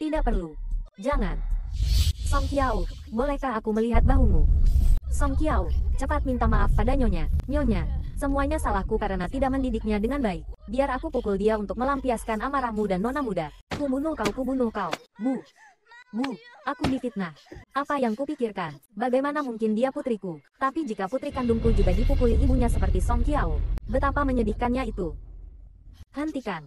Tidak perlu. Jangan. Song Kiao, bolehkah aku melihat bahumu? Song Kiao, cepat minta maaf pada Nyonya. Nyonya, semuanya salahku karena tidak mendidiknya dengan baik. Biar aku pukul dia untuk melampiaskan amarahmu dan nona muda. Ku bunuh kau, ku bunuh kau. Bu. Bu, aku difitnah. Apa yang kupikirkan? Bagaimana mungkin dia putriku? Tapi jika putri kandungku juga dipukuli ibunya seperti Song Kiao, betapa menyedihkannya itu. Hentikan.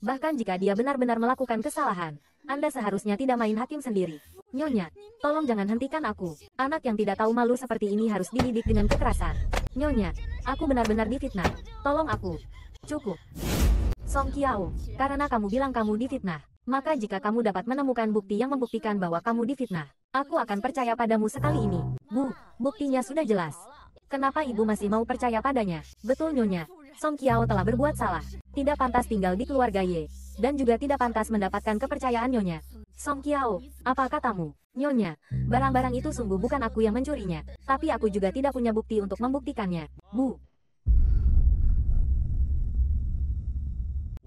Bahkan jika dia benar-benar melakukan kesalahan, Anda seharusnya tidak main hakim sendiri. Nyonya, tolong jangan hentikan aku. Anak yang tidak tahu malu seperti ini harus dididik dengan kekerasan. Nyonya, aku benar-benar difitnah. Tolong aku. Cukup. Song Kiao, karena kamu bilang kamu difitnah, maka jika kamu dapat menemukan bukti yang membuktikan bahwa kamu difitnah, aku akan percaya padamu sekali ini. Bu, buktinya sudah jelas. Kenapa ibu masih mau percaya padanya? Betul nyonya, Song Qiao telah berbuat salah. Tidak pantas tinggal di keluarga Ye. Dan juga tidak pantas mendapatkan kepercayaan Nyonya. Song Qiao, apa katamu? Nyonya, barang-barang itu sungguh bukan aku yang mencurinya. Tapi aku juga tidak punya bukti untuk membuktikannya. Bu.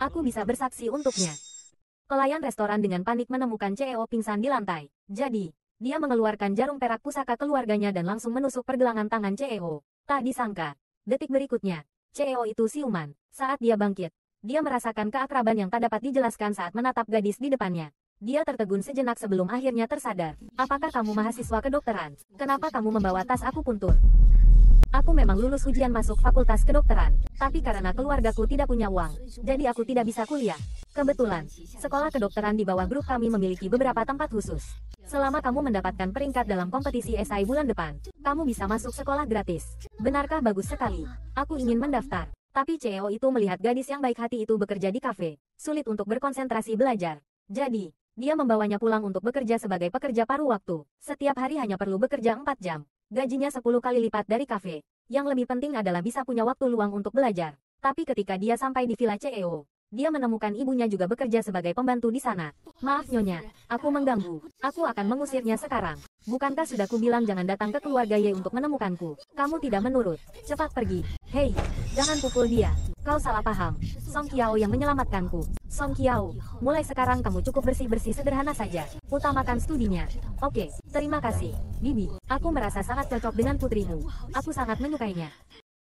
Aku bisa bersaksi untuknya. Pelayan restoran dengan panik menemukan CEO pingsan di lantai. Jadi, dia mengeluarkan jarum perak pusaka keluarganya dan langsung menusuk pergelangan tangan CEO. Tak disangka, detik berikutnya, CEO itu siuman. Saat dia bangkit, dia merasakan keakraban yang tak dapat dijelaskan saat menatap gadis di depannya. Dia tertegun sejenak sebelum akhirnya tersadar. Apakah kamu mahasiswa kedokteran? Kenapa kamu membawa tas aku puntur? Aku memang lulus ujian masuk fakultas kedokteran, tapi karena keluargaku tidak punya uang, jadi aku tidak bisa kuliah. Kebetulan, sekolah kedokteran di bawah grup kami memiliki beberapa tempat khusus. Selama kamu mendapatkan peringkat dalam kompetisi SI bulan depan, kamu bisa masuk sekolah gratis. Benarkah bagus sekali? Aku ingin mendaftar. Tapi CEO itu melihat gadis yang baik hati itu bekerja di kafe, sulit untuk berkonsentrasi belajar. Jadi, dia membawanya pulang untuk bekerja sebagai pekerja paruh waktu. Setiap hari hanya perlu bekerja 4 jam. Gajinya 10 kali lipat dari kafe. Yang lebih penting adalah bisa punya waktu luang untuk belajar. Tapi ketika dia sampai di Villa CEO, dia menemukan ibunya juga bekerja sebagai pembantu di sana. Maaf Nyonya, aku mengganggu. Aku akan mengusirnya sekarang. Bukankah sudah kubilang jangan datang ke keluarga Ye untuk menemukanku? Kamu tidak menurut. Cepat pergi. Hei, jangan pukul dia. Kau salah paham. Song Qiao yang menyelamatkanku. Song Qiao, mulai sekarang kamu cukup bersih-bersih sederhana saja. Utamakan studinya. Oke, terima kasih. Bibi, aku merasa sangat cocok dengan putrimu. Aku sangat menyukainya.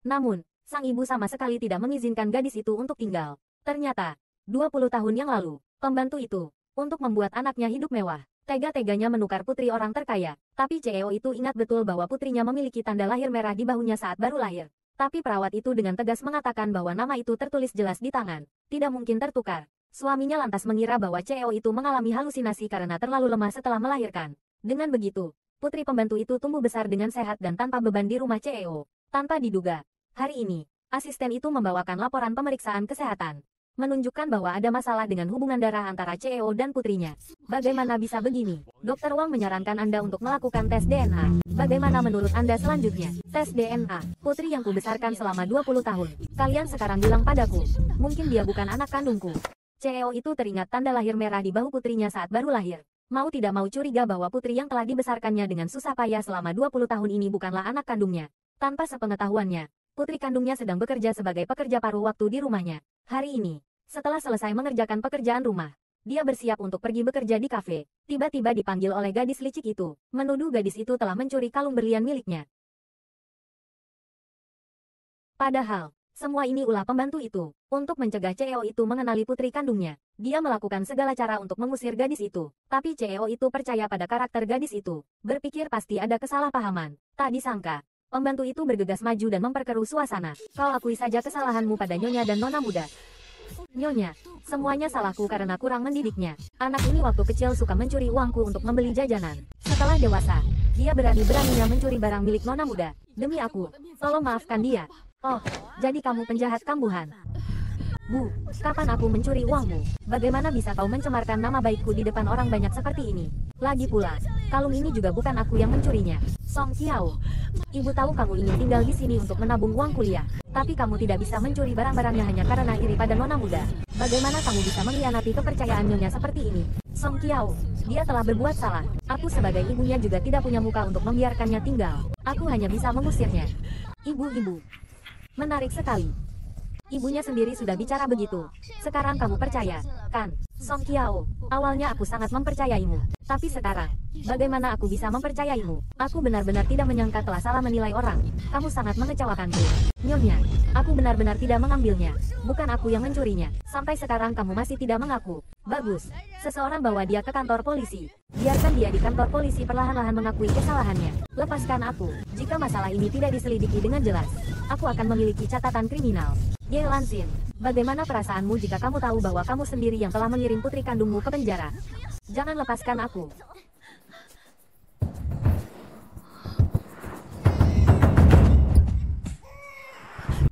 Namun, sang ibu sama sekali tidak mengizinkan gadis itu untuk tinggal. Ternyata, 20 tahun yang lalu, pembantu itu, untuk membuat anaknya hidup mewah, Tega-teganya menukar putri orang terkaya. Tapi CEO itu ingat betul bahwa putrinya memiliki tanda lahir merah di bahunya saat baru lahir. Tapi perawat itu dengan tegas mengatakan bahwa nama itu tertulis jelas di tangan. Tidak mungkin tertukar. Suaminya lantas mengira bahwa CEO itu mengalami halusinasi karena terlalu lemah setelah melahirkan. Dengan begitu, putri pembantu itu tumbuh besar dengan sehat dan tanpa beban di rumah CEO. Tanpa diduga, hari ini, asisten itu membawakan laporan pemeriksaan kesehatan menunjukkan bahwa ada masalah dengan hubungan darah antara CEO dan putrinya. Bagaimana bisa begini? Dokter Wang menyarankan Anda untuk melakukan tes DNA. Bagaimana menurut Anda selanjutnya? Tes DNA, putri yang kubesarkan selama 20 tahun. Kalian sekarang bilang padaku, mungkin dia bukan anak kandungku. CEO itu teringat tanda lahir merah di bahu putrinya saat baru lahir. Mau tidak mau curiga bahwa putri yang telah dibesarkannya dengan susah payah selama 20 tahun ini bukanlah anak kandungnya. Tanpa sepengetahuannya, putri kandungnya sedang bekerja sebagai pekerja paruh waktu di rumahnya. Hari ini, setelah selesai mengerjakan pekerjaan rumah, dia bersiap untuk pergi bekerja di kafe. Tiba-tiba dipanggil oleh gadis licik itu, menuduh gadis itu telah mencuri kalung berlian miliknya. Padahal, semua ini ulah pembantu itu. Untuk mencegah CEO itu mengenali putri kandungnya, dia melakukan segala cara untuk mengusir gadis itu. Tapi CEO itu percaya pada karakter gadis itu, berpikir pasti ada kesalahpahaman. Tak disangka, pembantu itu bergegas maju dan memperkeruh suasana. Kau akui saja kesalahanmu pada nyonya dan nona muda. Nyonya, semuanya salahku karena kurang mendidiknya. Anak ini waktu kecil suka mencuri uangku untuk membeli jajanan. Setelah dewasa, dia berani-beraninya mencuri barang milik nona muda. Demi aku, tolong maafkan dia. Oh, jadi kamu penjahat kambuhan. Bu, kapan aku mencuri uangmu? Bagaimana bisa kau mencemarkan nama baikku di depan orang banyak seperti ini? Lagi pula, kalung ini juga bukan aku yang mencurinya. Song Qiao, ibu tahu kamu ingin tinggal di sini untuk menabung uang kuliah, tapi kamu tidak bisa mencuri barang-barangnya hanya karena iri pada nona muda. Bagaimana kamu bisa mengkhianati kepercayaan nyonya seperti ini? Song Qiao, dia telah berbuat salah. Aku sebagai ibunya juga tidak punya muka untuk membiarkannya tinggal. Aku hanya bisa mengusirnya. Ibu-ibu, menarik sekali. Ibunya sendiri sudah bicara begitu. Sekarang kamu percaya, kan? Song Kiao, awalnya aku sangat mempercayaimu. Tapi sekarang, bagaimana aku bisa mempercayaimu? Aku benar-benar tidak menyangka telah salah menilai orang. Kamu sangat mengecewakanku. Nyonya, aku benar-benar tidak mengambilnya. Bukan aku yang mencurinya. Sampai sekarang kamu masih tidak mengaku. Bagus. Seseorang bawa dia ke kantor polisi. Biarkan dia di kantor polisi perlahan-lahan mengakui kesalahannya. Lepaskan aku. Jika masalah ini tidak diselidiki dengan jelas, aku akan memiliki catatan kriminal. Ye Lansin, bagaimana perasaanmu jika kamu tahu bahwa kamu sendiri yang telah menilai mengirim putri kandungmu ke penjara. Jangan lepaskan aku.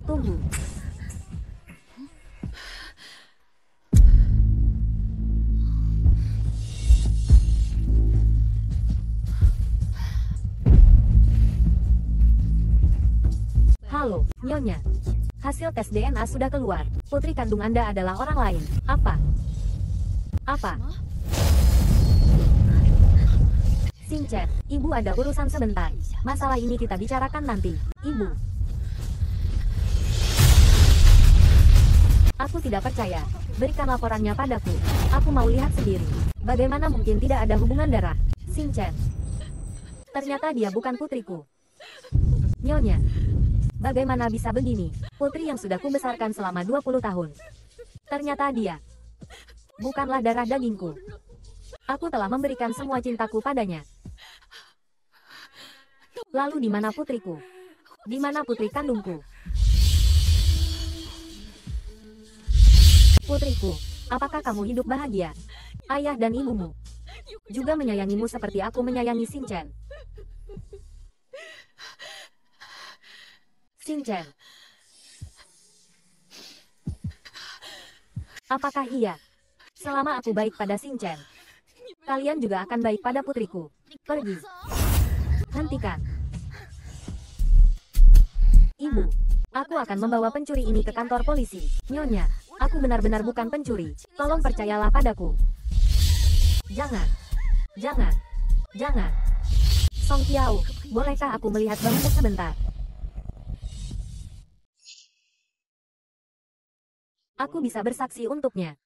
Tunggu. Halo, Nyonya. Hasil tes DNA sudah keluar. Putri kandung Anda adalah orang lain. Apa? Apa? Sincet, ibu ada urusan sebentar. Masalah ini kita bicarakan nanti, ibu. Aku tidak percaya. Berikan laporannya padaku. Aku mau lihat sendiri. Bagaimana mungkin tidak ada hubungan darah? Sincet. Ternyata dia bukan putriku. Nyonya. Bagaimana bisa begini? Putri yang sudah kubesarkan selama 20 tahun. Ternyata dia bukanlah darah dagingku. Aku telah memberikan semua cintaku padanya. Lalu di mana putriku? Di mana putri kandungku? Putriku, apakah kamu hidup bahagia? Ayah dan ibumu juga menyayangimu seperti aku menyayangi Sinchen. Sinchen. Apakah ia? Selama aku baik pada Sinchen, kalian juga akan baik pada putriku. Pergi. Hentikan. Ibu, aku akan membawa pencuri ini ke kantor polisi. Nyonya, aku benar-benar bukan pencuri. Tolong percayalah padaku. Jangan. Jangan. Jangan. Song Kiao, bolehkah aku melihat bangku sebentar? Aku bisa bersaksi untuknya.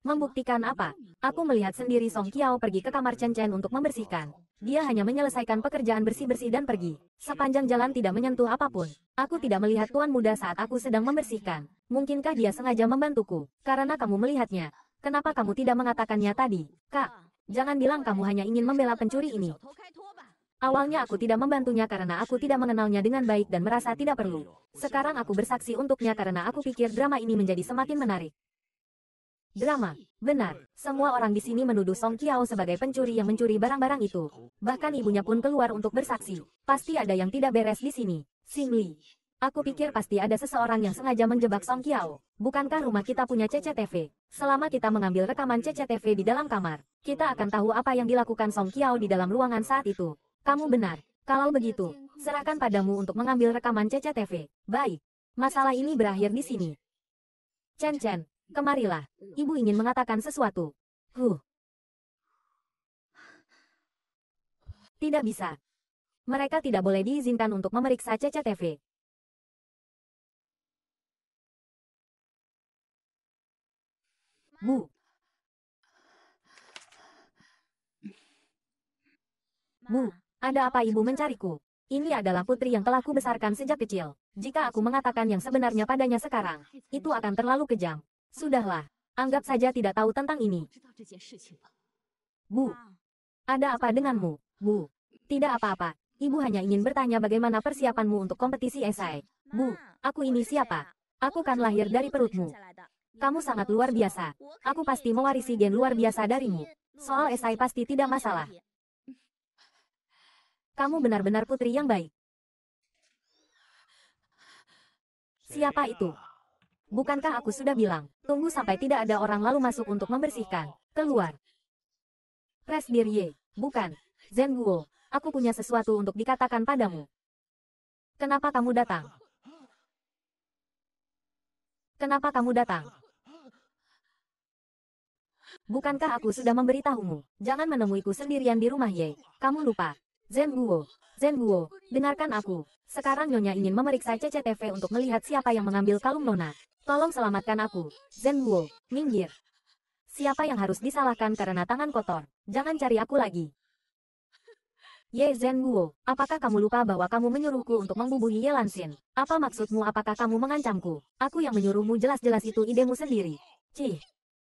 Membuktikan apa? Aku melihat sendiri Song Kiao pergi ke kamar Chen Chen untuk membersihkan. Dia hanya menyelesaikan pekerjaan bersih-bersih dan pergi. Sepanjang jalan tidak menyentuh apapun. Aku tidak melihat tuan muda saat aku sedang membersihkan. Mungkinkah dia sengaja membantuku? Karena kamu melihatnya. Kenapa kamu tidak mengatakannya tadi? Kak, jangan bilang kamu hanya ingin membela pencuri ini. Awalnya aku tidak membantunya karena aku tidak mengenalnya dengan baik dan merasa tidak perlu. Sekarang aku bersaksi untuknya karena aku pikir drama ini menjadi semakin menarik. Drama. Benar, semua orang di sini menuduh Song Kiao sebagai pencuri yang mencuri barang-barang itu. Bahkan ibunya pun keluar untuk bersaksi. Pasti ada yang tidak beres di sini. Xing Li. Aku pikir pasti ada seseorang yang sengaja menjebak Song Kiao. Bukankah rumah kita punya CCTV? Selama kita mengambil rekaman CCTV di dalam kamar, kita akan tahu apa yang dilakukan Song Kiao di dalam ruangan saat itu. Kamu benar. Kalau begitu, serahkan padamu untuk mengambil rekaman CCTV. Baik. Masalah ini berakhir di sini. Chen Chen, Kemarilah, hmm. ibu ingin mengatakan sesuatu. Huh. Tidak bisa. Mereka tidak boleh diizinkan untuk memeriksa CCTV. Bu. Bu, ada apa ibu mencariku? Ini adalah putri yang telah kubesarkan sejak kecil. Jika aku mengatakan yang sebenarnya padanya sekarang, itu akan terlalu kejam. Sudahlah, anggap saja tidak tahu tentang ini. Bu, ada apa denganmu, Bu? Tidak apa-apa, ibu hanya ingin bertanya bagaimana persiapanmu untuk kompetisi esai. Bu, aku ini siapa? Aku kan lahir dari perutmu. Kamu sangat luar biasa. Aku pasti mewarisi gen luar biasa darimu. Soal esai pasti tidak masalah. Kamu benar-benar putri yang baik. Siapa itu? Bukankah aku sudah bilang, tunggu sampai tidak ada orang lalu masuk untuk membersihkan. Keluar. Press Ye, bukan. Zen Guo, aku punya sesuatu untuk dikatakan padamu. Kenapa kamu datang? Kenapa kamu datang? Bukankah aku sudah memberitahumu? Jangan menemuiku sendirian di rumah Ye. Kamu lupa, Zen Zen Wuo, dengarkan aku. Sekarang Nyonya ingin memeriksa CCTV untuk melihat siapa yang mengambil kalung Nona. Tolong selamatkan aku, Zen Wuo. minggir. Siapa yang harus disalahkan karena tangan kotor? Jangan cari aku lagi. Ye Zen Wuo, apakah kamu lupa bahwa kamu menyuruhku untuk membubuhi Ye Lansin? Apa maksudmu apakah kamu mengancamku? Aku yang menyuruhmu jelas-jelas itu idemu sendiri. Cih,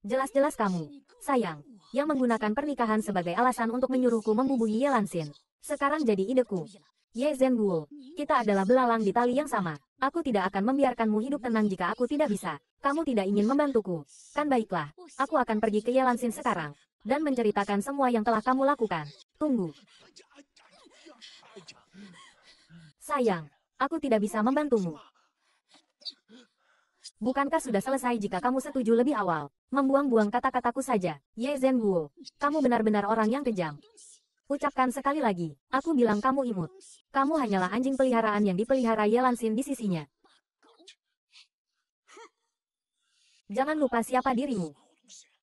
jelas-jelas kamu. Sayang, yang menggunakan pernikahan sebagai alasan untuk menyuruhku membubuhi Yelansin. Sekarang jadi ideku. Ye Zhenguo, kita adalah belalang di tali yang sama. Aku tidak akan membiarkanmu hidup tenang jika aku tidak bisa. Kamu tidak ingin membantuku. Kan baiklah, aku akan pergi ke Yelansin sekarang. Dan menceritakan semua yang telah kamu lakukan. Tunggu. Sayang, aku tidak bisa membantumu. Bukankah sudah selesai jika kamu setuju lebih awal? Membuang-buang kata-kataku saja. Ye Zhen kamu benar-benar orang yang kejam. Ucapkan sekali lagi, aku bilang kamu imut. Kamu hanyalah anjing peliharaan yang dipelihara Ye Lansin di sisinya. Jangan lupa siapa dirimu.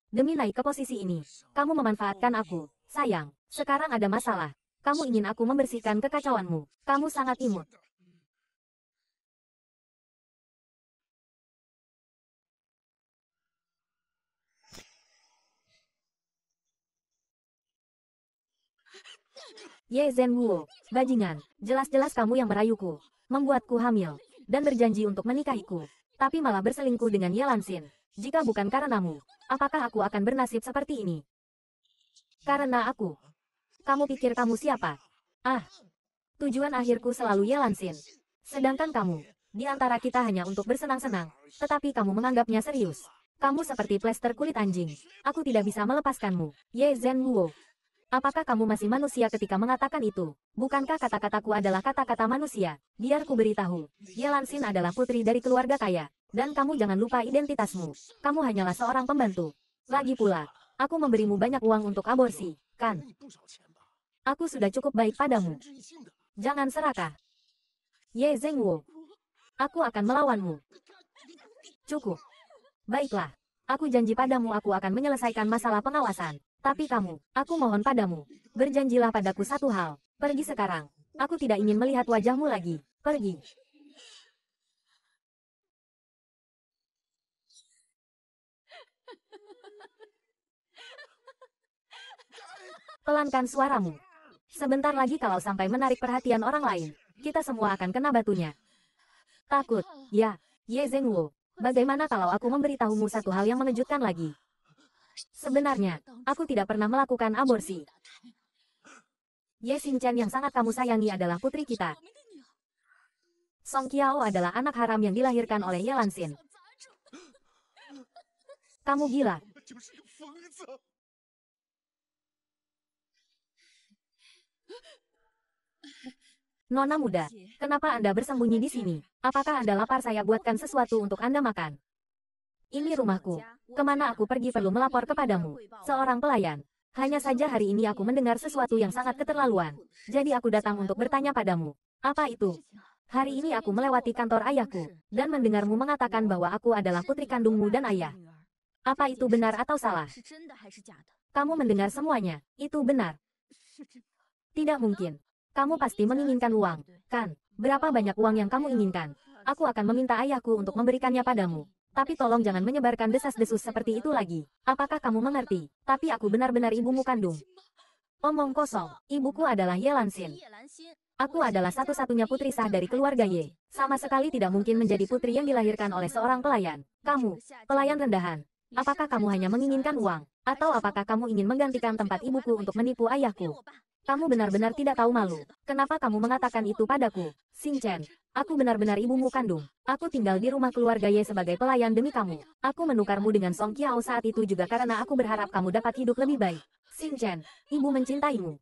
Demi naik ke posisi ini, kamu memanfaatkan aku. Sayang, sekarang ada masalah. Kamu ingin aku membersihkan kekacauanmu. Kamu sangat imut. Ye Zhen bajingan, jelas-jelas kamu yang merayuku, membuatku hamil, dan berjanji untuk menikahiku. Tapi malah berselingkuh dengan Ye Lansin. Jika bukan karenamu, apakah aku akan bernasib seperti ini? Karena aku. Kamu pikir kamu siapa? Ah, tujuan akhirku selalu Ye Lansin. Sedangkan kamu, di antara kita hanya untuk bersenang-senang, tetapi kamu menganggapnya serius. Kamu seperti plester kulit anjing. Aku tidak bisa melepaskanmu. Ye Zhen Apakah kamu masih manusia ketika mengatakan itu? Bukankah kata-kataku adalah kata-kata manusia? Biar ku beritahu, Yelansin adalah putri dari keluarga kaya, dan kamu jangan lupa identitasmu. Kamu hanyalah seorang pembantu. Lagi pula, aku memberimu banyak uang untuk aborsi, kan? Aku sudah cukup baik padamu. Jangan serakah. Ye Zengwo. Aku akan melawanmu. Cukup. Baiklah. Aku janji padamu aku akan menyelesaikan masalah pengawasan. Tapi kamu, aku mohon padamu. Berjanjilah padaku satu hal. Pergi sekarang. Aku tidak ingin melihat wajahmu lagi. Pergi. Pelankan suaramu. Sebentar lagi kalau sampai menarik perhatian orang lain, kita semua akan kena batunya. Takut, ya, Ye Zhengwo. Bagaimana kalau aku memberitahumu satu hal yang mengejutkan lagi? Sebenarnya, aku tidak pernah melakukan aborsi. Ye Chen yang sangat kamu sayangi adalah putri kita. Song Kiao adalah anak haram yang dilahirkan oleh Ye Lansin. Kamu gila. Nona muda, kenapa Anda bersembunyi di sini? Apakah Anda lapar saya buatkan sesuatu untuk Anda makan? Ini rumahku. Kemana aku pergi perlu melapor kepadamu. Seorang pelayan. Hanya saja hari ini aku mendengar sesuatu yang sangat keterlaluan. Jadi aku datang untuk bertanya padamu. Apa itu? Hari ini aku melewati kantor ayahku, dan mendengarmu mengatakan bahwa aku adalah putri kandungmu dan ayah. Apa itu benar atau salah? Kamu mendengar semuanya, itu benar. Tidak mungkin. Kamu pasti menginginkan uang, kan? Berapa banyak uang yang kamu inginkan? Aku akan meminta ayahku untuk memberikannya padamu. Tapi tolong jangan menyebarkan desas-desus seperti itu lagi. Apakah kamu mengerti? Tapi aku benar-benar ibumu kandung. Omong kosong, ibuku adalah Ye Lansin. Aku adalah satu-satunya putri sah dari keluarga Ye. Sama sekali tidak mungkin menjadi putri yang dilahirkan oleh seorang pelayan. Kamu, pelayan rendahan. Apakah kamu hanya menginginkan uang? Atau apakah kamu ingin menggantikan tempat ibuku untuk menipu ayahku? Kamu benar-benar tidak tahu malu. Kenapa kamu mengatakan itu padaku? Chen, Aku benar-benar ibumu kandung. Aku tinggal di rumah keluarga Ye sebagai pelayan demi kamu. Aku menukarmu dengan Song Kiao saat itu juga karena aku berharap kamu dapat hidup lebih baik. Xin Chen, ibu mencintaimu.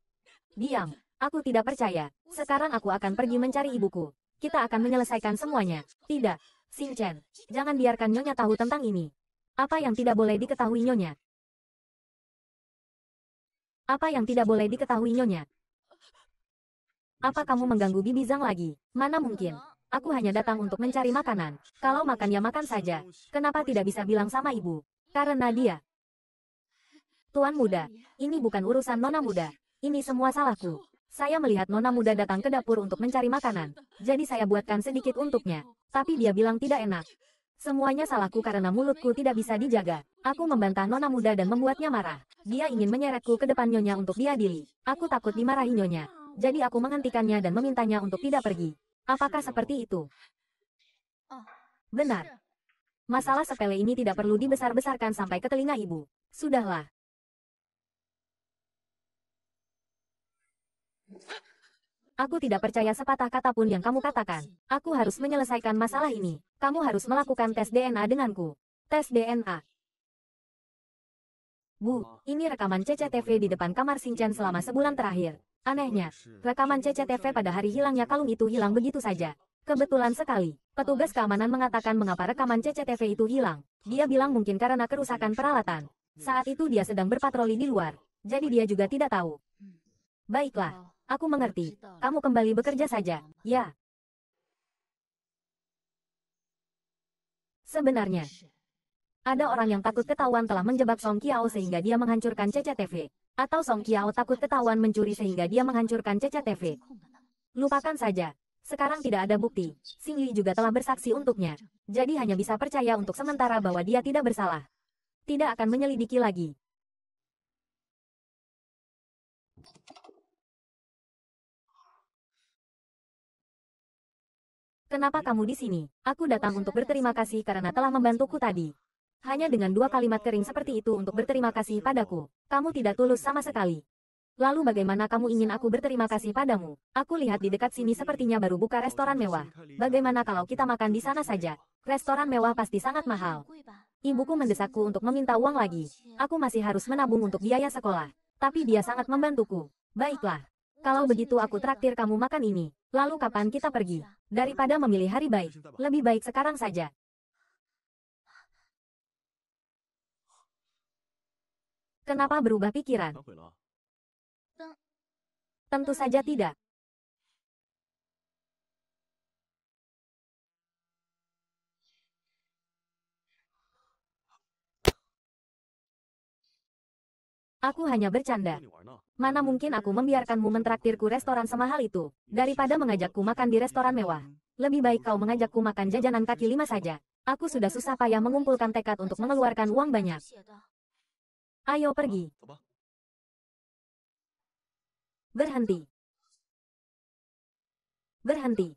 Diam, aku tidak percaya. Sekarang aku akan pergi mencari ibuku. Kita akan menyelesaikan semuanya. Tidak, Xin Chen, jangan biarkan Nyonya tahu tentang ini. Apa yang tidak boleh diketahui Nyonya? Apa yang tidak boleh diketahui Nyonya? Apa kamu mengganggu Bibi Zhang lagi? Mana mungkin? Aku hanya datang untuk mencari makanan. Kalau makan ya makan saja. Kenapa tidak bisa bilang sama ibu? Karena dia. Tuan muda, ini bukan urusan nona muda. Ini semua salahku. Saya melihat nona muda datang ke dapur untuk mencari makanan. Jadi saya buatkan sedikit untuknya. Tapi dia bilang tidak enak. Semuanya salahku karena mulutku tidak bisa dijaga. Aku membantah nona muda dan membuatnya marah. Dia ingin menyeretku ke depan nyonya untuk diadili. Aku takut dimarahi nyonya. Jadi aku menghentikannya dan memintanya untuk tidak pergi. Apakah seperti itu? Benar. Masalah sepele ini tidak perlu dibesar-besarkan sampai ke telinga ibu. Sudahlah. Aku tidak percaya sepatah kata pun yang kamu katakan. Aku harus menyelesaikan masalah ini. Kamu harus melakukan tes DNA denganku. Tes DNA. Bu, ini rekaman CCTV di depan kamar Sinchan selama sebulan terakhir. Anehnya, iya, iya, iya. rekaman CCTV pada hari hilangnya kalung itu hilang begitu saja. Kebetulan sekali, petugas keamanan mengatakan mengapa rekaman CCTV itu hilang. Dia bilang mungkin karena kerusakan peralatan. Saat itu dia sedang berpatroli di luar, jadi dia juga tidak tahu. Baiklah, aku mengerti. Kamu kembali bekerja saja, ya. Sebenarnya, ada orang yang takut ketahuan telah menjebak Song Kiao sehingga dia menghancurkan CCTV. Atau Song Qiao takut ketahuan mencuri sehingga dia menghancurkan CCTV. Lupakan saja. Sekarang tidak ada bukti. Xing Yi juga telah bersaksi untuknya. Jadi hanya bisa percaya untuk sementara bahwa dia tidak bersalah. Tidak akan menyelidiki lagi. Kenapa kamu di sini? Aku datang untuk berterima kasih karena telah membantuku tadi hanya dengan dua kalimat kering seperti itu untuk berterima kasih padaku. Kamu tidak tulus sama sekali. Lalu bagaimana kamu ingin aku berterima kasih padamu? Aku lihat di dekat sini sepertinya baru buka restoran mewah. Bagaimana kalau kita makan di sana saja? Restoran mewah pasti sangat mahal. Ibuku mendesakku untuk meminta uang lagi. Aku masih harus menabung untuk biaya sekolah. Tapi dia sangat membantuku. Baiklah. Kalau begitu aku traktir kamu makan ini. Lalu kapan kita pergi? Daripada memilih hari baik, lebih baik sekarang saja. Kenapa berubah pikiran? Tentu saja tidak. Aku hanya bercanda. Mana mungkin aku membiarkanmu mentraktirku restoran semahal itu, daripada mengajakku makan di restoran mewah. Lebih baik kau mengajakku makan jajanan kaki lima saja. Aku sudah susah payah mengumpulkan tekad untuk mengeluarkan uang banyak. Ayo pergi. Berhenti. Berhenti.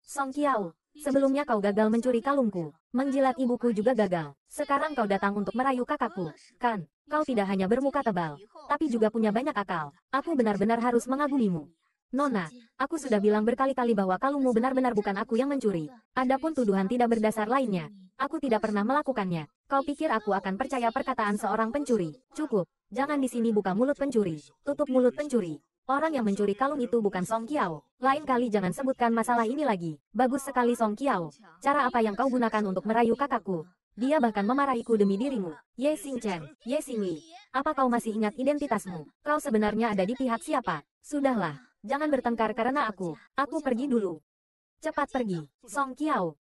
Song Qiao, sebelumnya kau gagal mencuri kalungku. Menjilat ibuku juga gagal. Sekarang kau datang untuk merayu kakakku. Kan, kau tidak hanya bermuka tebal, tapi juga punya banyak akal. Aku benar-benar harus mengagumimu. Nona, aku sudah bilang berkali-kali bahwa kalungmu benar-benar bukan aku yang mencuri. Adapun tuduhan tidak berdasar lainnya, aku tidak pernah melakukannya. Kau pikir aku akan percaya perkataan seorang pencuri? Cukup, jangan di sini buka mulut pencuri, tutup mulut pencuri. Orang yang mencuri kalung itu bukan Song Kiao. Lain kali jangan sebutkan masalah ini lagi. Bagus sekali Song Kiao. Cara apa yang kau gunakan untuk merayu kakakku? Dia bahkan memarahiku demi dirimu. Ye Xing Chen, Ye Xing Li. Apa kau masih ingat identitasmu? Kau sebenarnya ada di pihak siapa? Sudahlah, Jangan bertengkar karena aku. Aku pergi dulu. Cepat pergi, Song Kiao.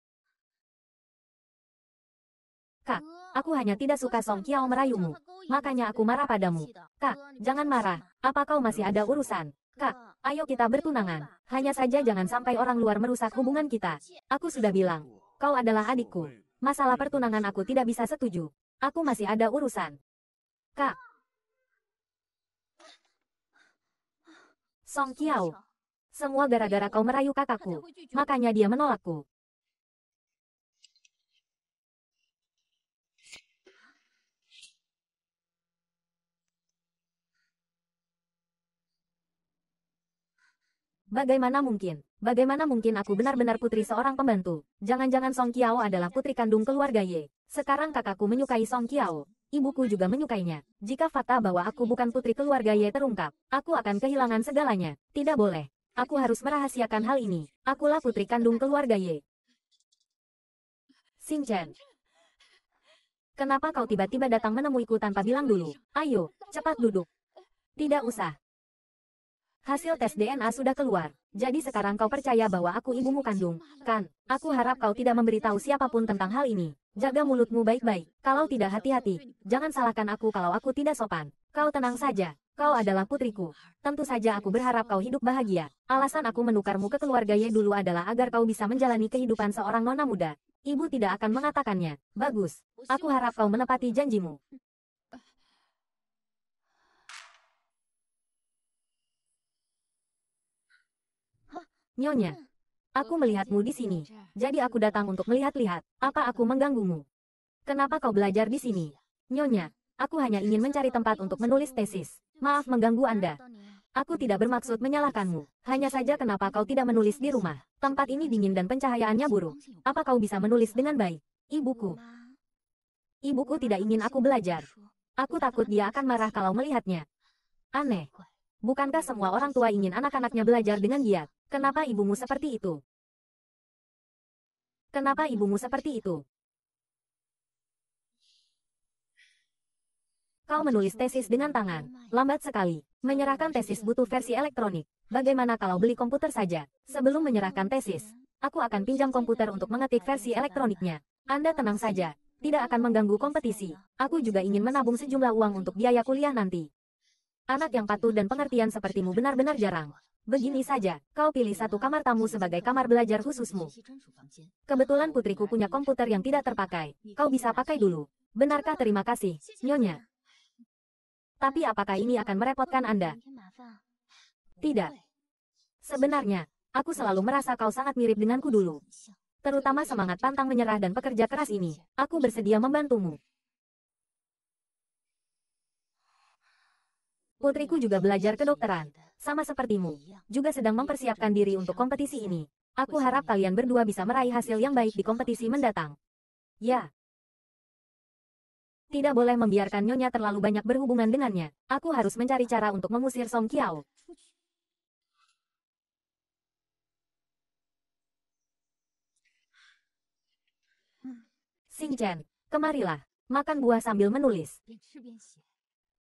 Kak, aku hanya tidak suka Song Kiao merayumu. Makanya aku marah padamu. Kak, jangan marah. Apa kau masih ada urusan? Kak, ayo kita bertunangan. Hanya saja jangan sampai orang luar merusak hubungan kita. Aku sudah bilang, kau adalah adikku. Masalah pertunangan aku tidak bisa setuju. Aku masih ada urusan. Kak, Song Qiao. Semua gara-gara kau merayu kakakku, makanya dia menolakku. Bagaimana mungkin? Bagaimana mungkin aku benar-benar putri seorang pembantu? Jangan-jangan Song Qiao adalah putri kandung keluarga Ye. Sekarang kakakku menyukai Song Qiao ibuku juga menyukainya. Jika fakta bahwa aku bukan putri keluarga Ye terungkap, aku akan kehilangan segalanya. Tidak boleh. Aku harus merahasiakan hal ini. Akulah putri kandung keluarga Ye. Xinchen, Kenapa kau tiba-tiba datang menemuiku tanpa bilang dulu? Ayo, cepat duduk. Tidak usah. Hasil tes DNA sudah keluar. Jadi sekarang kau percaya bahwa aku ibumu kandung, kan? Aku harap kau tidak memberitahu siapapun tentang hal ini. Jaga mulutmu baik-baik. Kalau tidak hati-hati, jangan salahkan aku kalau aku tidak sopan. Kau tenang saja. Kau adalah putriku. Tentu saja aku berharap kau hidup bahagia. Alasan aku menukarmu ke keluarga Ye dulu adalah agar kau bisa menjalani kehidupan seorang nona muda. Ibu tidak akan mengatakannya. Bagus. Aku harap kau menepati janjimu. Nyonya, aku melihatmu di sini, jadi aku datang untuk melihat-lihat, apa aku mengganggumu? Kenapa kau belajar di sini? Nyonya, aku hanya ingin mencari tempat untuk menulis tesis. Maaf mengganggu Anda. Aku tidak bermaksud menyalahkanmu, hanya saja kenapa kau tidak menulis di rumah? Tempat ini dingin dan pencahayaannya buruk. Apa kau bisa menulis dengan baik? Ibuku. Ibuku tidak ingin aku belajar. Aku takut dia akan marah kalau melihatnya. Aneh. Bukankah semua orang tua ingin anak-anaknya belajar dengan giat? Kenapa ibumu seperti itu? Kenapa ibumu seperti itu? Kau menulis tesis dengan tangan. Lambat sekali. Menyerahkan tesis butuh versi elektronik. Bagaimana kalau beli komputer saja? Sebelum menyerahkan tesis, aku akan pinjam komputer untuk mengetik versi elektroniknya. Anda tenang saja. Tidak akan mengganggu kompetisi. Aku juga ingin menabung sejumlah uang untuk biaya kuliah nanti. Anak yang patuh dan pengertian sepertimu benar-benar jarang. Begini saja, kau pilih satu kamar tamu sebagai kamar belajar khususmu. Kebetulan putriku punya komputer yang tidak terpakai. Kau bisa pakai dulu. Benarkah terima kasih, Nyonya? Tapi apakah ini akan merepotkan Anda? Tidak. Sebenarnya, aku selalu merasa kau sangat mirip denganku dulu. Terutama semangat pantang menyerah dan pekerja keras ini. Aku bersedia membantumu. Putriku juga belajar kedokteran. Sama sepertimu, juga sedang mempersiapkan diri untuk kompetisi ini. Aku harap kalian berdua bisa meraih hasil yang baik di kompetisi mendatang. Ya. Tidak boleh membiarkan Nyonya terlalu banyak berhubungan dengannya. Aku harus mencari cara untuk mengusir Song Kiao. Sing Chen, kemarilah, makan buah sambil menulis.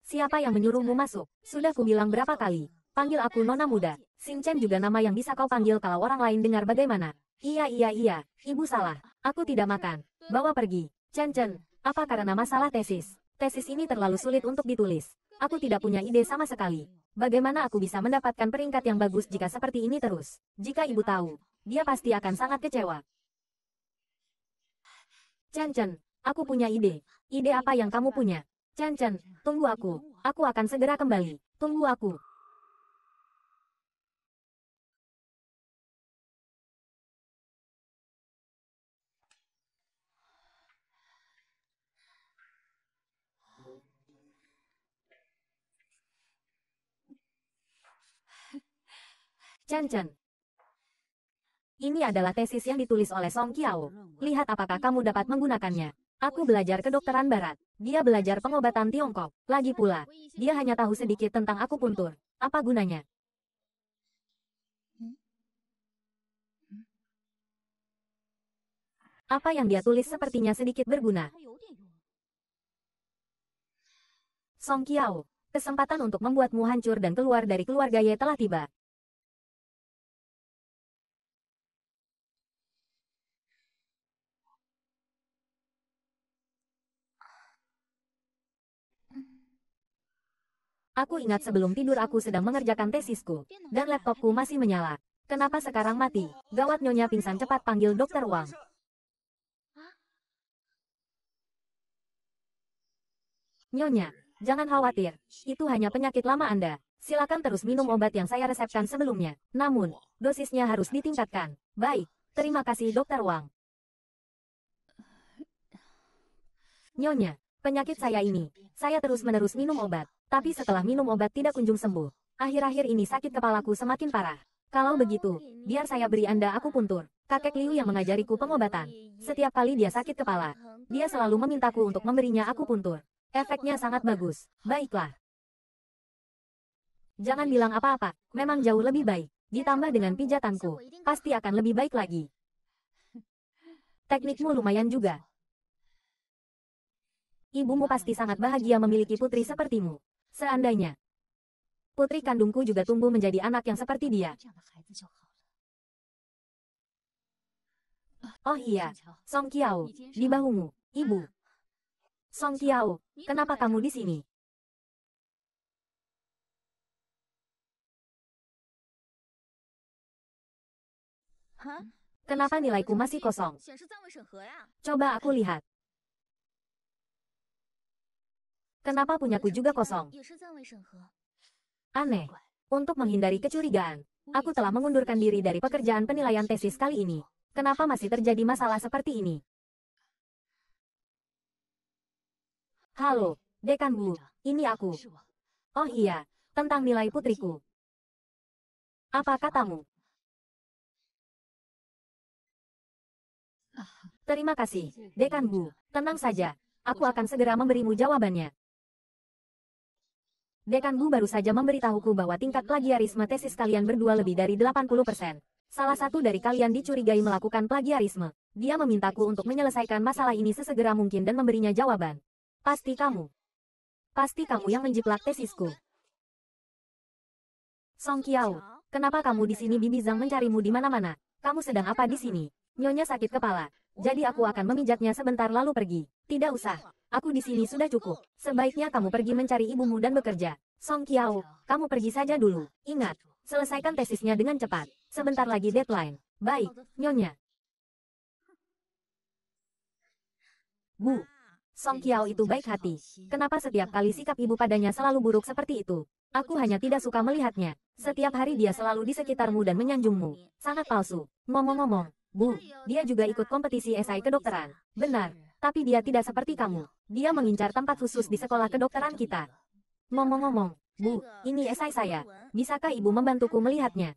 Siapa yang menyuruhmu masuk? Sudah kubilang berapa kali. Panggil aku Nona Muda. Chen juga nama yang bisa kau panggil kalau orang lain dengar bagaimana. Iya iya iya, ibu salah. Aku tidak makan. Bawa pergi. Chen Chen, apa karena masalah tesis? Tesis ini terlalu sulit untuk ditulis. Aku tidak punya ide sama sekali. Bagaimana aku bisa mendapatkan peringkat yang bagus jika seperti ini terus? Jika ibu tahu, dia pasti akan sangat kecewa. Chen Chen, aku punya ide. Ide apa yang kamu punya? Chen Chen, tunggu aku, aku akan segera kembali, tunggu aku. Chen Chen. ini adalah tesis yang ditulis oleh Song Qiao. Lihat apakah kamu dapat menggunakannya. Aku belajar kedokteran barat. Dia belajar pengobatan Tiongkok. Lagi pula, dia hanya tahu sedikit tentang aku akupuntur. Apa gunanya? Apa yang dia tulis sepertinya sedikit berguna. Song Kiao, kesempatan untuk membuatmu hancur dan keluar dari keluarga Ye telah tiba. Aku ingat sebelum tidur aku sedang mengerjakan tesisku, dan laptopku masih menyala. Kenapa sekarang mati? Gawat nyonya pingsan cepat panggil dokter Wang. Nyonya, jangan khawatir, itu hanya penyakit lama Anda. Silakan terus minum obat yang saya resepkan sebelumnya. Namun, dosisnya harus ditingkatkan. Baik, terima kasih dokter Wang. Nyonya, Penyakit saya ini. Saya terus-menerus minum obat. Tapi setelah minum obat tidak kunjung sembuh. Akhir-akhir ini sakit kepalaku semakin parah. Kalau begitu, biar saya beri Anda aku puntur. Kakek Liu yang mengajariku pengobatan. Setiap kali dia sakit kepala, dia selalu memintaku untuk memberinya aku puntur. Efeknya sangat bagus. Baiklah. Jangan bilang apa-apa, memang jauh lebih baik. Ditambah dengan pijatanku, pasti akan lebih baik lagi. Teknikmu lumayan juga ibumu pasti sangat bahagia memiliki putri sepertimu. Seandainya putri kandungku juga tumbuh menjadi anak yang seperti dia. Oh iya, Song Kiao, di bahumu, ibu. Song Kiao, kenapa kamu di sini? Kenapa nilaiku masih kosong? Coba aku lihat. Kenapa punyaku juga kosong? Aneh. Untuk menghindari kecurigaan, aku telah mengundurkan diri dari pekerjaan penilaian tesis kali ini. Kenapa masih terjadi masalah seperti ini? Halo, Dekan Wu, ini aku. Oh iya, tentang nilai putriku. Apa katamu? Terima kasih, Dekan Bu. Tenang saja, aku akan segera memberimu jawabannya. Dekan Bu baru saja memberitahuku bahwa tingkat plagiarisme tesis kalian berdua lebih dari 80%. Salah satu dari kalian dicurigai melakukan plagiarisme. Dia memintaku untuk menyelesaikan masalah ini sesegera mungkin dan memberinya jawaban. Pasti kamu. Pasti kamu yang menjiplak tesisku. Song Kiao, kenapa kamu di sini Bibi Zhang mencarimu di mana-mana? Kamu sedang apa di sini? Nyonya sakit kepala. Jadi aku akan memijatnya sebentar lalu pergi. Tidak usah. Aku di sini sudah cukup. Sebaiknya kamu pergi mencari ibumu dan bekerja. Song Kiao, kamu pergi saja dulu. Ingat, selesaikan tesisnya dengan cepat. Sebentar lagi deadline. Baik, Nyonya. Bu, Song Kiao itu baik hati. Kenapa setiap kali sikap ibu padanya selalu buruk seperti itu? Aku hanya tidak suka melihatnya. Setiap hari dia selalu di sekitarmu dan menyanjungmu. Sangat palsu. Ngomong-ngomong, Bu, dia juga ikut kompetisi SI kedokteran. Benar, tapi dia tidak seperti kamu. Dia mengincar tempat khusus di sekolah kedokteran kita. Ngomong-ngomong, Bu, ini esai saya. Bisakah ibu membantuku melihatnya?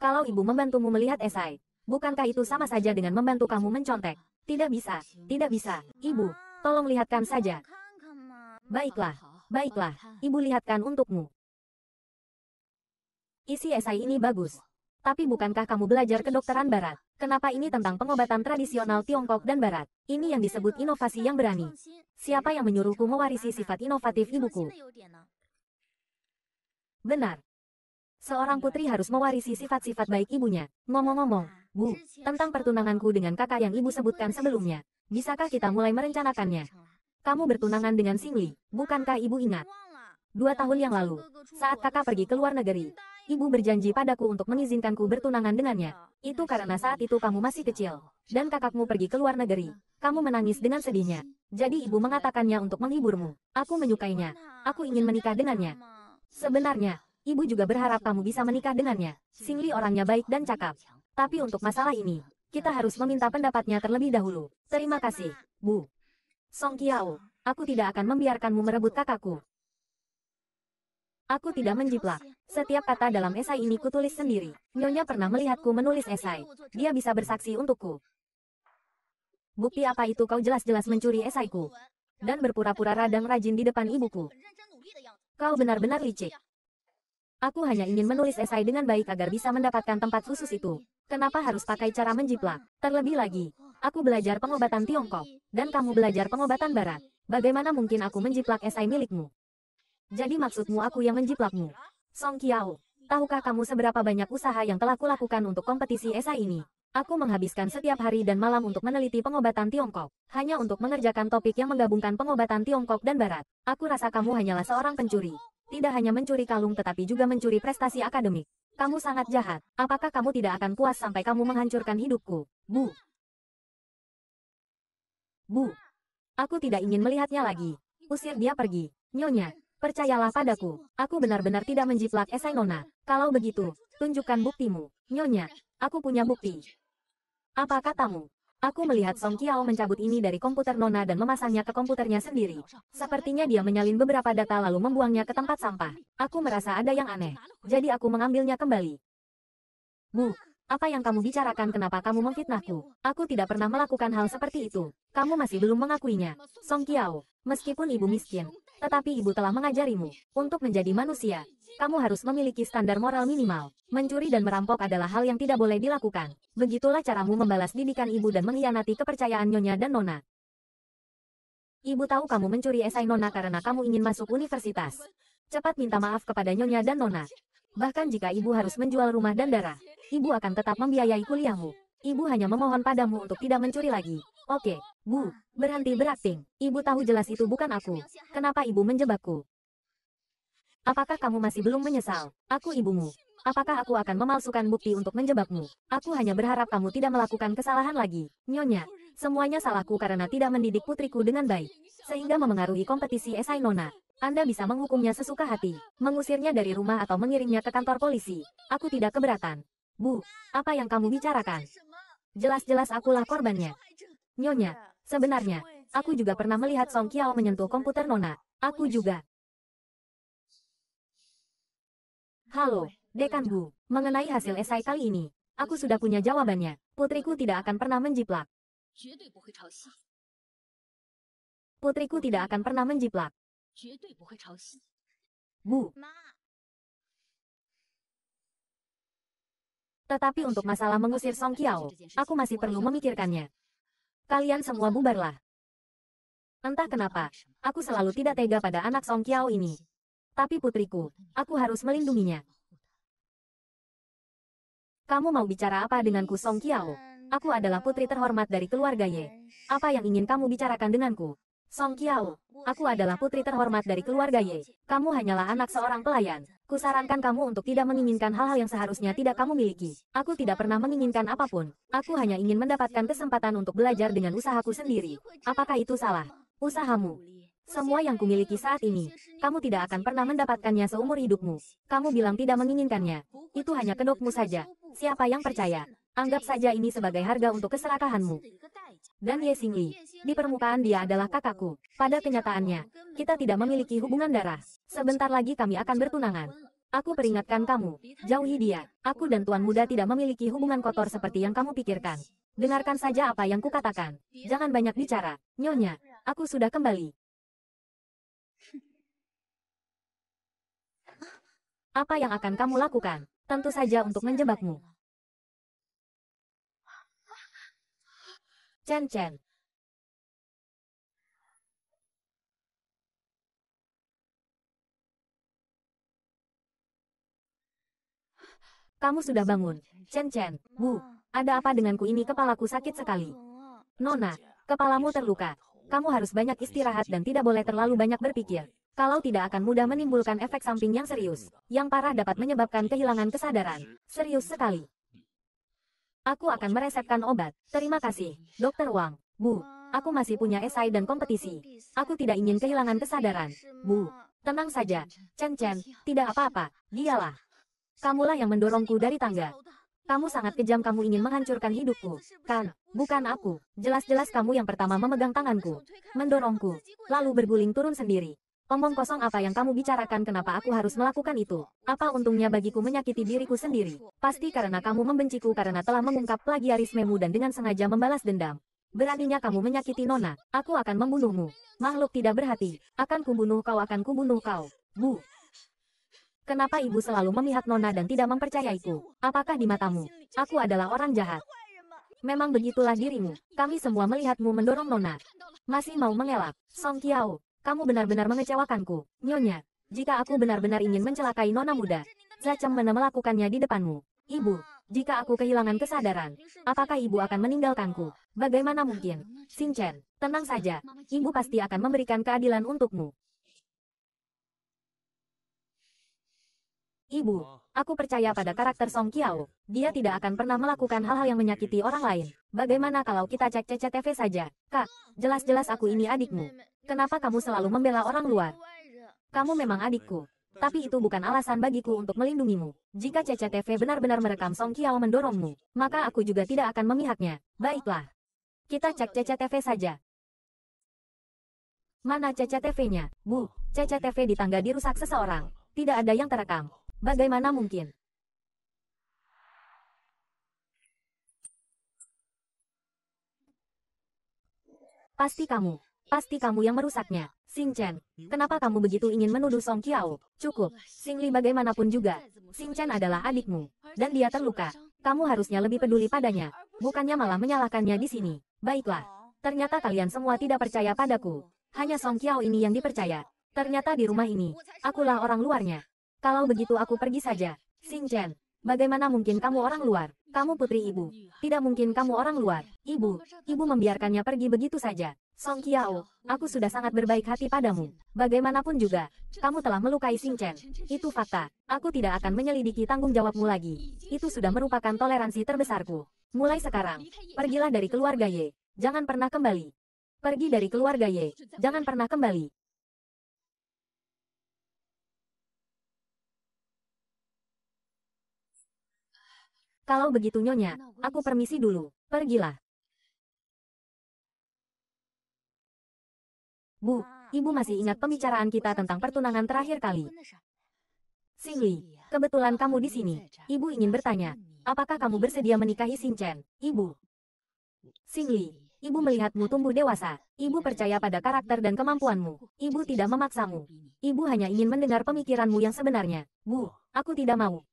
Kalau ibu membantumu melihat esai, bukankah itu sama saja dengan membantu kamu mencontek? Tidak bisa, tidak bisa. Ibu, tolong lihatkan saja. Baiklah, baiklah. Ibu lihatkan untukmu. Isi esai ini bagus. Tapi bukankah kamu belajar kedokteran barat? Kenapa ini tentang pengobatan tradisional Tiongkok dan barat? Ini yang disebut inovasi yang berani. Siapa yang menyuruhku mewarisi sifat inovatif ibuku? Benar. Seorang putri harus mewarisi sifat-sifat baik ibunya. Ngomong-ngomong, Bu, tentang pertunanganku dengan kakak yang ibu sebutkan sebelumnya. Bisakah kita mulai merencanakannya? Kamu bertunangan dengan Singli, bukankah ibu ingat? Dua tahun yang lalu, saat kakak pergi ke luar negeri, Ibu berjanji padaku untuk mengizinkanku bertunangan dengannya. Itu karena saat itu kamu masih kecil. Dan kakakmu pergi ke luar negeri. Kamu menangis dengan sedihnya. Jadi ibu mengatakannya untuk menghiburmu. Aku menyukainya. Aku ingin menikah dengannya. Sebenarnya, ibu juga berharap kamu bisa menikah dengannya. Singli orangnya baik dan cakap. Tapi untuk masalah ini, kita harus meminta pendapatnya terlebih dahulu. Terima kasih, Bu. Song Kiao, aku tidak akan membiarkanmu merebut kakakku. Aku tidak menjiplak. Ya? Setiap kata dalam esai ya? ini kutulis sendiri. Iya, Nyonya pernah ya? melihatku menulis esai. Dia bisa bersaksi untukku. Bukti iya, apa iya. itu kau jelas-jelas mencuri esaiku? Dan berpura-pura radang rajin di depan ibuku. Kau benar-benar licik. Aku hanya ingin menulis esai dengan baik agar bisa mendapatkan tempat khusus itu. Kenapa harus pakai cara menjiplak? Terlebih lagi, aku belajar pengobatan Tiongkok, dan kamu belajar pengobatan Barat. Bagaimana mungkin aku menjiplak esai milikmu? Jadi maksudmu aku yang menjiplakmu? Song Kiao, tahukah kamu seberapa banyak usaha yang telah kulakukan untuk kompetisi esai ini? Aku menghabiskan setiap hari dan malam untuk meneliti pengobatan Tiongkok, hanya untuk mengerjakan topik yang menggabungkan pengobatan Tiongkok dan Barat. Aku rasa kamu hanyalah seorang pencuri. Tidak hanya mencuri kalung tetapi juga mencuri prestasi akademik. Kamu sangat jahat. Apakah kamu tidak akan puas sampai kamu menghancurkan hidupku? Bu. Bu. Aku tidak ingin melihatnya lagi. Usir dia pergi. Nyonya, Percayalah padaku, aku benar-benar tidak menjiplak esai Nona. Kalau begitu, tunjukkan buktimu. Nyonya, aku punya bukti. Apa katamu? Aku melihat Song Kiao mencabut ini dari komputer Nona dan memasangnya ke komputernya sendiri. Sepertinya dia menyalin beberapa data lalu membuangnya ke tempat sampah. Aku merasa ada yang aneh. Jadi aku mengambilnya kembali. Bu, apa yang kamu bicarakan kenapa kamu memfitnahku? Aku tidak pernah melakukan hal seperti itu. Kamu masih belum mengakuinya. Song Kiao, meskipun ibu miskin, tetapi ibu telah mengajarimu. Untuk menjadi manusia, kamu harus memiliki standar moral minimal. Mencuri dan merampok adalah hal yang tidak boleh dilakukan. Begitulah caramu membalas didikan ibu dan mengkhianati kepercayaan nyonya dan nona. Ibu tahu kamu mencuri esai nona karena kamu ingin masuk universitas. Cepat minta maaf kepada nyonya dan nona. Bahkan jika ibu harus menjual rumah dan darah, ibu akan tetap membiayai kuliahmu. Ibu hanya memohon padamu untuk tidak mencuri lagi. Oke, Bu, berhenti berakting. Ibu tahu jelas itu bukan aku. Kenapa ibu menjebakku? Apakah kamu masih belum menyesal? Aku ibumu. Apakah aku akan memalsukan bukti untuk menjebakmu? Aku hanya berharap kamu tidak melakukan kesalahan lagi. Nyonya, semuanya salahku karena tidak mendidik putriku dengan baik. Sehingga memengaruhi kompetisi esai Nona. Anda bisa menghukumnya sesuka hati, mengusirnya dari rumah atau mengirimnya ke kantor polisi. Aku tidak keberatan. Bu, apa yang kamu bicarakan? Jelas-jelas akulah korbannya. Nyonya, sebenarnya, aku juga pernah melihat Song Kiao menyentuh komputer Nona. Aku juga. Halo, Dekan Bu. Mengenai hasil esai kali ini, aku sudah punya jawabannya. Putriku tidak akan pernah menjiplak. Putriku tidak akan pernah menjiplak. Bu, Tetapi untuk masalah mengusir Song Kiao, aku masih perlu memikirkannya. Kalian semua bubarlah. Entah kenapa, aku selalu tidak tega pada anak Song Kiao ini. Tapi putriku, aku harus melindunginya. Kamu mau bicara apa denganku Song Kiao? Aku adalah putri terhormat dari keluarga Ye. Apa yang ingin kamu bicarakan denganku? Song Kiao, aku adalah putri terhormat dari keluarga Ye. Kamu hanyalah anak seorang pelayan. Kusarankan kamu untuk tidak menginginkan hal-hal yang seharusnya tidak kamu miliki. Aku tidak pernah menginginkan apapun. Aku hanya ingin mendapatkan kesempatan untuk belajar dengan usahaku sendiri. Apakah itu salah? Usahamu. Semua yang kumiliki saat ini, kamu tidak akan pernah mendapatkannya seumur hidupmu. Kamu bilang tidak menginginkannya. Itu hanya kedokmu saja. Siapa yang percaya? Anggap saja ini sebagai harga untuk keserakahanmu dan Ye Xingli, Di permukaan dia adalah kakakku. Pada kenyataannya, kita tidak memiliki hubungan darah. Sebentar lagi kami akan bertunangan. Aku peringatkan kamu, jauhi dia. Aku dan Tuan Muda tidak memiliki hubungan kotor seperti yang kamu pikirkan. Dengarkan saja apa yang kukatakan. Jangan banyak bicara. Nyonya, aku sudah kembali. Apa yang akan kamu lakukan? Tentu saja untuk menjebakmu. Chan Kamu sudah bangun. Chen Chen, Bu, ada apa denganku ini kepalaku sakit sekali. Nona, kepalamu terluka. Kamu harus banyak istirahat dan tidak boleh terlalu banyak berpikir. Kalau tidak akan mudah menimbulkan efek samping yang serius, yang parah dapat menyebabkan kehilangan kesadaran. Serius sekali. Aku akan meresepkan obat. Terima kasih, Dokter Wang. Bu, aku masih punya esai dan kompetisi. Aku tidak ingin kehilangan kesadaran. Bu, tenang saja. Chen Chen, tidak apa-apa. Dialah. Kamulah yang mendorongku dari tangga. Kamu sangat kejam kamu ingin menghancurkan hidupku. Kan, bukan aku. Jelas-jelas kamu yang pertama memegang tanganku. Mendorongku. Lalu berguling turun sendiri. Omong kosong apa yang kamu bicarakan kenapa aku harus melakukan itu? Apa untungnya bagiku menyakiti diriku sendiri? Pasti karena kamu membenciku karena telah mengungkap plagiarismemu dan dengan sengaja membalas dendam. Beraninya kamu menyakiti Nona, aku akan membunuhmu. Makhluk tidak berhati, akan kubunuh kau akan kubunuh kau. Bu. Kenapa ibu selalu memihak Nona dan tidak mempercayaiku? Apakah di matamu? Aku adalah orang jahat. Memang begitulah dirimu. Kami semua melihatmu mendorong Nona. Masih mau mengelak, Song Kiao. Kamu benar-benar mengecewakanku, Nyonya. Jika aku benar-benar ingin mencelakai Nona Muda, mana melakukannya di depanmu. Ibu, jika aku kehilangan kesadaran, apakah ibu akan meninggalkanku? Bagaimana mungkin? Sinchen, tenang saja. Ibu pasti akan memberikan keadilan untukmu. Ibu, oh, aku percaya pada karakter Song Kiao. Dia oh. tidak akan pernah melakukan hal-hal yang menyakiti orang lain. Bagaimana kalau kita cek CCTV saja? Kak, jelas-jelas aku ini adikmu. Kenapa kamu selalu membela orang luar? Kamu memang adikku. Tapi itu bukan alasan bagiku untuk melindungimu. Jika CCTV benar-benar merekam Song Kiao mendorongmu, maka aku juga tidak akan memihaknya. Baiklah. Kita cek CCTV saja. Mana CCTV-nya? Bu, CCTV di tangga dirusak seseorang. Tidak ada yang terekam. Bagaimana mungkin? Pasti kamu. Pasti kamu yang merusaknya. Sing Chen, kenapa kamu begitu ingin menuduh Song Qiao? Cukup, Sing Li bagaimanapun juga. Sing Chen adalah adikmu. Dan dia terluka. Kamu harusnya lebih peduli padanya. Bukannya malah menyalahkannya di sini. Baiklah. Ternyata kalian semua tidak percaya padaku. Hanya Song Qiao ini yang dipercaya. Ternyata di rumah ini, akulah orang luarnya. Kalau begitu aku pergi saja. Chen. bagaimana mungkin kamu orang luar? Kamu putri ibu. Tidak mungkin kamu orang luar. Ibu, ibu membiarkannya pergi begitu saja. Song Kiao, aku sudah sangat berbaik hati padamu. Bagaimanapun juga, kamu telah melukai Sing Chen. Itu fakta. Aku tidak akan menyelidiki tanggung jawabmu lagi. Itu sudah merupakan toleransi terbesarku. Mulai sekarang, pergilah dari keluarga Ye. Jangan pernah kembali. Pergi dari keluarga Ye. Jangan pernah kembali. Kalau begitu Nyonya, aku permisi dulu, pergilah. Bu, Ibu masih ingat pembicaraan kita tentang pertunangan terakhir kali. Singli, kebetulan kamu di sini. Ibu ingin bertanya, apakah kamu bersedia menikahi Sinchen, Ibu? Singli, Ibu melihatmu tumbuh dewasa. Ibu percaya pada karakter dan kemampuanmu. Ibu tidak memaksamu. Ibu hanya ingin mendengar pemikiranmu yang sebenarnya. Bu, aku tidak mau.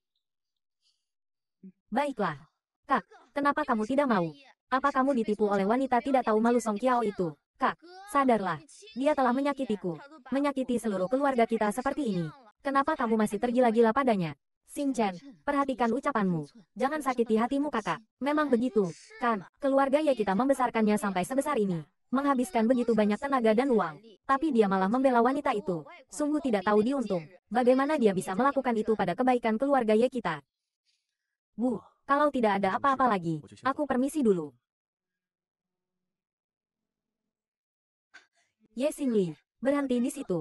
Baiklah. Kak, kenapa kamu tidak mau? Apa kamu ditipu oleh wanita tidak tahu malu Song Kiao itu? Kak, sadarlah. Dia telah menyakitiku. Menyakiti seluruh keluarga kita seperti ini. Kenapa kamu masih tergila-gila padanya? Xin Chen, perhatikan ucapanmu. Jangan sakiti hatimu kakak. Memang begitu, kan? Keluarga ya kita membesarkannya sampai sebesar ini. Menghabiskan begitu banyak tenaga dan uang. Tapi dia malah membela wanita itu. Sungguh tidak tahu diuntung. Bagaimana dia bisa melakukan itu pada kebaikan keluarga ya kita? Bu, kalau tidak ada apa-apa lagi, aku permisi dulu. Ye Xingli, berhenti di situ.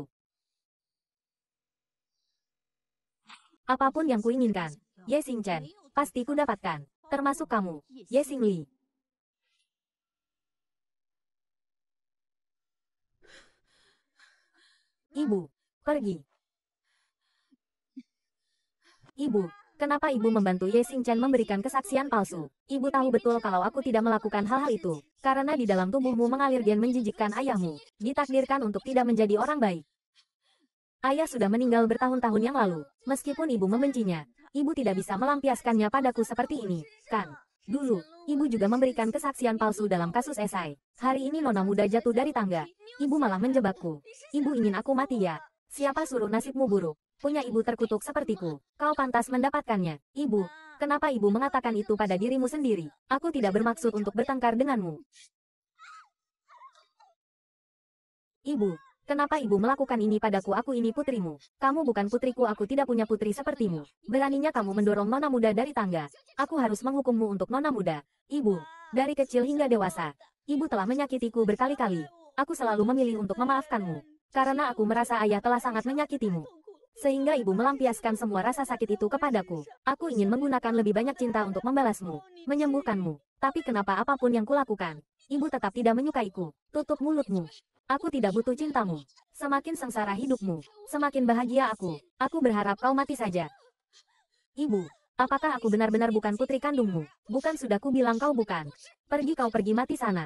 Apapun yang kuinginkan, Ye Xingchen, pasti ku dapatkan, termasuk kamu, Ye Xingli. Ibu, pergi. Ibu, Kenapa ibu membantu Ye Xing memberikan kesaksian palsu? Ibu tahu betul kalau aku tidak melakukan hal-hal itu. Karena di dalam tubuhmu mengalir gen menjijikkan ayahmu. Ditakdirkan untuk tidak menjadi orang baik. Ayah sudah meninggal bertahun-tahun yang lalu. Meskipun ibu membencinya, ibu tidak bisa melampiaskannya padaku seperti ini, kan? Dulu, ibu juga memberikan kesaksian palsu dalam kasus esai. Hari ini nona muda jatuh dari tangga. Ibu malah menjebakku. Ibu ingin aku mati ya? Siapa suruh nasibmu buruk? punya ibu terkutuk sepertiku. Kau pantas mendapatkannya, ibu. Kenapa ibu mengatakan itu pada dirimu sendiri? Aku tidak bermaksud untuk bertengkar denganmu. Ibu, kenapa ibu melakukan ini padaku? Aku ini putrimu. Kamu bukan putriku, aku tidak punya putri sepertimu. Beraninya kamu mendorong nona muda dari tangga. Aku harus menghukummu untuk nona muda. Ibu, dari kecil hingga dewasa, ibu telah menyakitiku berkali-kali. Aku selalu memilih untuk memaafkanmu. Karena aku merasa ayah telah sangat menyakitimu. Sehingga ibu melampiaskan semua rasa sakit itu kepadaku. Aku ingin menggunakan lebih banyak cinta untuk membalasmu, menyembuhkanmu. Tapi kenapa apapun yang kulakukan, ibu tetap tidak menyukaiku. Tutup mulutmu. Aku tidak butuh cintamu. Semakin sengsara hidupmu, semakin bahagia aku. Aku berharap kau mati saja. Ibu, apakah aku benar-benar bukan putri kandungmu? Bukan sudah ku bilang kau bukan. Pergi kau pergi mati sana.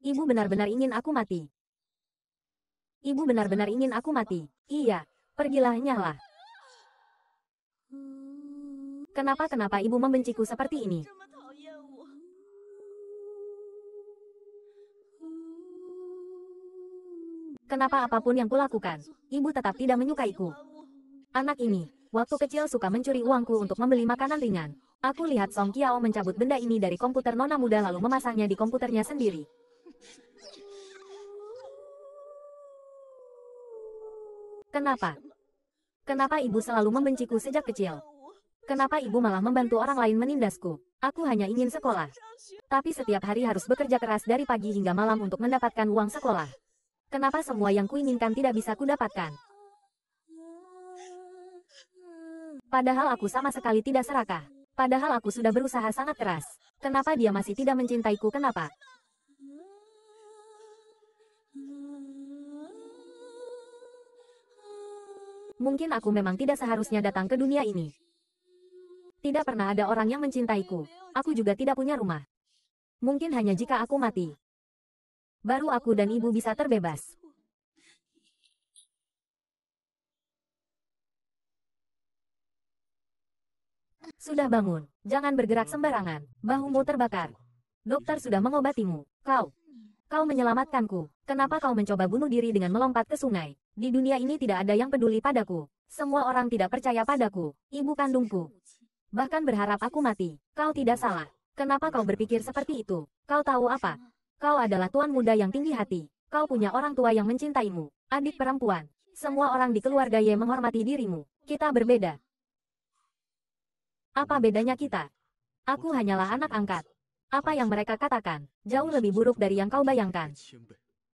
Ibu benar-benar ingin aku mati. Ibu benar-benar ingin aku mati. Iya, pergilah nyala. Kenapa-kenapa ibu membenciku seperti ini? Kenapa apapun yang kulakukan, ibu tetap tidak menyukaiku. Anak ini, waktu kecil suka mencuri uangku untuk membeli makanan ringan. Aku lihat Song Kiao mencabut benda ini dari komputer nona muda lalu memasangnya di komputernya sendiri. Kenapa? Kenapa ibu selalu membenciku sejak kecil? Kenapa ibu malah membantu orang lain menindasku? Aku hanya ingin sekolah. Tapi setiap hari harus bekerja keras dari pagi hingga malam untuk mendapatkan uang sekolah. Kenapa semua yang kuinginkan tidak bisa kudapatkan? Padahal aku sama sekali tidak serakah. Padahal aku sudah berusaha sangat keras. Kenapa dia masih tidak mencintaiku? Kenapa? Mungkin aku memang tidak seharusnya datang ke dunia ini. Tidak pernah ada orang yang mencintaiku. Aku juga tidak punya rumah. Mungkin hanya jika aku mati. Baru aku dan ibu bisa terbebas. Sudah bangun. Jangan bergerak sembarangan. Bahumu terbakar. Dokter sudah mengobatimu. Kau. Kau menyelamatkanku. Kenapa kau mencoba bunuh diri dengan melompat ke sungai? Di dunia ini tidak ada yang peduli padaku. Semua orang tidak percaya padaku, ibu kandungku. Bahkan berharap aku mati. Kau tidak salah. Kenapa kau berpikir seperti itu? Kau tahu apa? Kau adalah tuan muda yang tinggi hati. Kau punya orang tua yang mencintaimu. Adik perempuan. Semua orang di keluarga Ye menghormati dirimu. Kita berbeda. Apa bedanya kita? Aku hanyalah anak angkat. Apa yang mereka katakan, jauh lebih buruk dari yang kau bayangkan.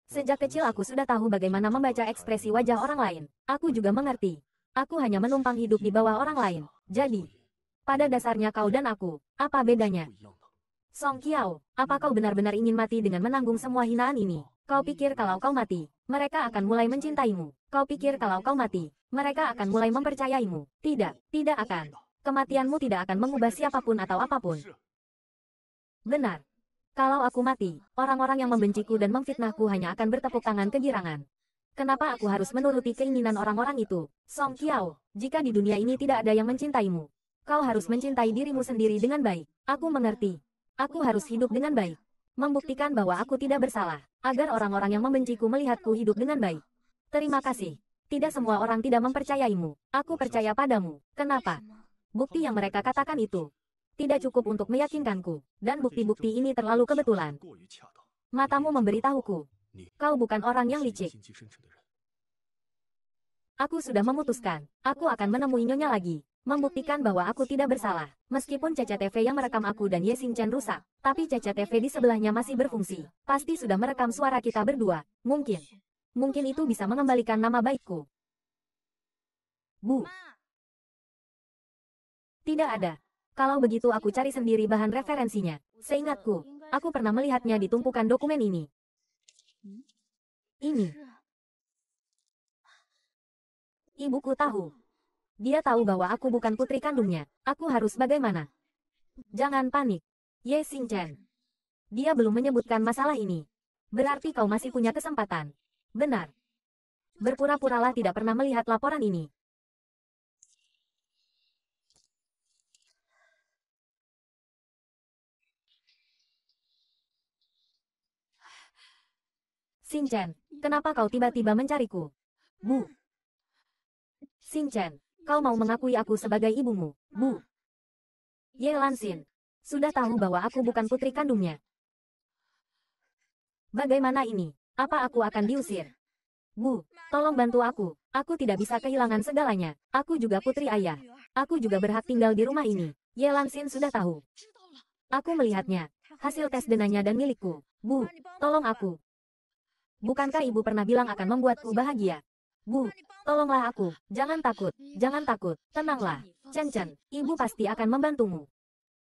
Sejak kecil aku sudah tahu bagaimana membaca ekspresi wajah orang lain. Aku juga mengerti. Aku hanya menumpang hidup di bawah orang lain. Jadi, pada dasarnya kau dan aku, apa bedanya? Song Kiao, apa kau benar-benar ingin mati dengan menanggung semua hinaan ini? Kau pikir kalau kau mati, mereka akan mulai mencintaimu. Kau pikir kalau kau mati, mereka akan mulai mempercayaimu. Tidak, tidak akan. Kematianmu tidak akan mengubah siapapun atau apapun. Benar, kalau aku mati, orang-orang yang membenciku dan memfitnahku hanya akan bertepuk tangan kegirangan. Kenapa aku harus menuruti keinginan orang-orang itu? Song Qiao, jika di dunia ini tidak ada yang mencintaimu, kau harus mencintai dirimu sendiri dengan baik. Aku mengerti. Aku harus hidup dengan baik. Membuktikan bahwa aku tidak bersalah, agar orang-orang yang membenciku melihatku hidup dengan baik. Terima kasih. Tidak semua orang tidak mempercayaimu. Aku percaya padamu. Kenapa? Bukti yang mereka katakan itu tidak cukup untuk meyakinkanku, dan bukti-bukti ini terlalu kebetulan. Matamu memberitahuku. Kau bukan orang yang licik. Aku sudah memutuskan, aku akan menemui Nyonya lagi. Membuktikan bahwa aku tidak bersalah. Meskipun CCTV yang merekam aku dan Ye Chen rusak, tapi CCTV di sebelahnya masih berfungsi. Pasti sudah merekam suara kita berdua, mungkin. Mungkin itu bisa mengembalikan nama baikku. Bu. Tidak ada. Kalau begitu aku cari sendiri bahan referensinya. Seingatku, aku pernah melihatnya di tumpukan dokumen ini. Ini. Ibuku tahu. Dia tahu bahwa aku bukan putri kandungnya. Aku harus bagaimana? Jangan panik. Ye Xing Chen. Dia belum menyebutkan masalah ini. Berarti kau masih punya kesempatan. Benar. Berpura-puralah tidak pernah melihat laporan ini. Sinchen, kenapa kau tiba-tiba mencariku? Bu. Sinchen, kau mau mengakui aku sebagai ibumu, Bu. Ye Lansin, sudah tahu bahwa aku bukan putri kandungnya. Bagaimana ini? Apa aku akan diusir? Bu, tolong bantu aku. Aku tidak bisa kehilangan segalanya. Aku juga putri ayah. Aku juga berhak tinggal di rumah ini. Ye Lansin sudah tahu. Aku melihatnya. Hasil tes denanya dan milikku. Bu, tolong aku. Bukankah ibu pernah bilang akan membuatku bahagia? Bu, tolonglah aku, jangan takut, jangan takut, tenanglah, Chen Chen, ibu pasti akan membantumu.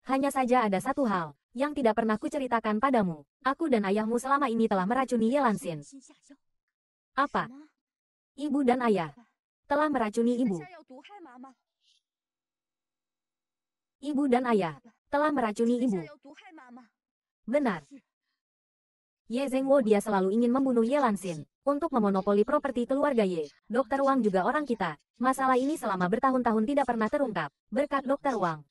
Hanya saja ada satu hal, yang tidak pernah ceritakan padamu, aku dan ayahmu selama ini telah meracuni Yelansin. Apa? Ibu dan ayah telah meracuni ibu. Ibu dan ayah telah meracuni ibu. Benar, Ye Wo dia selalu ingin membunuh Ye Lansin. Untuk memonopoli properti keluarga Ye, Dokter Wang juga orang kita. Masalah ini selama bertahun-tahun tidak pernah terungkap, berkat Dokter Wang.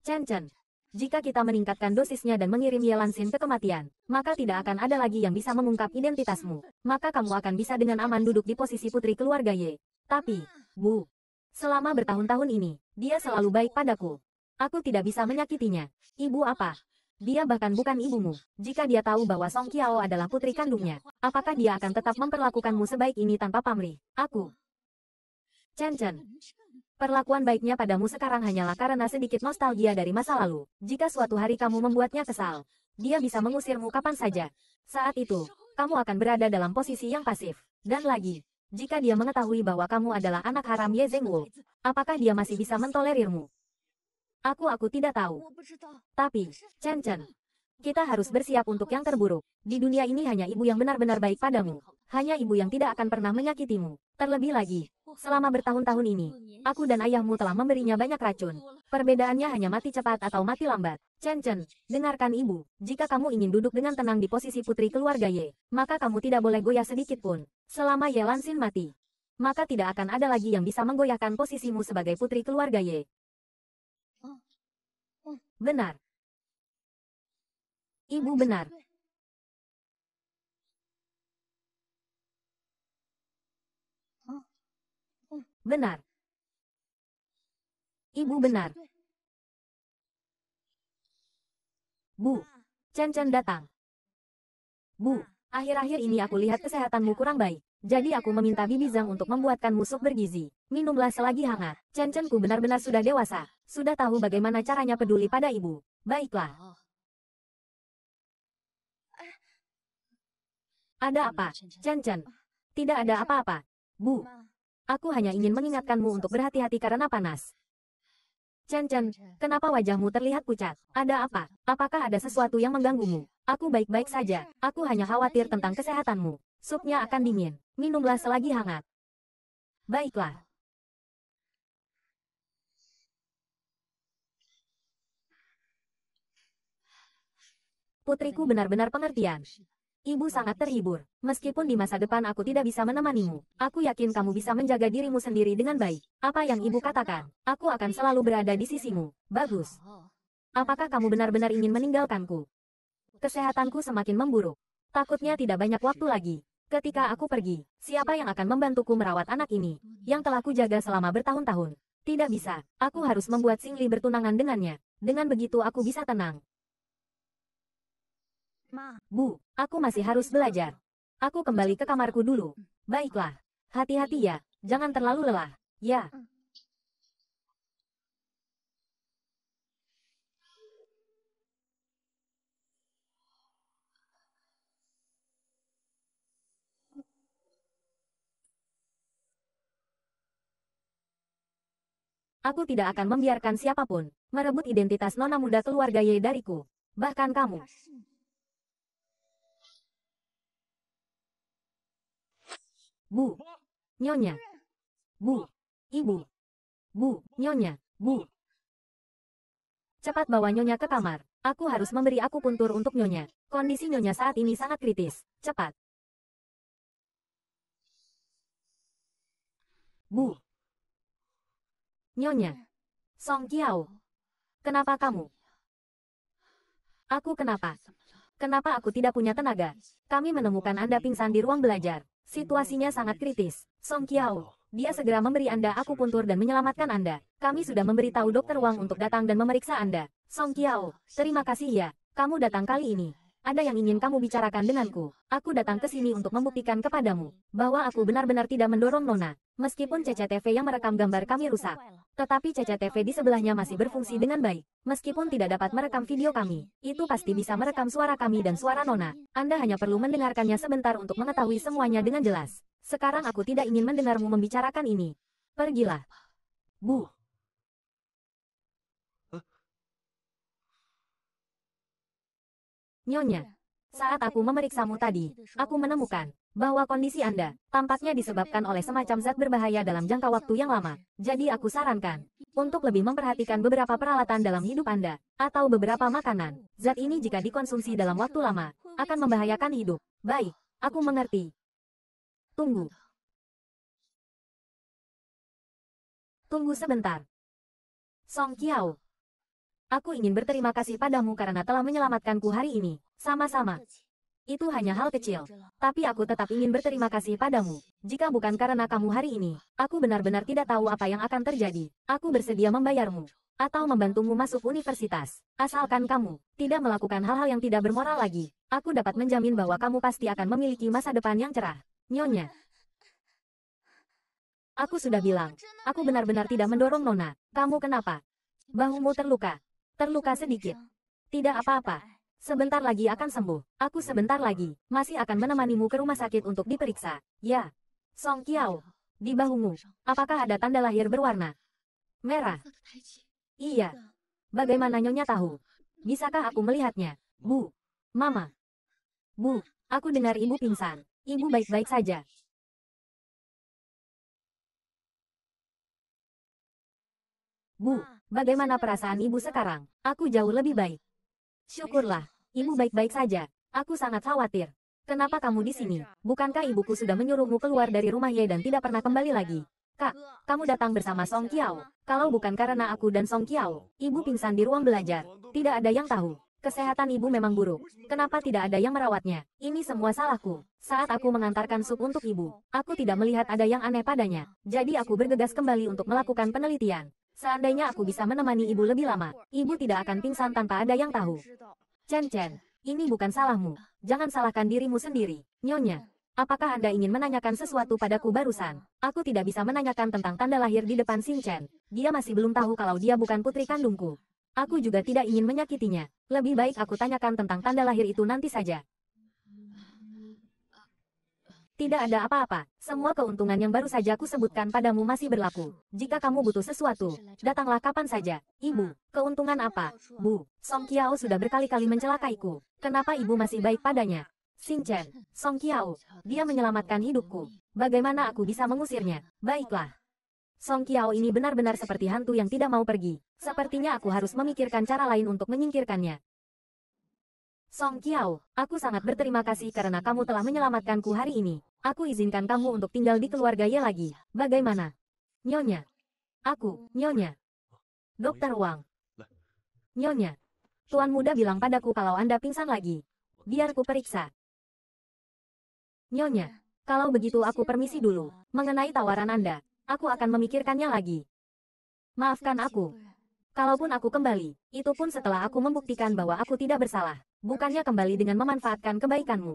Chen Chen, jika kita meningkatkan dosisnya dan mengirim Ye Lansin ke kematian, maka tidak akan ada lagi yang bisa mengungkap identitasmu. Maka kamu akan bisa dengan aman duduk di posisi putri keluarga Ye. Tapi, Bu, selama bertahun-tahun ini, dia selalu baik padaku. Aku tidak bisa menyakitinya. Ibu apa? Dia bahkan bukan ibumu. Jika dia tahu bahwa Song Kiao adalah putri kandungnya, apakah dia akan tetap memperlakukanmu sebaik ini tanpa pamrih? Aku. Chen Chen. Perlakuan baiknya padamu sekarang hanyalah karena sedikit nostalgia dari masa lalu. Jika suatu hari kamu membuatnya kesal, dia bisa mengusirmu kapan saja. Saat itu, kamu akan berada dalam posisi yang pasif. Dan lagi, jika dia mengetahui bahwa kamu adalah anak haram Ye Zengwu, apakah dia masih bisa mentolerirmu? Aku aku tidak tahu. Tapi, Chen Chen, kita harus bersiap untuk yang terburuk. Di dunia ini hanya ibu yang benar-benar baik padamu. Hanya ibu yang tidak akan pernah menyakitimu. Terlebih lagi, selama bertahun-tahun ini, aku dan ayahmu telah memberinya banyak racun. Perbedaannya hanya mati cepat atau mati lambat. Chen Chen, dengarkan ibu, jika kamu ingin duduk dengan tenang di posisi putri keluarga Ye, maka kamu tidak boleh goyah sedikit pun. Selama Ye Lansin mati, maka tidak akan ada lagi yang bisa menggoyahkan posisimu sebagai putri keluarga Ye. Benar. Ibu benar. Oh. Benar. Ibu benar. Bu, Chen Chen datang. Bu, akhir-akhir ini aku lihat kesehatanmu kurang baik. Jadi aku meminta Bibi Zhang untuk membuatkan musuk bergizi. Minumlah selagi hangat. Cencenku benar-benar sudah dewasa. Sudah tahu bagaimana caranya peduli pada ibu. Baiklah. Ada apa, Chen? Tidak ada apa-apa. Bu, aku hanya ingin mengingatkanmu untuk berhati-hati karena panas. Chen, kenapa wajahmu terlihat pucat? Ada apa? Apakah ada sesuatu yang mengganggumu? Aku baik-baik saja. Aku hanya khawatir tentang kesehatanmu. Supnya akan dingin minumlah selagi hangat. Baiklah. Putriku benar-benar pengertian. Ibu sangat terhibur. Meskipun di masa depan aku tidak bisa menemanimu, aku yakin kamu bisa menjaga dirimu sendiri dengan baik. Apa yang ibu katakan, aku akan selalu berada di sisimu. Bagus. Apakah kamu benar-benar ingin meninggalkanku? Kesehatanku semakin memburuk. Takutnya tidak banyak waktu lagi. Ketika aku pergi, siapa yang akan membantuku merawat anak ini, yang telah kujaga selama bertahun-tahun? Tidak bisa, aku harus membuat Singli bertunangan dengannya, dengan begitu aku bisa tenang. Bu, aku masih harus belajar. Aku kembali ke kamarku dulu. Baiklah, hati-hati ya, jangan terlalu lelah. Ya. Aku tidak akan membiarkan siapapun merebut identitas nona muda keluarga Ye dariku. Bahkan kamu. Bu. Nyonya. Bu. Ibu. Bu. Nyonya. Bu. Cepat bawa Nyonya ke kamar. Aku harus memberi aku puntur untuk Nyonya. Kondisi Nyonya saat ini sangat kritis. Cepat. Bu. Nyonya. Song Kiao. Kenapa kamu? Aku kenapa? Kenapa aku tidak punya tenaga? Kami menemukan Anda pingsan di ruang belajar. Situasinya sangat kritis. Song Kiao. Dia segera memberi Anda akupuntur dan menyelamatkan Anda. Kami sudah memberitahu dokter Wang untuk datang dan memeriksa Anda. Song Kiao. terima kasih ya. Kamu datang kali ini ada yang ingin kamu bicarakan denganku. Aku datang ke sini untuk membuktikan kepadamu, bahwa aku benar-benar tidak mendorong Nona. Meskipun CCTV yang merekam gambar kami rusak, tetapi CCTV di sebelahnya masih berfungsi dengan baik. Meskipun tidak dapat merekam video kami, itu pasti bisa merekam suara kami dan suara Nona. Anda hanya perlu mendengarkannya sebentar untuk mengetahui semuanya dengan jelas. Sekarang aku tidak ingin mendengarmu membicarakan ini. Pergilah. Bu. Nyonya, saat aku memeriksamu tadi, aku menemukan bahwa kondisi Anda tampaknya disebabkan oleh semacam zat berbahaya dalam jangka waktu yang lama. Jadi aku sarankan untuk lebih memperhatikan beberapa peralatan dalam hidup Anda atau beberapa makanan. Zat ini jika dikonsumsi dalam waktu lama akan membahayakan hidup. Baik, aku mengerti. Tunggu. Tunggu sebentar. Song Kiao, Aku ingin berterima kasih padamu karena telah menyelamatkanku hari ini. Sama-sama. Itu hanya hal kecil. Tapi aku tetap ingin berterima kasih padamu. Jika bukan karena kamu hari ini, aku benar-benar tidak tahu apa yang akan terjadi. Aku bersedia membayarmu. Atau membantumu masuk universitas. Asalkan kamu tidak melakukan hal-hal yang tidak bermoral lagi. Aku dapat menjamin bahwa kamu pasti akan memiliki masa depan yang cerah. Nyonya. Aku sudah bilang, aku benar-benar tidak mendorong Nona. Kamu kenapa? Bahumu terluka. Terluka sedikit. Tidak apa-apa. Sebentar lagi akan sembuh. Aku sebentar lagi, masih akan menemanimu ke rumah sakit untuk diperiksa. Ya. Song Kiao, Di bahumu, apakah ada tanda lahir berwarna? Merah. Iya. Bagaimana Nyonya tahu? Bisakah aku melihatnya? Bu. Mama. Bu, aku dengar ibu pingsan. Ibu baik-baik saja. Bu, Bagaimana perasaan ibu sekarang? Aku jauh lebih baik. Syukurlah, ibu baik-baik saja. Aku sangat khawatir. Kenapa kamu di sini? Bukankah ibuku sudah menyuruhmu keluar dari rumah Ye dan tidak pernah kembali lagi? Kak, kamu datang bersama Song Kiao. Kalau bukan karena aku dan Song Kiao, ibu pingsan di ruang belajar. Tidak ada yang tahu. Kesehatan ibu memang buruk. Kenapa tidak ada yang merawatnya? Ini semua salahku. Saat aku mengantarkan sup untuk ibu, aku tidak melihat ada yang aneh padanya. Jadi aku bergegas kembali untuk melakukan penelitian. Seandainya aku bisa menemani ibu lebih lama, ibu tidak akan pingsan tanpa ada yang tahu. Chen Chen, ini bukan salahmu. Jangan salahkan dirimu sendiri, Nyonya. Apakah Anda ingin menanyakan sesuatu padaku barusan? Aku tidak bisa menanyakan tentang tanda lahir di depan Xin Chen. Dia masih belum tahu kalau dia bukan putri kandungku. Aku juga tidak ingin menyakitinya. Lebih baik aku tanyakan tentang tanda lahir itu nanti saja. Tidak ada apa-apa, semua keuntungan yang baru saja ku sebutkan padamu masih berlaku. Jika kamu butuh sesuatu, datanglah kapan saja. Ibu, keuntungan apa? Bu, Song Kiao sudah berkali-kali mencelakaiku. Kenapa ibu masih baik padanya? Xin Chen, Song Kiao, dia menyelamatkan hidupku. Bagaimana aku bisa mengusirnya? Baiklah. Song Kiao ini benar-benar seperti hantu yang tidak mau pergi. Sepertinya aku harus memikirkan cara lain untuk menyingkirkannya. Song Kiao, aku sangat berterima kasih karena kamu telah menyelamatkanku hari ini. Aku izinkan kamu untuk tinggal di keluarga ya lagi. Bagaimana? Nyonya. Aku, Nyonya. Dokter Wang. Nyonya. Tuan muda bilang padaku kalau Anda pingsan lagi. Biar ku periksa. Nyonya. Kalau begitu aku permisi dulu. Mengenai tawaran Anda, aku akan memikirkannya lagi. Maafkan aku. Kalaupun aku kembali, itu pun setelah aku membuktikan bahwa aku tidak bersalah. Bukannya kembali dengan memanfaatkan kebaikanmu.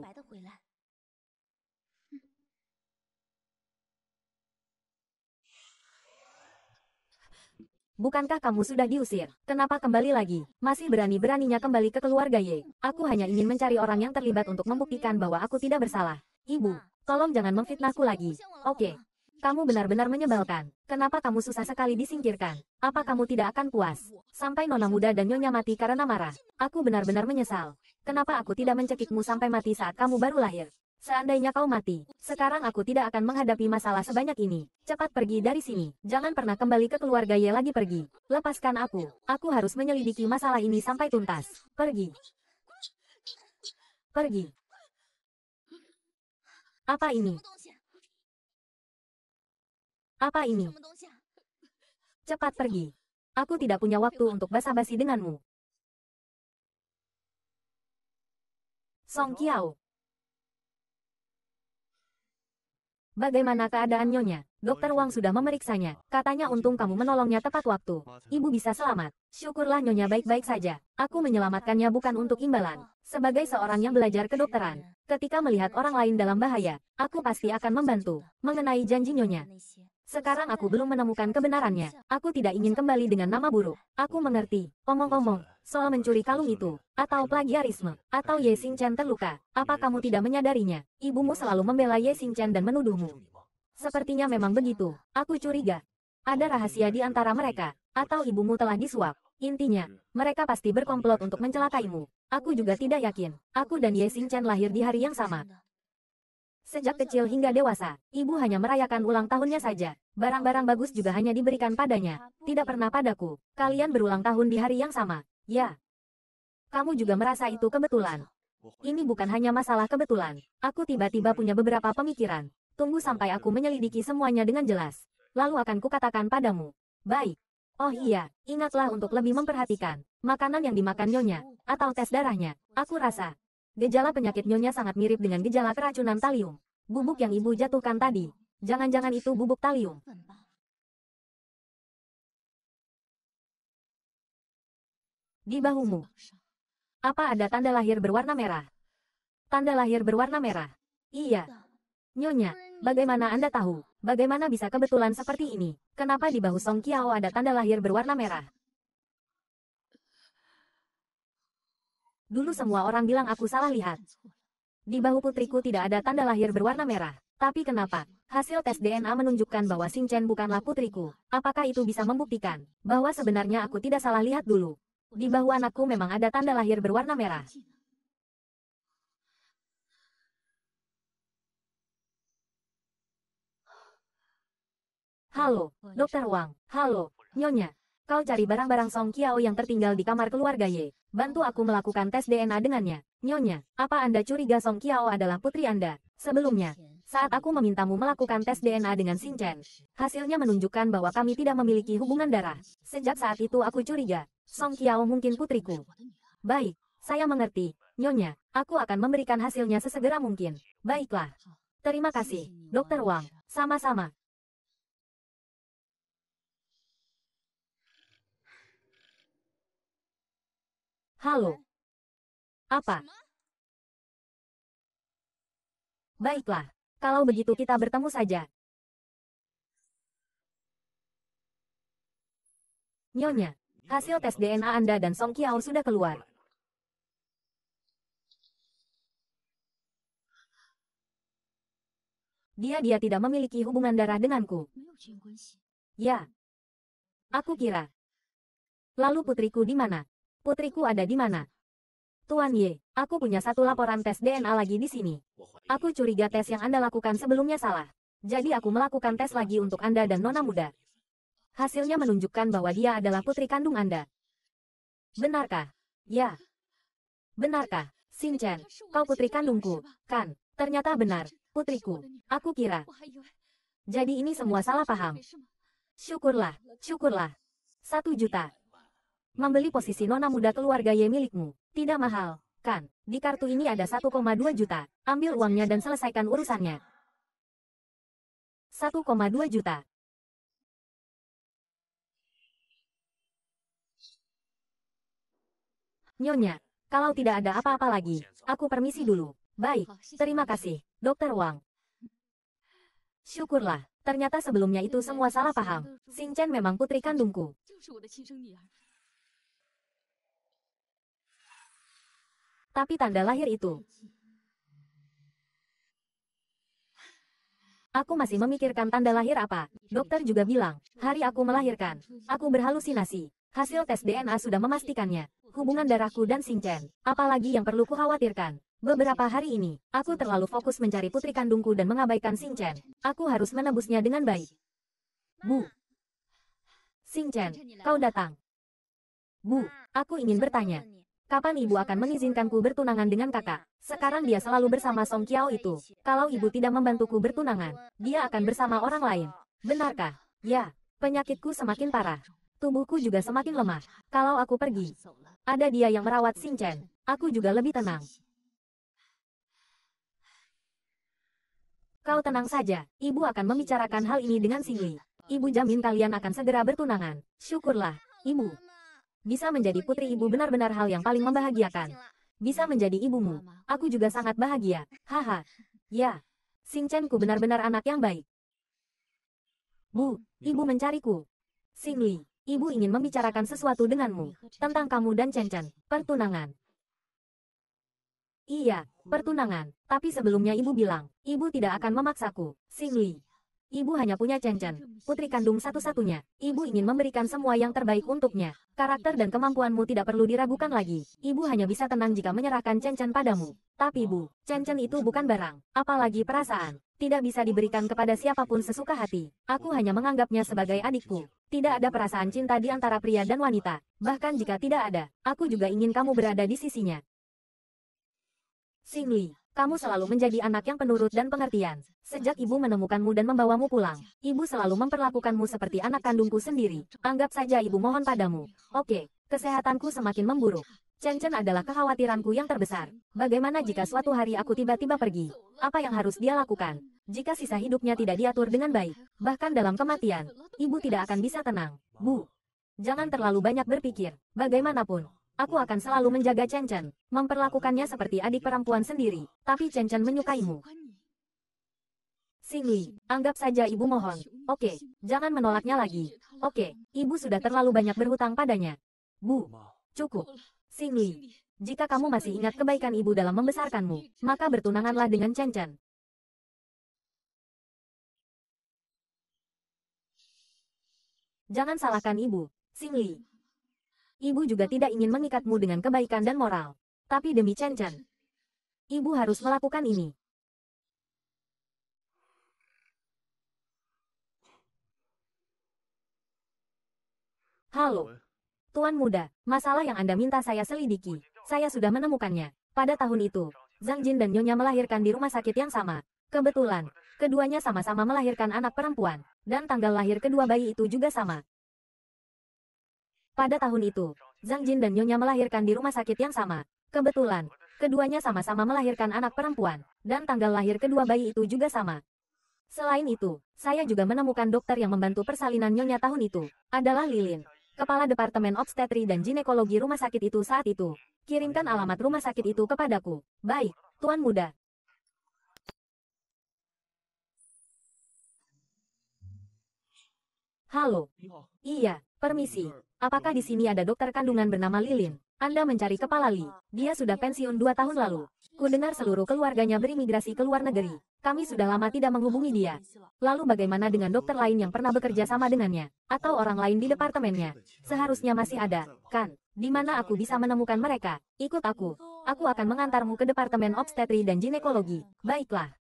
Bukankah kamu sudah diusir? Kenapa kembali lagi? Masih berani-beraninya kembali ke keluarga Ye. Aku hanya ingin mencari orang yang terlibat untuk membuktikan bahwa aku tidak bersalah. Ibu, tolong jangan memfitnahku lagi. Oke. Okay. Kamu benar-benar menyebalkan. Kenapa kamu susah sekali disingkirkan? Apa kamu tidak akan puas? Sampai nona muda dan nyonya mati karena marah. Aku benar-benar menyesal. Kenapa aku tidak mencekikmu sampai mati saat kamu baru lahir? Seandainya kau mati, sekarang aku tidak akan menghadapi masalah sebanyak ini. Cepat pergi dari sini. Jangan pernah kembali ke keluarga Ye lagi pergi. Lepaskan aku. Aku harus menyelidiki masalah ini sampai tuntas. Pergi. Pergi. Apa ini? Apa ini? Cepat pergi. Aku tidak punya waktu untuk basa-basi denganmu. Song Qiao. Bagaimana keadaan Nyonya? Dokter Wang sudah memeriksanya. Katanya untung kamu menolongnya tepat waktu. Ibu bisa selamat. Syukurlah Nyonya baik-baik saja. Aku menyelamatkannya bukan untuk imbalan. Sebagai seorang yang belajar kedokteran, ketika melihat orang lain dalam bahaya, aku pasti akan membantu. Mengenai janji Nyonya, sekarang aku belum menemukan kebenarannya. Aku tidak ingin kembali dengan nama buruk. Aku mengerti. Omong-omong, soal mencuri kalung itu, atau plagiarisme, atau Ye Xing Chen terluka. Apa kamu tidak menyadarinya? Ibumu selalu membela Ye Xing Chen dan menuduhmu. Sepertinya memang begitu. Aku curiga. Ada rahasia di antara mereka, atau ibumu telah disuap. Intinya, mereka pasti berkomplot untuk mencelakaimu. Aku juga tidak yakin. Aku dan Ye Xing Chen lahir di hari yang sama. Sejak kecil hingga dewasa, ibu hanya merayakan ulang tahunnya saja. Barang-barang bagus juga hanya diberikan padanya. Tidak pernah padaku. Kalian berulang tahun di hari yang sama. Ya. Kamu juga merasa itu kebetulan. Ini bukan hanya masalah kebetulan. Aku tiba-tiba punya beberapa pemikiran. Tunggu sampai aku menyelidiki semuanya dengan jelas. Lalu akan kukatakan padamu. Baik. Oh iya, ingatlah untuk lebih memperhatikan makanan yang dimakan nyonya, atau tes darahnya. Aku rasa, Gejala penyakit Nyonya sangat mirip dengan gejala keracunan talium. Bubuk yang ibu jatuhkan tadi. Jangan-jangan itu bubuk talium. Di bahumu. Apa ada tanda lahir berwarna merah? Tanda lahir berwarna merah. Iya. Nyonya, bagaimana Anda tahu? Bagaimana bisa kebetulan seperti ini? Kenapa di bahu Song Kiao ada tanda lahir berwarna merah? Dulu semua orang bilang aku salah lihat. Di bahu putriku tidak ada tanda lahir berwarna merah. Tapi kenapa? Hasil tes DNA menunjukkan bahwa Chen bukanlah putriku. Apakah itu bisa membuktikan bahwa sebenarnya aku tidak salah lihat dulu? Di bahu anakku memang ada tanda lahir berwarna merah. Halo, Dokter Wang. Halo, Nyonya. Kau cari barang-barang Song Kiao yang tertinggal di kamar keluarga Ye. Bantu aku melakukan tes DNA dengannya. Nyonya, apa Anda curiga Song Kiao adalah putri Anda? Sebelumnya, saat aku memintamu melakukan tes DNA dengan Xin Chen, hasilnya menunjukkan bahwa kami tidak memiliki hubungan darah. Sejak saat itu aku curiga, Song Kiao mungkin putriku. Baik, saya mengerti. Nyonya, aku akan memberikan hasilnya sesegera mungkin. Baiklah. Terima kasih, Dokter Wang. Sama-sama. Halo. Apa? Baiklah, kalau begitu kita bertemu saja. Nyonya, hasil tes DNA Anda dan Song Kiao sudah keluar. Dia-dia tidak memiliki hubungan darah denganku. Ya. Aku kira. Lalu putriku di mana? Putriku ada di mana? Tuan Ye, aku punya satu laporan tes DNA lagi di sini. Aku curiga tes yang Anda lakukan sebelumnya salah. Jadi aku melakukan tes lagi untuk Anda dan Nona Muda. Hasilnya menunjukkan bahwa dia adalah putri kandung Anda. Benarkah? Ya. Benarkah? Chen? kau putri kandungku, kan? Ternyata benar, putriku. Aku kira. Jadi ini semua salah paham. Syukurlah, syukurlah. Satu juta, Membeli posisi nona muda keluarga Y milikmu. Tidak mahal, kan? Di kartu ini ada 1,2 juta. Ambil uangnya dan selesaikan urusannya. 1,2 juta. Nyonya, kalau tidak ada apa-apa lagi, aku permisi dulu. Baik, terima kasih, Dokter Wang. Syukurlah, ternyata sebelumnya itu semua salah paham. Xing Chen memang putri kandungku. tapi tanda lahir itu. Aku masih memikirkan tanda lahir apa. Dokter juga bilang, hari aku melahirkan. Aku berhalusinasi. Hasil tes DNA sudah memastikannya. Hubungan darahku dan Singchen. Apalagi yang perlu kukhawatirkan. Beberapa hari ini, aku terlalu fokus mencari putri kandungku dan mengabaikan Singchen. Aku harus menebusnya dengan baik. Bu. Singchen, kau datang. Bu, aku ingin bertanya. Kapan ibu akan mengizinkanku bertunangan dengan kakak? Sekarang dia selalu bersama Song Kiao itu. Kalau ibu tidak membantuku bertunangan, dia akan bersama orang lain. Benarkah? Ya, penyakitku semakin parah. Tubuhku juga semakin lemah. Kalau aku pergi, ada dia yang merawat Chen. Aku juga lebih tenang. Kau tenang saja, ibu akan membicarakan hal ini dengan Li. Ibu jamin kalian akan segera bertunangan. Syukurlah, ibu. Bisa menjadi putri ibu benar-benar hal yang paling membahagiakan. Bisa menjadi ibumu. Aku juga sangat bahagia. Haha. Ya. Singchenku benar-benar anak yang baik. Bu, ibu mencariku. Singli, ibu ingin membicarakan sesuatu denganmu. Tentang kamu dan Chen-Chen. Pertunangan. Iya, pertunangan. Tapi sebelumnya ibu bilang, ibu tidak akan memaksaku. Singli, Ibu hanya punya chen putri kandung satu-satunya. Ibu ingin memberikan semua yang terbaik untuknya. Karakter dan kemampuanmu tidak perlu diragukan lagi. Ibu hanya bisa tenang jika menyerahkan chen padamu. Tapi Bu, chen itu bukan barang, apalagi perasaan. Tidak bisa diberikan kepada siapapun sesuka hati. Aku hanya menganggapnya sebagai adikku. Tidak ada perasaan cinta di antara pria dan wanita. Bahkan jika tidak ada, aku juga ingin kamu berada di sisinya. Sing Li, kamu selalu menjadi anak yang penurut dan pengertian. Sejak ibu menemukanmu dan membawamu pulang, ibu selalu memperlakukanmu seperti anak kandungku sendiri. Anggap saja ibu mohon padamu. Oke, kesehatanku semakin memburuk. Chen-Chen adalah kekhawatiranku yang terbesar. Bagaimana jika suatu hari aku tiba-tiba pergi? Apa yang harus dia lakukan? Jika sisa hidupnya tidak diatur dengan baik, bahkan dalam kematian, ibu tidak akan bisa tenang. Bu, jangan terlalu banyak berpikir. Bagaimanapun, Aku akan selalu menjaga Chen Chen, memperlakukannya seperti adik perempuan sendiri, tapi Chen Chen menyukaimu. Singli, anggap saja ibu mohon. Oke, jangan menolaknya lagi. Oke, ibu sudah terlalu banyak berhutang padanya. Bu, cukup. Singli, jika kamu masih ingat kebaikan ibu dalam membesarkanmu, maka bertunanganlah dengan Chen Chen. Jangan salahkan ibu, Singli. Ibu juga tidak ingin mengikatmu dengan kebaikan dan moral. Tapi demi Chen Chen, ibu harus melakukan ini. Halo. Eh. Tuan muda, masalah yang Anda minta saya selidiki. Saya sudah menemukannya. Pada tahun itu, Zhang Jin dan Nyonya melahirkan di rumah sakit yang sama. Kebetulan, keduanya sama-sama melahirkan anak perempuan, dan tanggal lahir kedua bayi itu juga sama. Pada tahun itu, Zhang Jin dan Nyonya melahirkan di rumah sakit yang sama. Kebetulan, keduanya sama-sama melahirkan anak perempuan, dan tanggal lahir kedua bayi itu juga sama. Selain itu, saya juga menemukan dokter yang membantu persalinan Nyonya tahun itu, adalah Lilin, kepala Departemen Obstetri dan Ginekologi rumah sakit itu saat itu. Kirimkan alamat rumah sakit itu kepadaku. Baik, Tuan Muda. Halo. Iya, permisi. Apakah di sini ada dokter kandungan bernama Lilin? Anda mencari kepala Li. Dia sudah pensiun dua tahun lalu. Ku seluruh keluarganya berimigrasi ke luar negeri. Kami sudah lama tidak menghubungi dia. Lalu bagaimana dengan dokter lain yang pernah bekerja sama dengannya? Atau orang lain di departemennya? Seharusnya masih ada, kan? Di mana aku bisa menemukan mereka? Ikut aku. Aku akan mengantarmu ke Departemen Obstetri dan Ginekologi. Baiklah.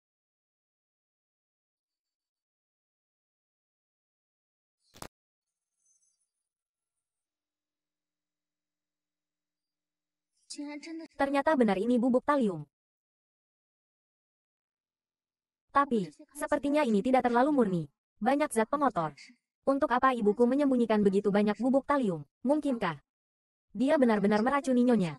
Kan ternyata benar ini bubuk talium. Tapi, sepertinya ini tidak terlalu murni. Banyak zat pemotor. Untuk apa ibuku menyembunyikan begitu banyak bubuk talium? Mungkinkah? Dia benar-benar meracuni nyonya.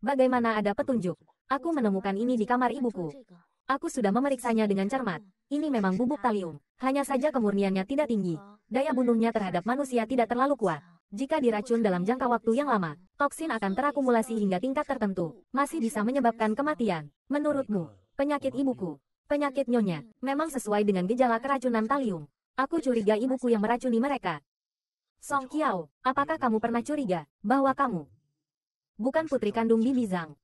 Bagaimana ada petunjuk? Aku menemukan ini di kamar ibuku. Aku sudah memeriksanya dengan cermat. Ini memang bubuk talium. Hanya saja kemurniannya tidak tinggi. Daya bunuhnya terhadap manusia tidak terlalu kuat. Jika diracun dalam jangka waktu yang lama, toksin akan terakumulasi hingga tingkat tertentu. Masih bisa menyebabkan kematian. Menurutmu, penyakit ibuku, penyakit nyonya, memang sesuai dengan gejala keracunan talium. Aku curiga ibuku yang meracuni mereka. Song Kiao, apakah kamu pernah curiga bahwa kamu bukan putri kandung Bibi Zhang?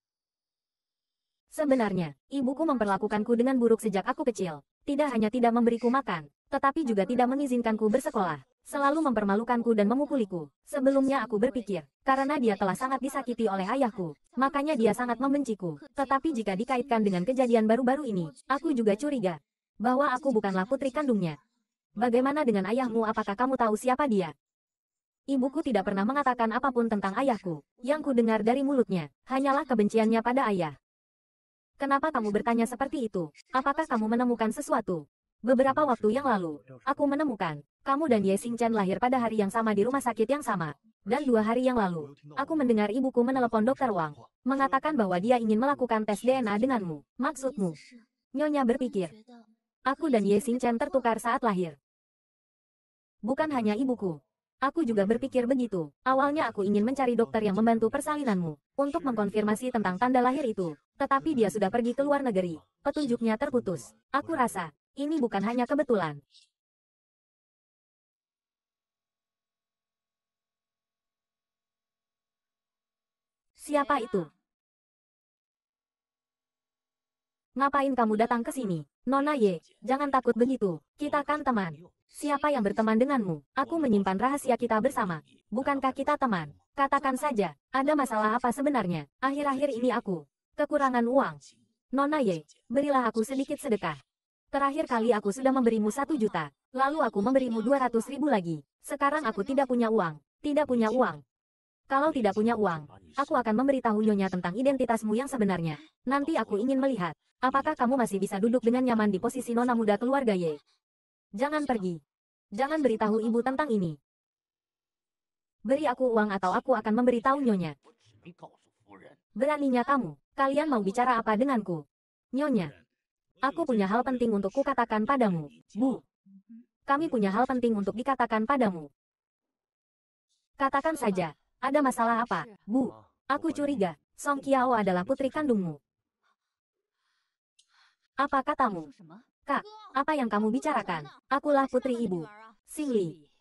Sebenarnya, ibuku memperlakukanku dengan buruk sejak aku kecil. Tidak hanya tidak memberiku makan, tetapi juga tidak mengizinkanku bersekolah. Selalu mempermalukanku dan memukuliku. Sebelumnya aku berpikir, karena dia telah sangat disakiti oleh ayahku, makanya dia sangat membenciku. Tetapi jika dikaitkan dengan kejadian baru-baru ini, aku juga curiga bahwa aku bukanlah putri kandungnya. Bagaimana dengan ayahmu apakah kamu tahu siapa dia? Ibuku tidak pernah mengatakan apapun tentang ayahku. Yang ku dengar dari mulutnya, hanyalah kebenciannya pada ayah. Kenapa kamu bertanya seperti itu? Apakah kamu menemukan sesuatu? Beberapa waktu yang lalu, aku menemukan, kamu dan Ye Xing Chen lahir pada hari yang sama di rumah sakit yang sama. Dan dua hari yang lalu, aku mendengar ibuku menelepon dokter Wang, mengatakan bahwa dia ingin melakukan tes DNA denganmu. Maksudmu? Nyonya berpikir, aku dan Ye Xing Chen tertukar saat lahir. Bukan hanya ibuku, Aku juga berpikir begitu. Awalnya aku ingin mencari dokter yang membantu persalinanmu, untuk mengkonfirmasi tentang tanda lahir itu. Tetapi dia sudah pergi ke luar negeri. Petunjuknya terputus. Aku rasa, ini bukan hanya kebetulan. Siapa itu? Ngapain kamu datang ke sini? Nona Ye, jangan takut begitu. Kita kan teman. Siapa yang berteman denganmu? Aku menyimpan rahasia kita bersama. Bukankah kita teman? Katakan saja, ada masalah apa sebenarnya? Akhir-akhir ini aku Kekurangan uang. Nona Ye, berilah aku sedikit sedekah. Terakhir kali aku sudah memberimu satu juta, lalu aku memberimu dua ratus ribu lagi. Sekarang aku tidak punya uang, tidak punya uang. Kalau tidak punya uang, aku akan memberitahu Nyonya tentang identitasmu yang sebenarnya. Nanti aku ingin melihat, apakah kamu masih bisa duduk dengan nyaman di posisi nona muda keluarga Ye. Jangan pergi. Jangan beritahu ibu tentang ini. Beri aku uang atau aku akan memberitahu Nyonya. Beraninya kamu. Kalian mau bicara apa denganku? Nyonya. Aku punya hal penting untuk kukatakan padamu, Bu. Kami punya hal penting untuk dikatakan padamu. Katakan saja, ada masalah apa, Bu? Aku curiga, Song Kiao adalah putri kandungmu. Apa katamu? Kak, apa yang kamu bicarakan? Akulah putri ibu. Sing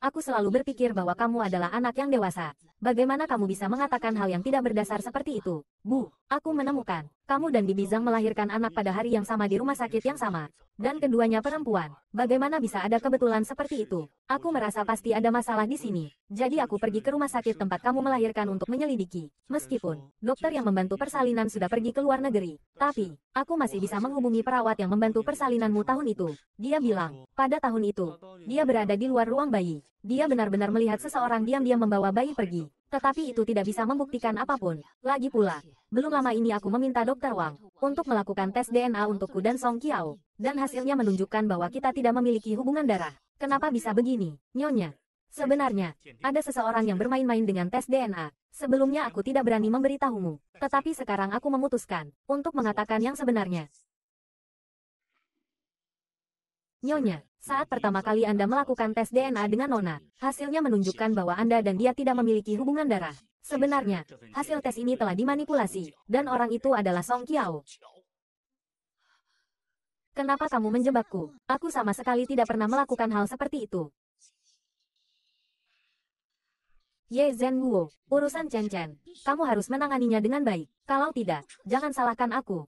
Aku selalu berpikir bahwa kamu adalah anak yang dewasa. Bagaimana kamu bisa mengatakan hal yang tidak berdasar seperti itu? Bu, aku menemukan kamu dan Bibizang melahirkan anak pada hari yang sama di rumah sakit yang sama. Dan keduanya perempuan. Bagaimana bisa ada kebetulan seperti itu? Aku merasa pasti ada masalah di sini. Jadi aku pergi ke rumah sakit tempat kamu melahirkan untuk menyelidiki. Meskipun, dokter yang membantu persalinan sudah pergi ke luar negeri. Tapi, aku masih bisa menghubungi perawat yang membantu persalinanmu tahun itu. Dia bilang, pada tahun itu, dia berada di luar ruang bayi. Dia benar-benar melihat seseorang diam-diam membawa bayi pergi. Tetapi itu tidak bisa membuktikan apapun. Lagi pula, belum lama ini aku meminta Dokter Wang untuk melakukan tes DNA untukku dan Song Qiao. Dan hasilnya menunjukkan bahwa kita tidak memiliki hubungan darah. Kenapa bisa begini, Nyonya? Sebenarnya, ada seseorang yang bermain-main dengan tes DNA. Sebelumnya aku tidak berani memberitahumu. Tetapi sekarang aku memutuskan untuk mengatakan yang sebenarnya. Nyonya, saat pertama kali Anda melakukan tes DNA dengan Nona, hasilnya menunjukkan bahwa Anda dan dia tidak memiliki hubungan darah. Sebenarnya, hasil tes ini telah dimanipulasi, dan orang itu adalah Song Kiao. Kenapa kamu menjebakku? Aku sama sekali tidak pernah melakukan hal seperti itu. Ye Zhen Wu, urusan Chen Chen. Kamu harus menanganinya dengan baik. Kalau tidak, jangan salahkan aku.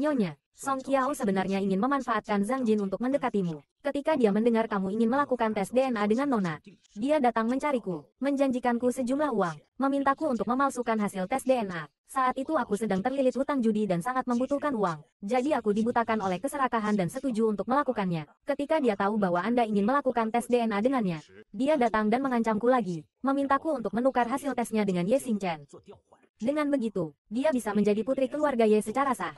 Nyonya, Song Qiao sebenarnya ingin memanfaatkan Zhang Jin untuk mendekatimu. Ketika dia mendengar kamu ingin melakukan tes DNA dengan Nona, dia datang mencariku, menjanjikanku sejumlah uang, memintaku untuk memalsukan hasil tes DNA. Saat itu aku sedang terlilit hutang judi dan sangat membutuhkan uang, jadi aku dibutakan oleh keserakahan dan setuju untuk melakukannya. Ketika dia tahu bahwa Anda ingin melakukan tes DNA dengannya, dia datang dan mengancamku lagi, memintaku untuk menukar hasil tesnya dengan Ye Chen. Dengan begitu, dia bisa menjadi putri keluarga Ye secara sah.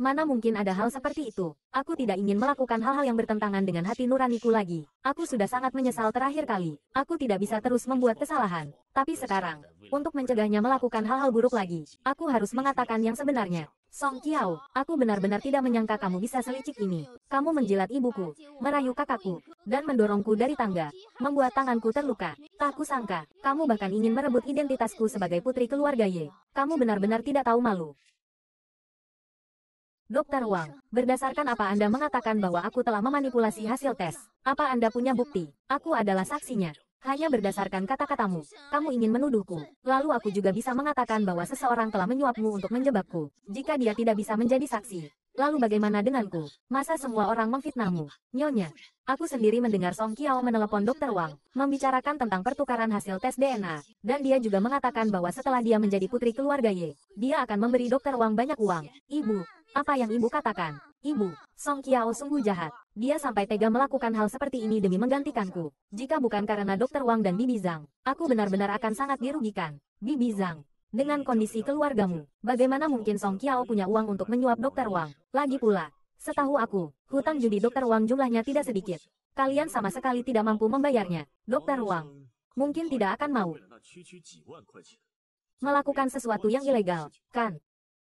Mana mungkin ada hal seperti itu? Aku tidak ingin melakukan hal-hal yang bertentangan dengan hati nuraniku lagi. Aku sudah sangat menyesal terakhir kali. Aku tidak bisa terus membuat kesalahan. Tapi sekarang, untuk mencegahnya melakukan hal-hal buruk lagi, aku harus mengatakan yang sebenarnya. Song Qiao, aku benar-benar tidak menyangka kamu bisa selicik ini. Kamu menjilat ibuku, merayu kakakku, dan mendorongku dari tangga, membuat tanganku terluka. Tak kusangka, kamu bahkan ingin merebut identitasku sebagai putri keluarga Ye. Kamu benar-benar tidak tahu malu. Dokter Wang, berdasarkan apa Anda mengatakan bahwa aku telah memanipulasi hasil tes? Apa Anda punya bukti? Aku adalah saksinya. Hanya berdasarkan kata-katamu, kamu ingin menuduhku. Lalu aku juga bisa mengatakan bahwa seseorang telah menyuapmu untuk menjebakku. Jika dia tidak bisa menjadi saksi, lalu bagaimana denganku? Masa semua orang memfitnahmu? Nyonya, aku sendiri mendengar Song Kiao menelepon Dokter Wang, membicarakan tentang pertukaran hasil tes DNA, dan dia juga mengatakan bahwa setelah dia menjadi putri keluarga Ye, dia akan memberi Dokter Wang banyak uang. Ibu, apa yang ibu katakan? Ibu, Song Kiao sungguh jahat. Dia sampai tega melakukan hal seperti ini demi menggantikanku. Jika bukan karena Dokter Wang dan Bibi Zhang, aku benar-benar akan sangat dirugikan. Bibi Zhang, dengan kondisi keluargamu, bagaimana mungkin Song Kiao punya uang untuk menyuap Dokter Wang? Lagi pula, setahu aku, hutang judi Dokter Wang jumlahnya tidak sedikit. Kalian sama sekali tidak mampu membayarnya. Dokter Wang, mungkin tidak akan mau melakukan sesuatu yang ilegal, kan?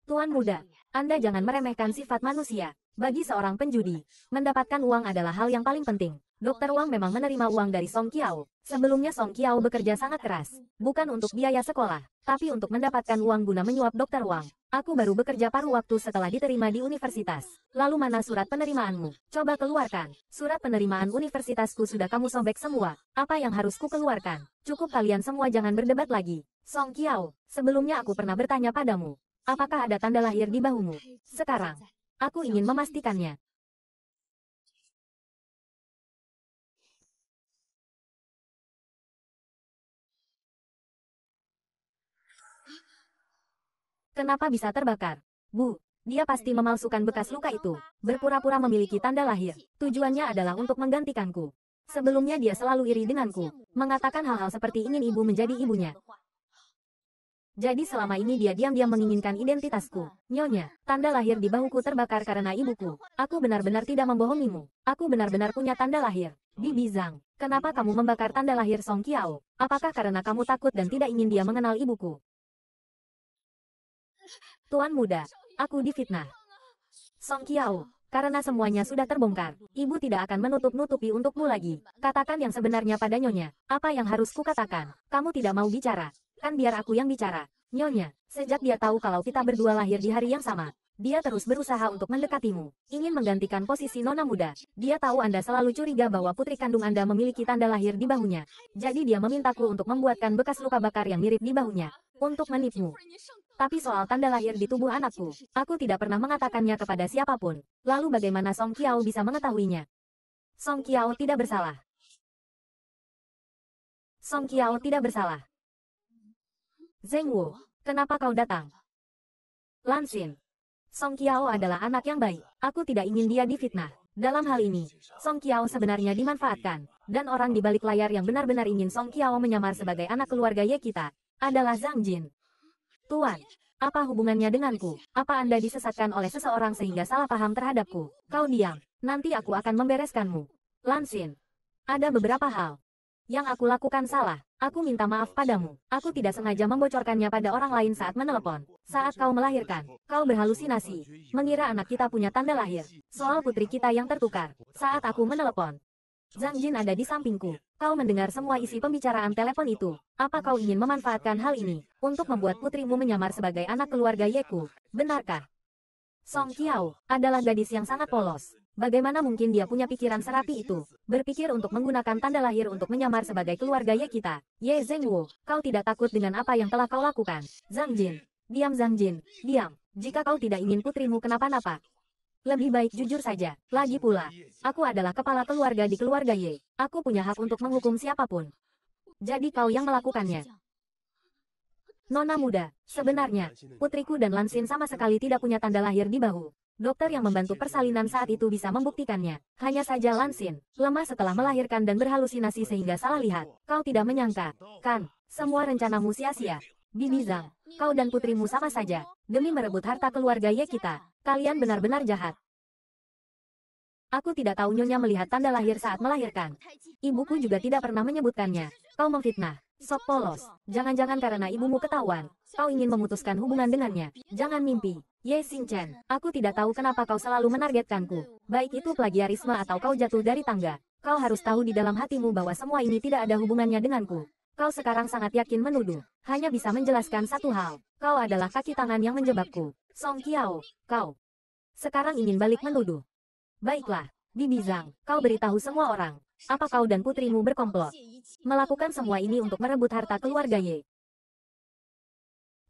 Tuan muda, Anda jangan meremehkan sifat manusia. Bagi seorang penjudi, mendapatkan uang adalah hal yang paling penting. Dokter Wang memang menerima uang dari Song Qiao. Sebelumnya Song Qiao bekerja sangat keras, bukan untuk biaya sekolah, tapi untuk mendapatkan uang guna menyuap Dokter Wang. Aku baru bekerja paruh waktu setelah diterima di universitas. Lalu mana surat penerimaanmu? Coba keluarkan. Surat penerimaan universitasku sudah kamu sobek semua. Apa yang harus ku keluarkan? Cukup kalian semua jangan berdebat lagi. Song Qiao, sebelumnya aku pernah bertanya padamu, Apakah ada tanda lahir di bahumu? Sekarang, aku ingin memastikannya. Kenapa bisa terbakar? Bu, dia pasti memalsukan bekas luka itu, berpura-pura memiliki tanda lahir. Tujuannya adalah untuk menggantikanku. Sebelumnya dia selalu iri denganku, mengatakan hal-hal seperti ingin ibu menjadi ibunya. Jadi selama ini dia diam-diam menginginkan identitasku. Nyonya, tanda lahir di bahuku terbakar karena ibuku. Aku benar-benar tidak membohongimu. Aku benar-benar punya tanda lahir. Bibi Zhang, kenapa kamu membakar tanda lahir Song Kiao? Apakah karena kamu takut dan tidak ingin dia mengenal ibuku? Tuan muda, aku difitnah. Song Kiao, karena semuanya sudah terbongkar. Ibu tidak akan menutup-nutupi untukmu lagi. Katakan yang sebenarnya pada nyonya. Apa yang harus kukatakan? Kamu tidak mau bicara. Kan biar aku yang bicara. Nyonya, sejak dia tahu kalau kita berdua lahir di hari yang sama, dia terus berusaha untuk mendekatimu, ingin menggantikan posisi nona muda. Dia tahu Anda selalu curiga bahwa putri kandung Anda memiliki tanda lahir di bahunya. Jadi dia memintaku untuk membuatkan bekas luka bakar yang mirip di bahunya, untuk menipu. Tapi soal tanda lahir di tubuh anakku, aku tidak pernah mengatakannya kepada siapapun. Lalu bagaimana Song Kiao bisa mengetahuinya? Song Kiao tidak bersalah. Song Kiao tidak bersalah. Zeng Wu, kenapa kau datang? Lan Xin. Song Qiao adalah anak yang baik. Aku tidak ingin dia difitnah. Dalam hal ini, Song Qiao sebenarnya dimanfaatkan. Dan orang di balik layar yang benar-benar ingin Song Qiao menyamar sebagai anak keluarga Ye kita, adalah Zhang Jin. Tuan, apa hubungannya denganku? Apa Anda disesatkan oleh seseorang sehingga salah paham terhadapku? Kau diam, nanti aku akan membereskanmu. Lan Xin. Ada beberapa hal yang aku lakukan salah. Aku minta maaf padamu. Aku tidak sengaja membocorkannya pada orang lain saat menelepon. Saat kau melahirkan, kau berhalusinasi. Mengira anak kita punya tanda lahir. Soal putri kita yang tertukar. Saat aku menelepon, Zhang Jin ada di sampingku. Kau mendengar semua isi pembicaraan telepon itu. Apa kau ingin memanfaatkan hal ini untuk membuat putrimu menyamar sebagai anak keluarga Yeku? Benarkah? Song Qiao adalah gadis yang sangat polos. Bagaimana mungkin dia punya pikiran serapi itu? Berpikir untuk menggunakan tanda lahir untuk menyamar sebagai keluarga Ye ya kita. Ye Zhengwo, kau tidak takut dengan apa yang telah kau lakukan. Zhang Jin. Diam Zhang Jin, diam. Jika kau tidak ingin putrimu kenapa-napa. Lebih baik jujur saja. Lagi pula, aku adalah kepala keluarga di keluarga Ye. Aku punya hak untuk menghukum siapapun. Jadi kau yang melakukannya. Nona muda, sebenarnya, putriku dan Lansin sama sekali tidak punya tanda lahir di bahu dokter yang membantu persalinan saat itu bisa membuktikannya. Hanya saja Lansin, lemah setelah melahirkan dan berhalusinasi sehingga salah lihat. Kau tidak menyangka, kan? Semua rencanamu sia-sia. Bibi Zhang, kau dan putrimu sama saja. Demi merebut harta keluarga Ye kita, kalian benar-benar jahat. Aku tidak tahu Nyonya melihat tanda lahir saat melahirkan. Ibuku juga tidak pernah menyebutkannya. Kau memfitnah. Sok polos. Jangan-jangan karena ibumu ketahuan, Kau ingin memutuskan hubungan dengannya. Jangan mimpi. Ye Chen, aku tidak tahu kenapa kau selalu menargetkanku. Baik itu plagiarisme atau kau jatuh dari tangga. Kau harus tahu di dalam hatimu bahwa semua ini tidak ada hubungannya denganku. Kau sekarang sangat yakin menuduh. Hanya bisa menjelaskan satu hal. Kau adalah kaki tangan yang menjebakku. Song Qiao, kau. Sekarang ingin balik menuduh. Baiklah, Bibi Zhang, kau beritahu semua orang. Apa kau dan putrimu berkomplot? Melakukan semua ini untuk merebut harta keluarga Ye.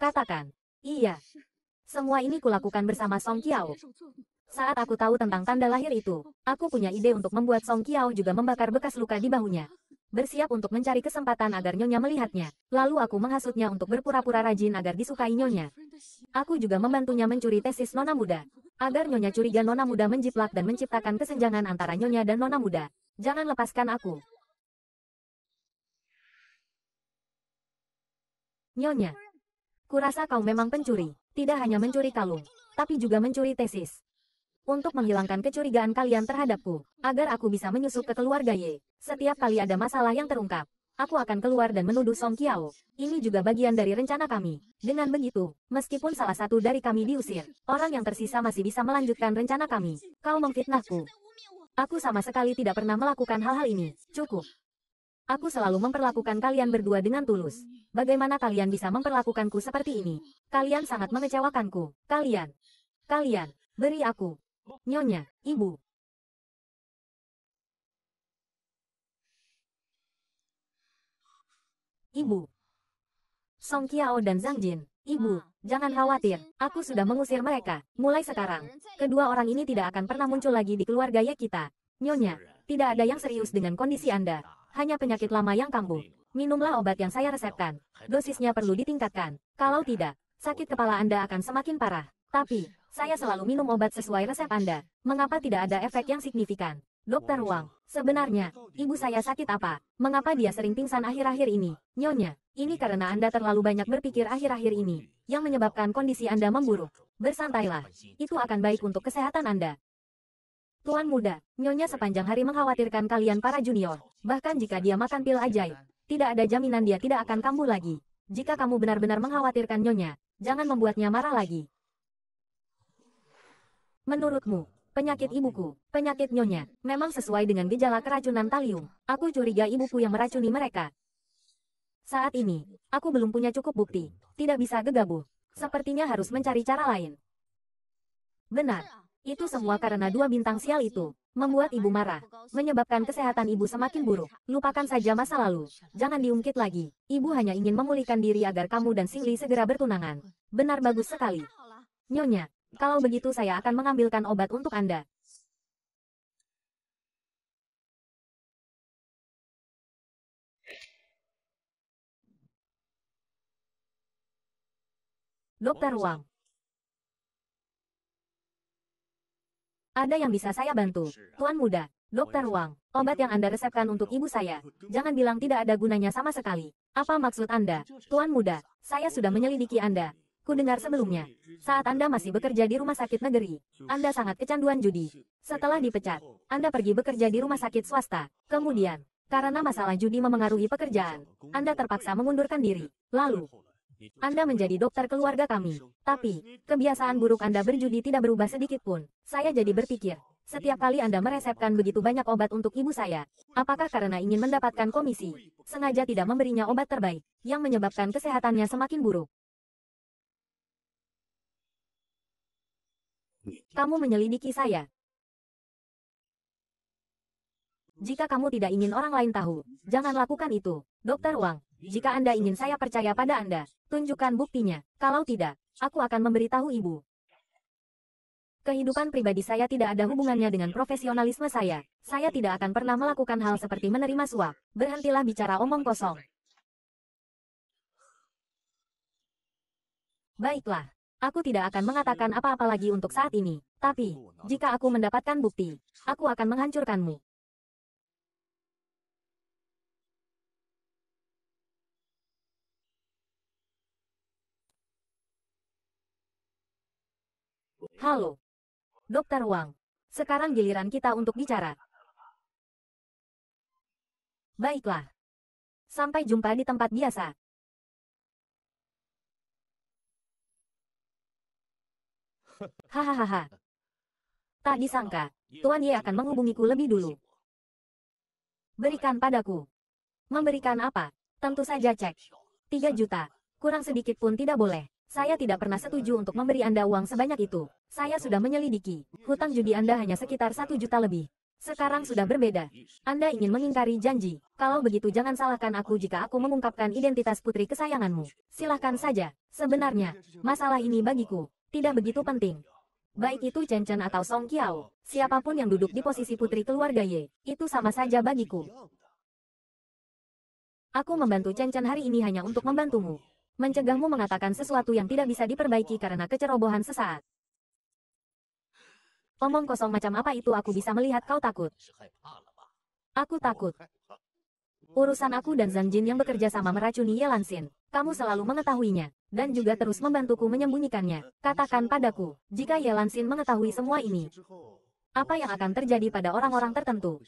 Katakan. Iya. Semua ini kulakukan bersama Song Qiao. Saat aku tahu tentang tanda lahir itu, aku punya ide untuk membuat Song Qiao juga membakar bekas luka di bahunya. Bersiap untuk mencari kesempatan agar Nyonya melihatnya. Lalu aku menghasutnya untuk berpura-pura rajin agar disukai Nyonya. Aku juga membantunya mencuri tesis Nona Muda. Agar Nyonya curiga Nona Muda menjiplak dan menciptakan kesenjangan antara Nyonya dan Nona Muda. Jangan lepaskan aku. Nyonya, Kurasa kau memang pencuri. Tidak hanya mencuri kalung, tapi juga mencuri tesis. Untuk menghilangkan kecurigaan kalian terhadapku, agar aku bisa menyusup ke keluarga Ye. Setiap kali ada masalah yang terungkap, aku akan keluar dan menuduh Song Kiao. Ini juga bagian dari rencana kami. Dengan begitu, meskipun salah satu dari kami diusir, orang yang tersisa masih bisa melanjutkan rencana kami. Kau memfitnahku. Aku sama sekali tidak pernah melakukan hal-hal ini. Cukup. Aku selalu memperlakukan kalian berdua dengan tulus. Bagaimana kalian bisa memperlakukanku seperti ini? Kalian sangat mengecewakanku. Kalian. Kalian. Beri aku. Nyonya. Ibu. Ibu. Song Kiao dan Zhang Jin. Ibu, jangan khawatir. Aku sudah mengusir mereka. Mulai sekarang, kedua orang ini tidak akan pernah muncul lagi di keluarga ya kita. Nyonya, tidak ada yang serius dengan kondisi Anda hanya penyakit lama yang kambuh. Minumlah obat yang saya resepkan. Dosisnya perlu ditingkatkan. Kalau tidak, sakit kepala Anda akan semakin parah. Tapi, saya selalu minum obat sesuai resep Anda. Mengapa tidak ada efek yang signifikan? Dokter Wang, sebenarnya, ibu saya sakit apa? Mengapa dia sering pingsan akhir-akhir ini? Nyonya, ini karena Anda terlalu banyak berpikir akhir-akhir ini, yang menyebabkan kondisi Anda memburuk. Bersantailah, itu akan baik untuk kesehatan Anda. Tuan muda, Nyonya sepanjang hari mengkhawatirkan kalian para junior. Bahkan jika dia makan pil ajaib, tidak ada jaminan dia tidak akan kambuh lagi. Jika kamu benar-benar mengkhawatirkan Nyonya, jangan membuatnya marah lagi. Menurutmu, penyakit ibuku, penyakit nyonya, memang sesuai dengan gejala keracunan talium. Aku curiga ibuku yang meracuni mereka. Saat ini, aku belum punya cukup bukti, tidak bisa gegabah. Sepertinya harus mencari cara lain. Benar, itu semua karena dua bintang sial itu. Membuat ibu marah. Menyebabkan kesehatan ibu semakin buruk. Lupakan saja masa lalu. Jangan diungkit lagi. Ibu hanya ingin memulihkan diri agar kamu dan Singli segera bertunangan. Benar bagus sekali. Nyonya, kalau begitu saya akan mengambilkan obat untuk Anda. Dokter Wang, Ada yang bisa saya bantu? Tuan muda, Dokter Wang, obat yang Anda resepkan untuk ibu saya, jangan bilang tidak ada gunanya sama sekali. Apa maksud Anda? Tuan muda, saya sudah menyelidiki Anda. Ku dengar sebelumnya, saat Anda masih bekerja di rumah sakit negeri, Anda sangat kecanduan judi. Setelah dipecat, Anda pergi bekerja di rumah sakit swasta. Kemudian, karena masalah judi memengaruhi pekerjaan, Anda terpaksa mengundurkan diri. Lalu, anda menjadi dokter keluarga kami. Tapi, kebiasaan buruk Anda berjudi tidak berubah sedikit pun. Saya jadi berpikir, setiap kali Anda meresepkan begitu banyak obat untuk ibu saya, apakah karena ingin mendapatkan komisi, sengaja tidak memberinya obat terbaik, yang menyebabkan kesehatannya semakin buruk? Kamu menyelidiki saya, jika kamu tidak ingin orang lain tahu, jangan lakukan itu, Dokter Wang. Jika Anda ingin saya percaya pada Anda, tunjukkan buktinya. Kalau tidak, aku akan memberitahu ibu. Kehidupan pribadi saya tidak ada hubungannya dengan profesionalisme saya. Saya tidak akan pernah melakukan hal seperti menerima suap. Berhentilah bicara omong kosong. Baiklah. Aku tidak akan mengatakan apa-apa lagi untuk saat ini. Tapi, jika aku mendapatkan bukti, aku akan menghancurkanmu. Halo. Dokter Wang. Sekarang giliran kita untuk bicara. Baiklah. Sampai jumpa di tempat biasa. Hahaha. tak disangka, Tuan Ye akan menghubungiku lebih dulu. Berikan padaku. Memberikan apa? Tentu saja cek. 3 juta. Kurang sedikit pun tidak boleh. Saya tidak pernah setuju untuk memberi Anda uang sebanyak itu. Saya sudah menyelidiki. Hutang judi Anda hanya sekitar satu juta lebih. Sekarang sudah berbeda. Anda ingin mengingkari janji. Kalau begitu jangan salahkan aku jika aku mengungkapkan identitas putri kesayanganmu. Silahkan saja. Sebenarnya, masalah ini bagiku. Tidak begitu penting. Baik itu Chen Chen atau Song Qiao. Siapapun yang duduk di posisi putri keluarga Ye, itu sama saja bagiku. Aku membantu Chen Chen hari ini hanya untuk membantumu mencegahmu mengatakan sesuatu yang tidak bisa diperbaiki karena kecerobohan sesaat. Omong kosong macam apa itu aku bisa melihat kau takut. Aku takut. Urusan aku dan Zhang Jin yang bekerja sama meracuni Yelansin. Kamu selalu mengetahuinya, dan juga terus membantuku menyembunyikannya. Katakan padaku, jika Yelansin mengetahui semua ini, apa yang akan terjadi pada orang-orang tertentu?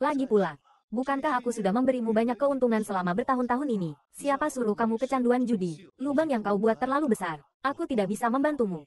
Lagi pula, Bukankah aku sudah memberimu banyak keuntungan selama bertahun-tahun ini? Siapa suruh kamu kecanduan judi? Lubang yang kau buat terlalu besar. Aku tidak bisa membantumu.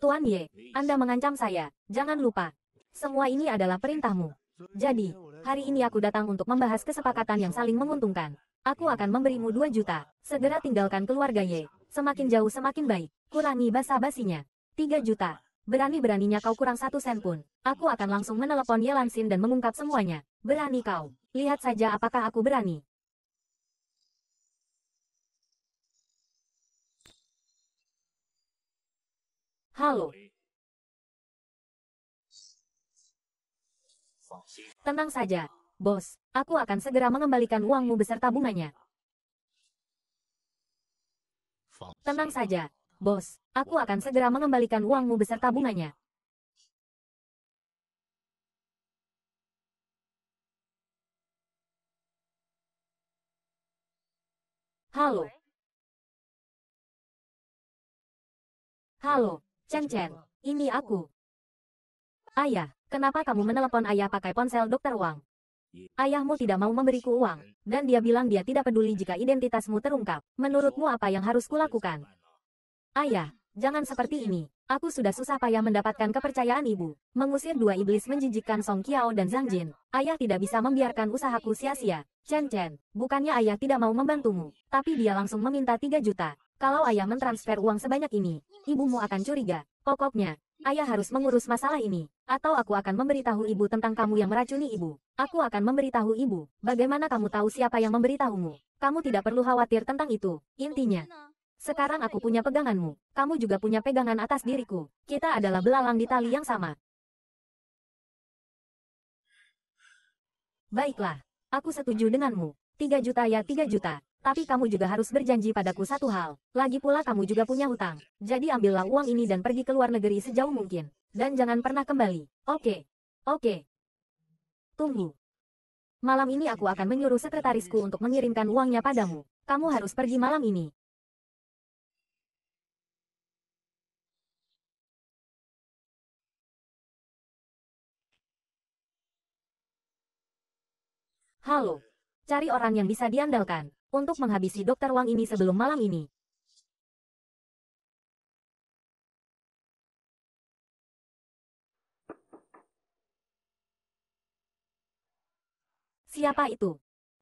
Tuan Ye, Anda mengancam saya. Jangan lupa. Semua ini adalah perintahmu. Jadi, hari ini aku datang untuk membahas kesepakatan yang saling menguntungkan. Aku akan memberimu 2 juta. Segera tinggalkan keluarga Ye. Semakin jauh semakin baik. Kurangi basa-basinya. 3 juta. Berani-beraninya kau kurang satu sen pun. Aku akan langsung menelepon Yelansin dan mengungkap semuanya. Berani kau. Lihat saja apakah aku berani. Halo. Tenang saja, bos. Aku akan segera mengembalikan uangmu beserta bunganya. Tenang saja, Bos, aku akan segera mengembalikan uangmu beserta bunganya. Halo. Halo, Chen Chen, ini aku. Ayah, kenapa kamu menelepon ayah pakai ponsel dokter Wang? Ayahmu tidak mau memberiku uang, dan dia bilang dia tidak peduli jika identitasmu terungkap. Menurutmu apa yang harus kulakukan? Ayah, ya, jangan seperti ini. Aku sudah susah payah mendapatkan kepercayaan ibu. Mengusir dua iblis menjijikkan Song Kiao dan Zhang Jin. Ayah tidak bisa membiarkan usahaku sia-sia. Chen Chen, bukannya ayah tidak mau membantumu, tapi dia langsung meminta 3 juta. Kalau ayah mentransfer uang sebanyak ini, ibumu akan curiga. Pokoknya, ayah harus mengurus masalah ini. Atau aku akan memberitahu ibu tentang kamu yang meracuni ibu. Aku akan memberitahu ibu. Bagaimana kamu tahu siapa yang memberitahumu? Kamu tidak perlu khawatir tentang itu. Intinya, sekarang aku punya peganganmu. Kamu juga punya pegangan atas diriku. Kita adalah belalang di tali yang sama. Baiklah. Aku setuju denganmu. tiga juta ya tiga juta. Tapi kamu juga harus berjanji padaku satu hal. Lagi pula kamu juga punya hutang. Jadi ambillah uang ini dan pergi ke luar negeri sejauh mungkin. Dan jangan pernah kembali. Oke. Oke. Tunggu. Malam ini aku akan menyuruh sekretarisku untuk mengirimkan uangnya padamu. Kamu harus pergi malam ini. Halo. Cari orang yang bisa diandalkan untuk menghabisi Dokter Wang ini sebelum malam ini. Siapa itu?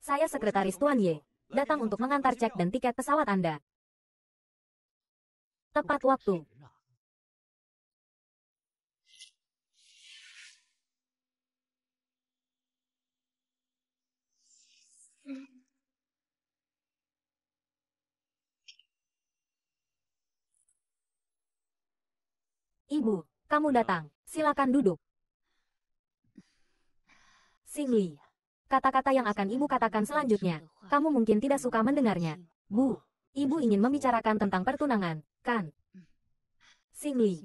Saya sekretaris Tuan Ye. Datang untuk mengantar cek dan tiket pesawat Anda. Tepat waktu. Ibu, kamu datang. Silakan duduk. Singli. Kata-kata yang akan ibu katakan selanjutnya. Kamu mungkin tidak suka mendengarnya. Bu, ibu ingin membicarakan tentang pertunangan, kan? Singli.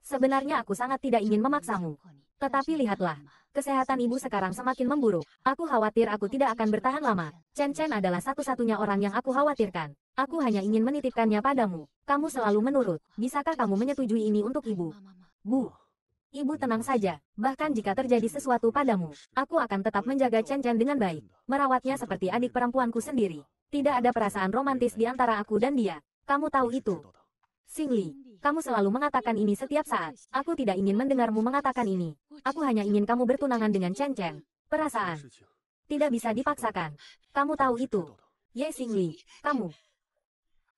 Sebenarnya aku sangat tidak ingin memaksamu. Tetapi lihatlah, kesehatan ibu sekarang semakin memburuk. Aku khawatir aku tidak akan bertahan lama. Chen Chen adalah satu-satunya orang yang aku khawatirkan. Aku hanya ingin menitipkannya padamu. Kamu selalu menurut. Bisakah kamu menyetujui ini untuk ibu? Bu. Ibu tenang saja. Bahkan jika terjadi sesuatu padamu, aku akan tetap menjaga Chen Chen dengan baik. Merawatnya seperti adik perempuanku sendiri. Tidak ada perasaan romantis di antara aku dan dia. Kamu tahu itu. Singli, kamu selalu mengatakan ini setiap saat. Aku tidak ingin mendengarmu mengatakan ini. Aku hanya ingin kamu bertunangan dengan Chen Chen. Perasaan. Tidak bisa dipaksakan. Kamu tahu itu. Ye Singli, kamu.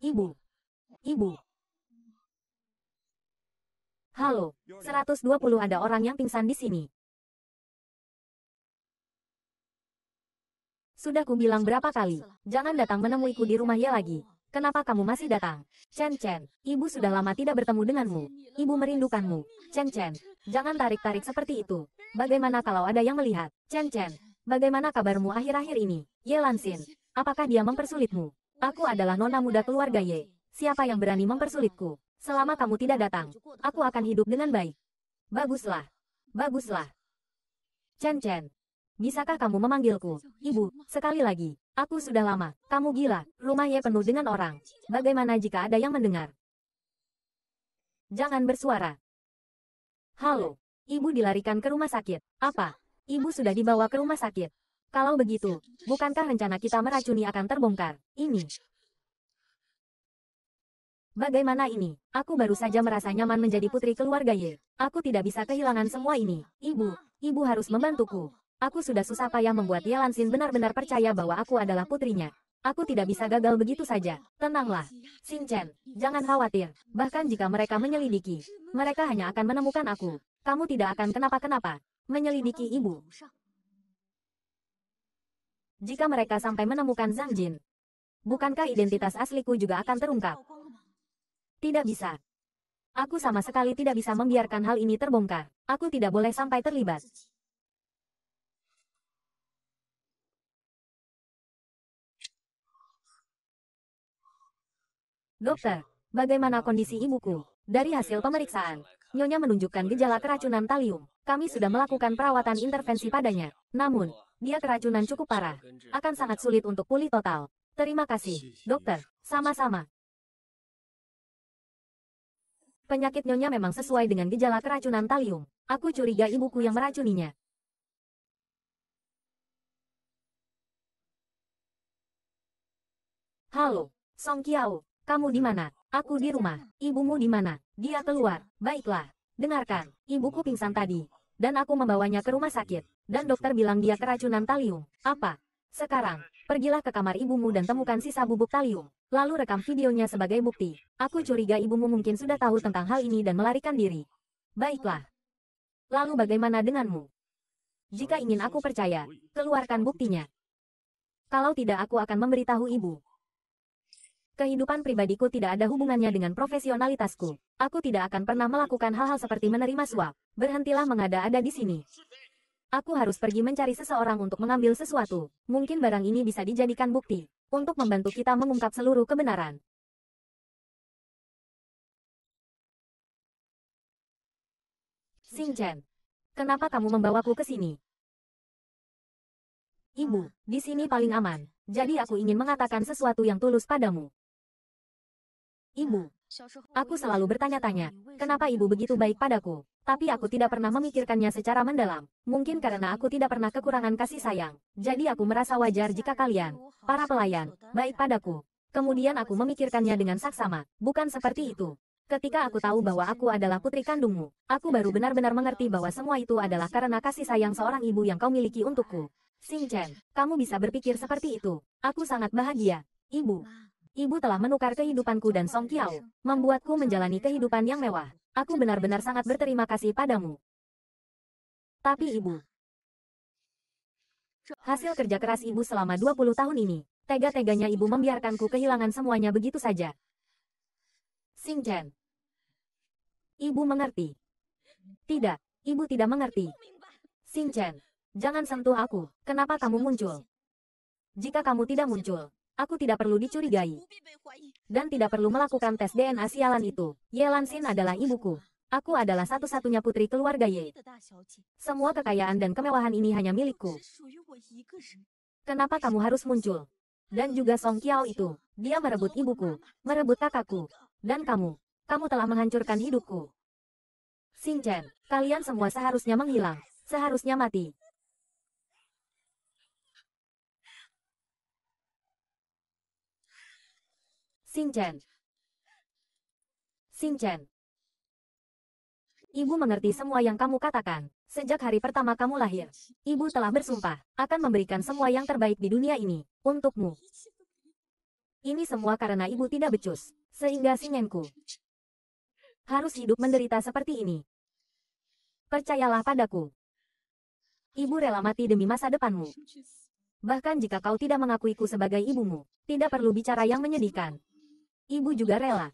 Ibu. Ibu. Halo, 120 ada orang yang pingsan di sini. Sudah kubilang berapa kali, jangan datang menemuiku di rumah ya lagi. Kenapa kamu masih datang? Chen Chen, ibu sudah lama tidak bertemu denganmu. Ibu merindukanmu. Chen Chen, jangan tarik-tarik seperti itu. Bagaimana kalau ada yang melihat? Chen Chen, bagaimana kabarmu akhir-akhir ini? Ye Lansin, apakah dia mempersulitmu? Aku adalah nona muda keluarga Ye. Siapa yang berani mempersulitku? Selama kamu tidak datang, aku akan hidup dengan baik. Baguslah. Baguslah. Chen Chen, bisakah kamu memanggilku, ibu, sekali lagi? Aku sudah lama, kamu gila, rumahnya penuh dengan orang. Bagaimana jika ada yang mendengar? Jangan bersuara. Halo, ibu dilarikan ke rumah sakit. Apa? Ibu sudah dibawa ke rumah sakit. Kalau begitu, bukankah rencana kita meracuni akan terbongkar? Ini. Bagaimana ini? Aku baru saja merasa nyaman menjadi putri keluarga Ye. Aku tidak bisa kehilangan semua ini. Ibu, ibu harus membantuku. Aku sudah susah payah membuat dia benar-benar percaya bahwa aku adalah putrinya. Aku tidak bisa gagal begitu saja. Tenanglah, Xin Chen. jangan khawatir. Bahkan jika mereka menyelidiki, mereka hanya akan menemukan aku. Kamu tidak akan kenapa-kenapa. Menyelidiki ibu. Jika mereka sampai menemukan Zhang Jin, bukankah identitas asliku juga akan terungkap? Tidak bisa. Aku sama sekali tidak bisa membiarkan hal ini terbongkar. Aku tidak boleh sampai terlibat. Dokter, bagaimana kondisi ibuku? Dari hasil pemeriksaan, Nyonya menunjukkan gejala keracunan talium. Kami sudah melakukan perawatan intervensi padanya. Namun, dia keracunan cukup parah. Akan sangat sulit untuk pulih total. Terima kasih, dokter. Sama-sama. Penyakit Nyonya memang sesuai dengan gejala keracunan talium. Aku curiga ibuku yang meracuninya. Halo, Song Kiao. Kamu di mana? Aku di rumah. Ibumu di mana? Dia keluar. Baiklah. Dengarkan, ibuku pingsan tadi. Dan aku membawanya ke rumah sakit. Dan dokter bilang dia keracunan talium. Apa? Sekarang, pergilah ke kamar ibumu dan temukan sisa bubuk talium. Lalu rekam videonya sebagai bukti. Aku curiga ibumu mungkin sudah tahu tentang hal ini dan melarikan diri. Baiklah. Lalu bagaimana denganmu? Jika ingin aku percaya, keluarkan buktinya. Kalau tidak aku akan memberitahu ibu. Kehidupan pribadiku tidak ada hubungannya dengan profesionalitasku. Aku tidak akan pernah melakukan hal-hal seperti menerima suap. Berhentilah mengada-ada di sini. Aku harus pergi mencari seseorang untuk mengambil sesuatu. Mungkin barang ini bisa dijadikan bukti untuk membantu kita mengungkap seluruh kebenaran. Chen, kenapa kamu membawaku ke sini? Ibu, di sini paling aman. Jadi aku ingin mengatakan sesuatu yang tulus padamu. Ibu, aku selalu bertanya-tanya, kenapa ibu begitu baik padaku? Tapi aku tidak pernah memikirkannya secara mendalam. Mungkin karena aku tidak pernah kekurangan kasih sayang. Jadi aku merasa wajar jika kalian, para pelayan, baik padaku. Kemudian aku memikirkannya dengan saksama, bukan seperti itu. Ketika aku tahu bahwa aku adalah putri kandungmu, aku baru benar-benar mengerti bahwa semua itu adalah karena kasih sayang seorang ibu yang kau miliki untukku. Sing Chen, kamu bisa berpikir seperti itu. Aku sangat bahagia. Ibu, Ibu telah menukar kehidupanku dan Song Qiao, membuatku menjalani kehidupan yang mewah. Aku benar-benar sangat berterima kasih padamu. Tapi ibu, hasil kerja keras ibu selama 20 tahun ini, tega-teganya ibu membiarkanku kehilangan semuanya begitu saja. Sing Chen. Ibu mengerti. Tidak, ibu tidak mengerti. Sing Chen, jangan sentuh aku. Kenapa kamu muncul? Jika kamu tidak muncul, Aku tidak perlu dicurigai. Dan tidak perlu melakukan tes DNA sialan itu. Ye Lansin adalah ibuku. Aku adalah satu-satunya putri keluarga Ye. Semua kekayaan dan kemewahan ini hanya milikku. Kenapa kamu harus muncul? Dan juga Song Kiao itu. Dia merebut ibuku, merebut kakakku, dan kamu. Kamu telah menghancurkan hidupku. Xin Chen, kalian semua seharusnya menghilang, seharusnya mati. Xinjiang. Xinjiang. Ibu mengerti semua yang kamu katakan. Sejak hari pertama kamu lahir, ibu telah bersumpah akan memberikan semua yang terbaik di dunia ini untukmu. Ini semua karena ibu tidak becus, sehingga singenku harus hidup menderita seperti ini. Percayalah padaku. Ibu rela mati demi masa depanmu. Bahkan jika kau tidak mengakuiku sebagai ibumu, tidak perlu bicara yang menyedihkan. Ibu juga rela.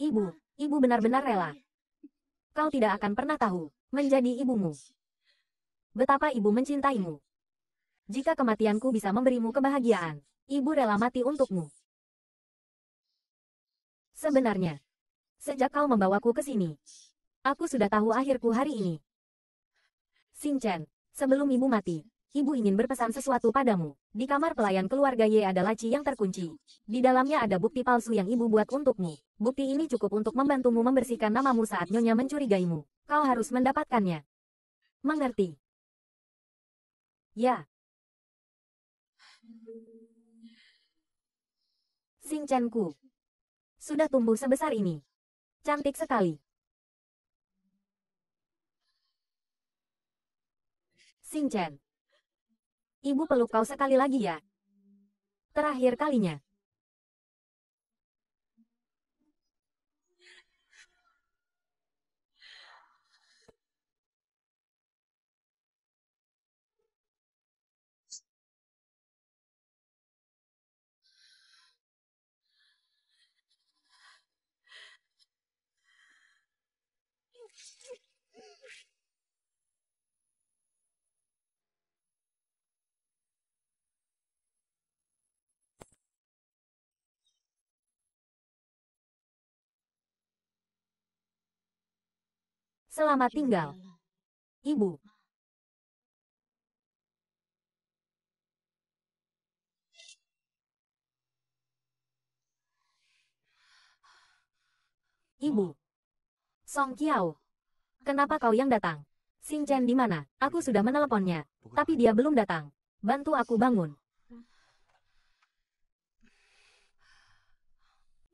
Ibu, ibu benar-benar rela. Kau tidak akan pernah tahu, menjadi ibumu. Betapa ibu mencintaimu. Jika kematianku bisa memberimu kebahagiaan, ibu rela mati untukmu. Sebenarnya, sejak kau membawaku ke sini, aku sudah tahu akhirku hari ini. Chen, sebelum ibu mati, Ibu ingin berpesan sesuatu padamu. Di kamar pelayan keluarga Ye ada laci yang terkunci. Di dalamnya ada bukti palsu yang ibu buat untukmu. Bukti ini cukup untuk membantumu membersihkan namamu saat Nyonya mencurigaimu. Kau harus mendapatkannya. Mengerti? Ya. Sinchenku. Sudah tumbuh sebesar ini. Cantik sekali. Chen. Ibu peluk kau sekali lagi ya. Terakhir kalinya. Selamat tinggal. Ibu. Ibu. Song Kiao. Kenapa kau yang datang? Sing Chen di mana? Aku sudah meneleponnya, tapi dia belum datang. Bantu aku bangun.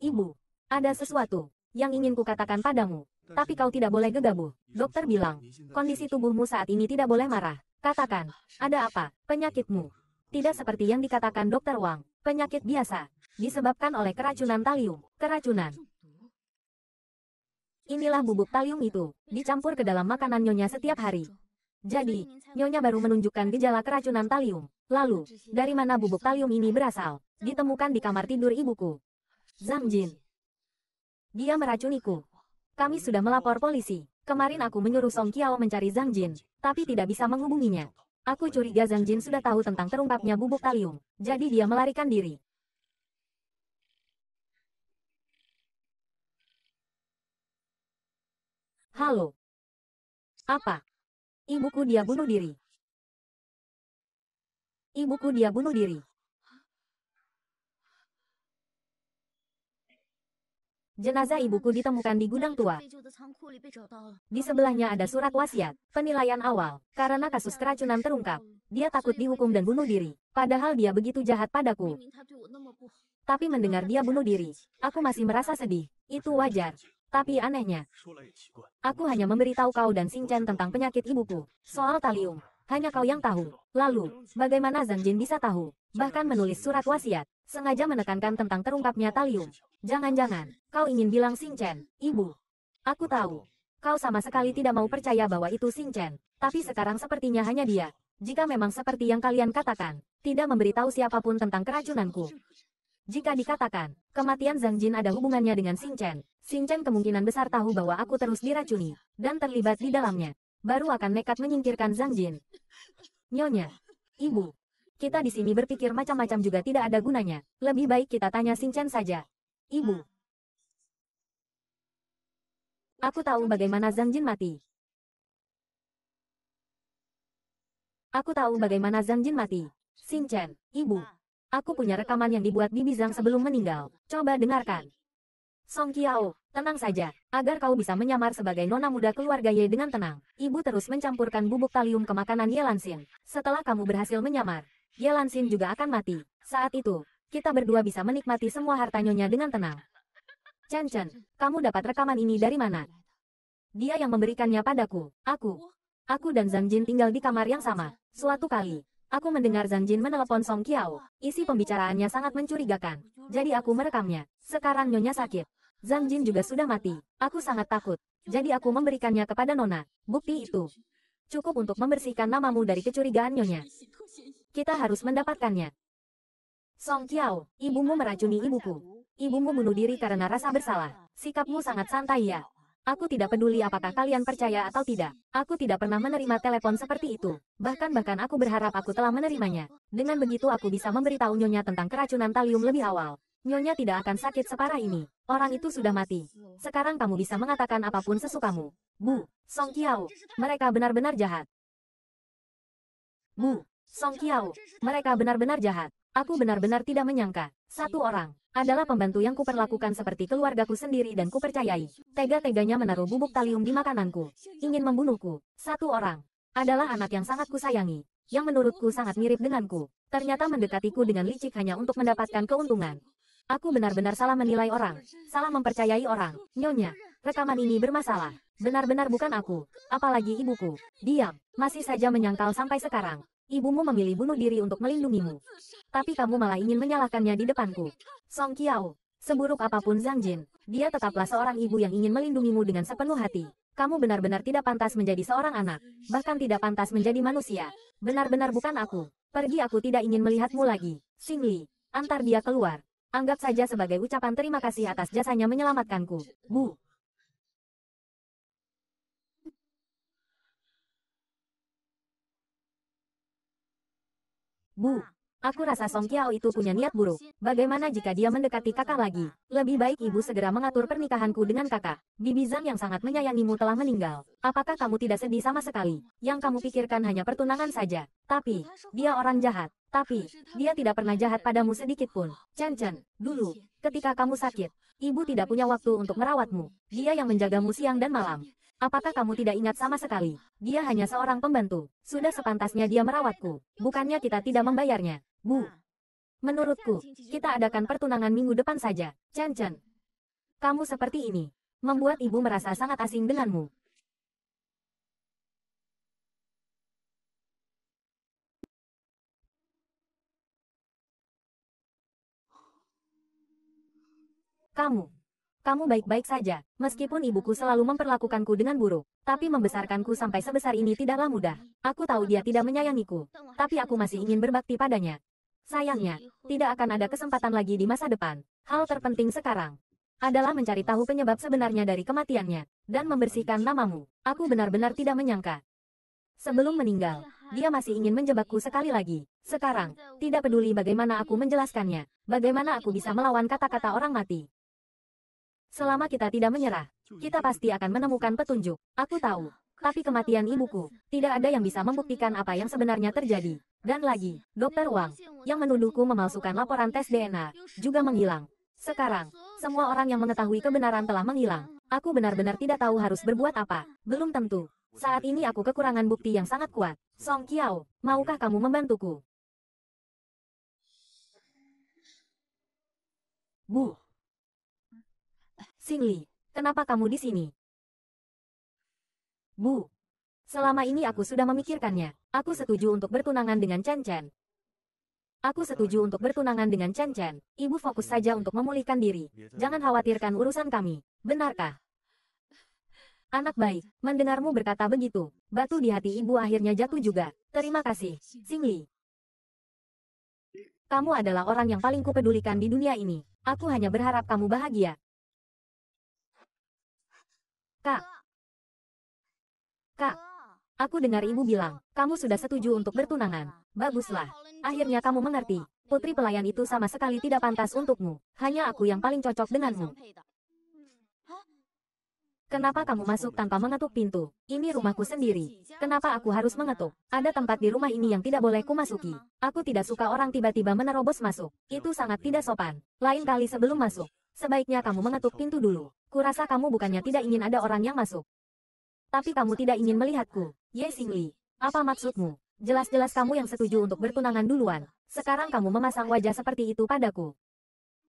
Ibu, ada sesuatu yang ingin kukatakan padamu. Tapi kau tidak boleh gegabah. Dokter bilang, kondisi tubuhmu saat ini tidak boleh marah. Katakan, ada apa, penyakitmu? Tidak seperti yang dikatakan dokter Wang, penyakit biasa. Disebabkan oleh keracunan talium, keracunan. Inilah bubuk talium itu, dicampur ke dalam makanan Nyonya setiap hari. Jadi, Nyonya baru menunjukkan gejala keracunan talium. Lalu, dari mana bubuk talium ini berasal? Ditemukan di kamar tidur ibuku. Zamjin. Dia meracuniku. Kami sudah melapor polisi. Kemarin aku menyuruh Song Kiao mencari Zhang Jin, tapi tidak bisa menghubunginya. Aku curiga Zhang Jin sudah tahu tentang terungkapnya bubuk talium, jadi dia melarikan diri. Halo. Apa? Ibuku dia bunuh diri. Ibuku dia bunuh diri. Jenazah ibuku ditemukan di gudang tua. Di sebelahnya ada surat wasiat, penilaian awal, karena kasus keracunan terungkap. Dia takut dihukum dan bunuh diri, padahal dia begitu jahat padaku. Tapi mendengar dia bunuh diri, aku masih merasa sedih, itu wajar. Tapi anehnya, aku hanya memberitahu kau dan Singchan tentang penyakit ibuku, soal talium hanya kau yang tahu. Lalu, bagaimana Zhang Jin bisa tahu? Bahkan menulis surat wasiat, sengaja menekankan tentang terungkapnya talium. Jangan-jangan, kau ingin bilang Xing Chen, ibu. Aku tahu. Kau sama sekali tidak mau percaya bahwa itu Xing Chen. Tapi sekarang sepertinya hanya dia. Jika memang seperti yang kalian katakan, tidak memberitahu siapapun tentang keracunanku. Jika dikatakan, kematian Zhang Jin ada hubungannya dengan Xing Chen, Xing Chen kemungkinan besar tahu bahwa aku terus diracuni, dan terlibat di dalamnya baru akan nekat menyingkirkan Zhang Jin. Nyonya, ibu, kita di sini berpikir macam-macam juga tidak ada gunanya. Lebih baik kita tanya Chen saja. Ibu. Aku tahu bagaimana Zhang Jin mati. Aku tahu bagaimana Zhang Jin mati. Chen, ibu. Aku punya rekaman yang dibuat Bibi Zhang sebelum meninggal. Coba dengarkan. Song Kiao, tenang saja, agar kau bisa menyamar sebagai nona muda keluarga Ye dengan tenang. Ibu terus mencampurkan bubuk talium ke makanan Ye Lansin. Setelah kamu berhasil menyamar, Ye Lansin juga akan mati. Saat itu, kita berdua bisa menikmati semua hartanya dengan tenang. Chen Chen, kamu dapat rekaman ini dari mana? Dia yang memberikannya padaku, aku. Aku dan Zhang Jin tinggal di kamar yang sama. Suatu kali, Aku mendengar Zhang Jin menelepon Song Qiao. Isi pembicaraannya sangat mencurigakan. Jadi aku merekamnya. Sekarang Nyonya sakit. Zhang Jin juga sudah mati. Aku sangat takut. Jadi aku memberikannya kepada Nona. Bukti itu. Cukup untuk membersihkan namamu dari kecurigaan Nyonya. Kita harus mendapatkannya. Song Qiao, ibumu meracuni ibuku. Ibumu bunuh diri karena rasa bersalah. Sikapmu sangat santai ya. Aku tidak peduli apakah kalian percaya atau tidak. Aku tidak pernah menerima telepon seperti itu. Bahkan-bahkan aku berharap aku telah menerimanya. Dengan begitu aku bisa memberitahu Nyonya tentang keracunan talium lebih awal. Nyonya tidak akan sakit separah ini. Orang itu sudah mati. Sekarang kamu bisa mengatakan apapun sesukamu. Bu, Song Qiao, mereka benar-benar jahat. Bu, Song Qiao, mereka benar-benar jahat. Aku benar-benar tidak menyangka, satu orang, adalah pembantu yang kuperlakukan seperti keluargaku sendiri dan kupercayai. Tega-teganya menaruh bubuk talium di makananku. Ingin membunuhku. Satu orang, adalah anak yang sangat kusayangi, yang menurutku sangat mirip denganku. Ternyata mendekatiku dengan licik hanya untuk mendapatkan keuntungan. Aku benar-benar salah menilai orang, salah mempercayai orang. Nyonya, rekaman ini bermasalah. Benar-benar bukan aku, apalagi ibuku. Diam, masih saja menyangkal sampai sekarang. Ibumu memilih bunuh diri untuk melindungimu. Tapi kamu malah ingin menyalahkannya di depanku. Song Qiao, seburuk apapun Zhang Jin, dia tetaplah seorang ibu yang ingin melindungimu dengan sepenuh hati. Kamu benar-benar tidak pantas menjadi seorang anak, bahkan tidak pantas menjadi manusia. Benar-benar bukan aku. Pergi aku tidak ingin melihatmu lagi. Sing Li, antar dia keluar. Anggap saja sebagai ucapan terima kasih atas jasanya menyelamatkanku. Bu, Bu, aku rasa Song Kiao itu punya niat buruk. Bagaimana jika dia mendekati kakak lagi? Lebih baik ibu segera mengatur pernikahanku dengan kakak. Bibi Zhang yang sangat menyayangimu telah meninggal. Apakah kamu tidak sedih sama sekali? Yang kamu pikirkan hanya pertunangan saja. Tapi, dia orang jahat. Tapi, dia tidak pernah jahat padamu sedikit pun. Chen Chen, dulu, ketika kamu sakit, ibu tidak punya waktu untuk merawatmu. Dia yang menjagamu siang dan malam. Apakah kamu tidak ingat sama sekali? Dia hanya seorang pembantu. Sudah sepantasnya dia merawatku. Bukannya kita tidak membayarnya. Bu. Menurutku, kita adakan pertunangan minggu depan saja. Chan Chan. Kamu seperti ini. Membuat ibu merasa sangat asing denganmu. Kamu, kamu baik-baik saja, meskipun ibuku selalu memperlakukanku dengan buruk. Tapi membesarkanku sampai sebesar ini tidaklah mudah. Aku tahu dia tidak menyayangiku, tapi aku masih ingin berbakti padanya. Sayangnya, tidak akan ada kesempatan lagi di masa depan. Hal terpenting sekarang adalah mencari tahu penyebab sebenarnya dari kematiannya, dan membersihkan namamu. Aku benar-benar tidak menyangka. Sebelum meninggal, dia masih ingin menjebakku sekali lagi. Sekarang, tidak peduli bagaimana aku menjelaskannya, bagaimana aku bisa melawan kata-kata orang mati. Selama kita tidak menyerah, kita pasti akan menemukan petunjuk. Aku tahu. Tapi kematian ibuku, tidak ada yang bisa membuktikan apa yang sebenarnya terjadi. Dan lagi, Dokter Wang, yang menuduhku memalsukan laporan tes DNA, juga menghilang. Sekarang, semua orang yang mengetahui kebenaran telah menghilang. Aku benar-benar tidak tahu harus berbuat apa. Belum tentu. Saat ini aku kekurangan bukti yang sangat kuat. Song Kiao, maukah kamu membantuku? Bu, Singli, kenapa kamu di sini? Bu, selama ini aku sudah memikirkannya. Aku setuju untuk bertunangan dengan Chan Chan. Aku setuju untuk bertunangan dengan Chan Chan. Ibu fokus saja untuk memulihkan diri. Jangan khawatirkan urusan kami. Benarkah? Anak baik, mendengarmu berkata begitu. Batu di hati ibu akhirnya jatuh juga. Terima kasih, Singli. Kamu adalah orang yang paling kupedulikan di dunia ini. Aku hanya berharap kamu bahagia. Kak. Kak. Aku dengar ibu bilang, kamu sudah setuju untuk bertunangan. Baguslah. Akhirnya kamu mengerti. Putri pelayan itu sama sekali tidak pantas untukmu. Hanya aku yang paling cocok denganmu. Kenapa kamu masuk tanpa mengetuk pintu? Ini rumahku sendiri. Kenapa aku harus mengetuk? Ada tempat di rumah ini yang tidak boleh kumasuki. Aku tidak suka orang tiba-tiba menerobos masuk. Itu sangat tidak sopan. Lain kali sebelum masuk, Sebaiknya kamu mengetuk pintu dulu. Kurasa kamu bukannya tidak ingin ada orang yang masuk. Tapi kamu tidak ingin melihatku. Ye Xingli, apa maksudmu? Jelas-jelas kamu yang setuju untuk bertunangan duluan. Sekarang kamu memasang wajah seperti itu padaku.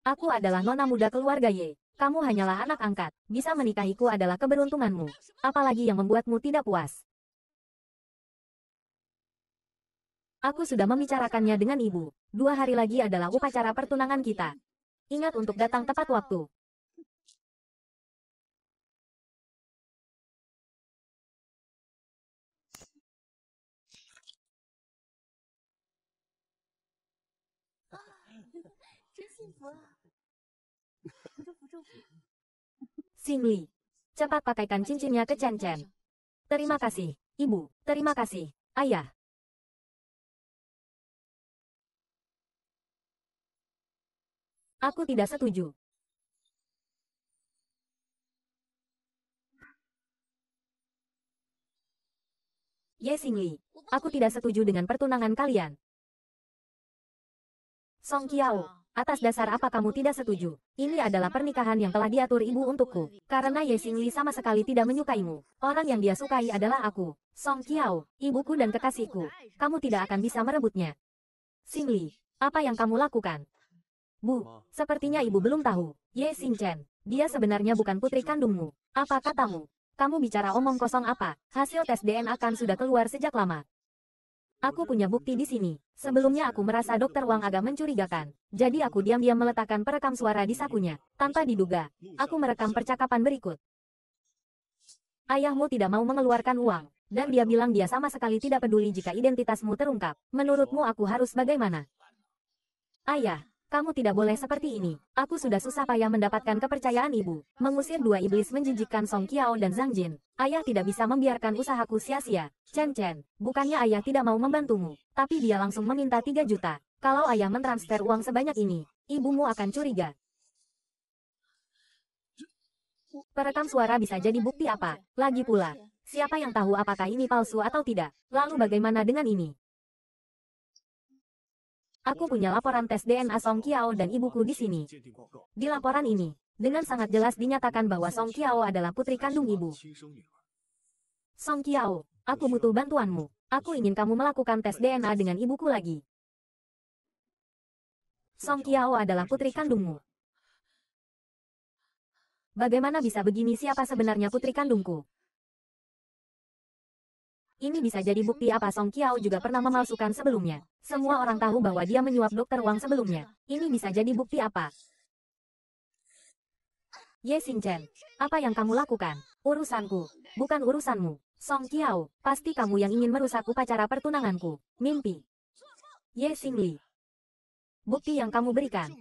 Aku adalah nona muda keluarga Ye. Kamu hanyalah anak angkat. Bisa menikahiku adalah keberuntunganmu. Apalagi yang membuatmu tidak puas. Aku sudah membicarakannya dengan ibu. Dua hari lagi adalah upacara pertunangan kita. Ingat untuk datang tepat waktu. Singli, cepat pakaikan cincinnya ke Chen Chen. Terima kasih, Ibu. Terima kasih, Ayah. Aku tidak setuju. Ye Xingli, aku tidak setuju dengan pertunangan kalian. Song Qiao, atas dasar apa kamu tidak setuju? Ini adalah pernikahan yang telah diatur ibu untukku, karena Ye Xingli sama sekali tidak menyukaimu. Orang yang dia sukai adalah aku, Song Qiao, ibuku dan kekasihku. Kamu tidak akan bisa merebutnya. Xingli, apa yang kamu lakukan? Bu, sepertinya ibu belum tahu. Ye Xingchen, dia sebenarnya bukan putri kandungmu. Apa katamu? Kamu bicara omong kosong apa? Hasil tes DNA kan sudah keluar sejak lama. Aku punya bukti di sini. Sebelumnya aku merasa dokter Wang agak mencurigakan. Jadi aku diam-diam meletakkan perekam suara di sakunya. Tanpa diduga, aku merekam percakapan berikut. Ayahmu tidak mau mengeluarkan uang. Dan dia bilang dia sama sekali tidak peduli jika identitasmu terungkap. Menurutmu aku harus bagaimana? Ayah, kamu tidak boleh seperti ini. Aku sudah susah payah mendapatkan kepercayaan ibu. Mengusir dua iblis menjijikkan Song Qiao dan Zhang Jin. Ayah tidak bisa membiarkan usahaku sia-sia. Chen Chen, bukannya ayah tidak mau membantumu. Tapi dia langsung meminta 3 juta. Kalau ayah mentransfer uang sebanyak ini, ibumu akan curiga. Perekam suara bisa jadi bukti apa? Lagi pula, siapa yang tahu apakah ini palsu atau tidak? Lalu bagaimana dengan ini? Aku punya laporan tes DNA Song Kiao dan ibuku di sini. Di laporan ini, dengan sangat jelas dinyatakan bahwa Song Kiao adalah putri kandung ibu. Song Kiao, aku butuh bantuanmu. Aku ingin kamu melakukan tes DNA dengan ibuku lagi. Song Kiao adalah putri kandungmu. Bagaimana bisa begini siapa sebenarnya putri kandungku? Ini bisa jadi bukti apa Song Kiao juga pernah memalsukan sebelumnya. Semua orang tahu bahwa dia menyuap dokter Wang sebelumnya. Ini bisa jadi bukti apa? Ye Xingchen, apa yang kamu lakukan? Urusanku, bukan urusanmu. Song Kiao, pasti kamu yang ingin merusak upacara pertunanganku. Mimpi. Ye Xingli. Bukti yang kamu berikan.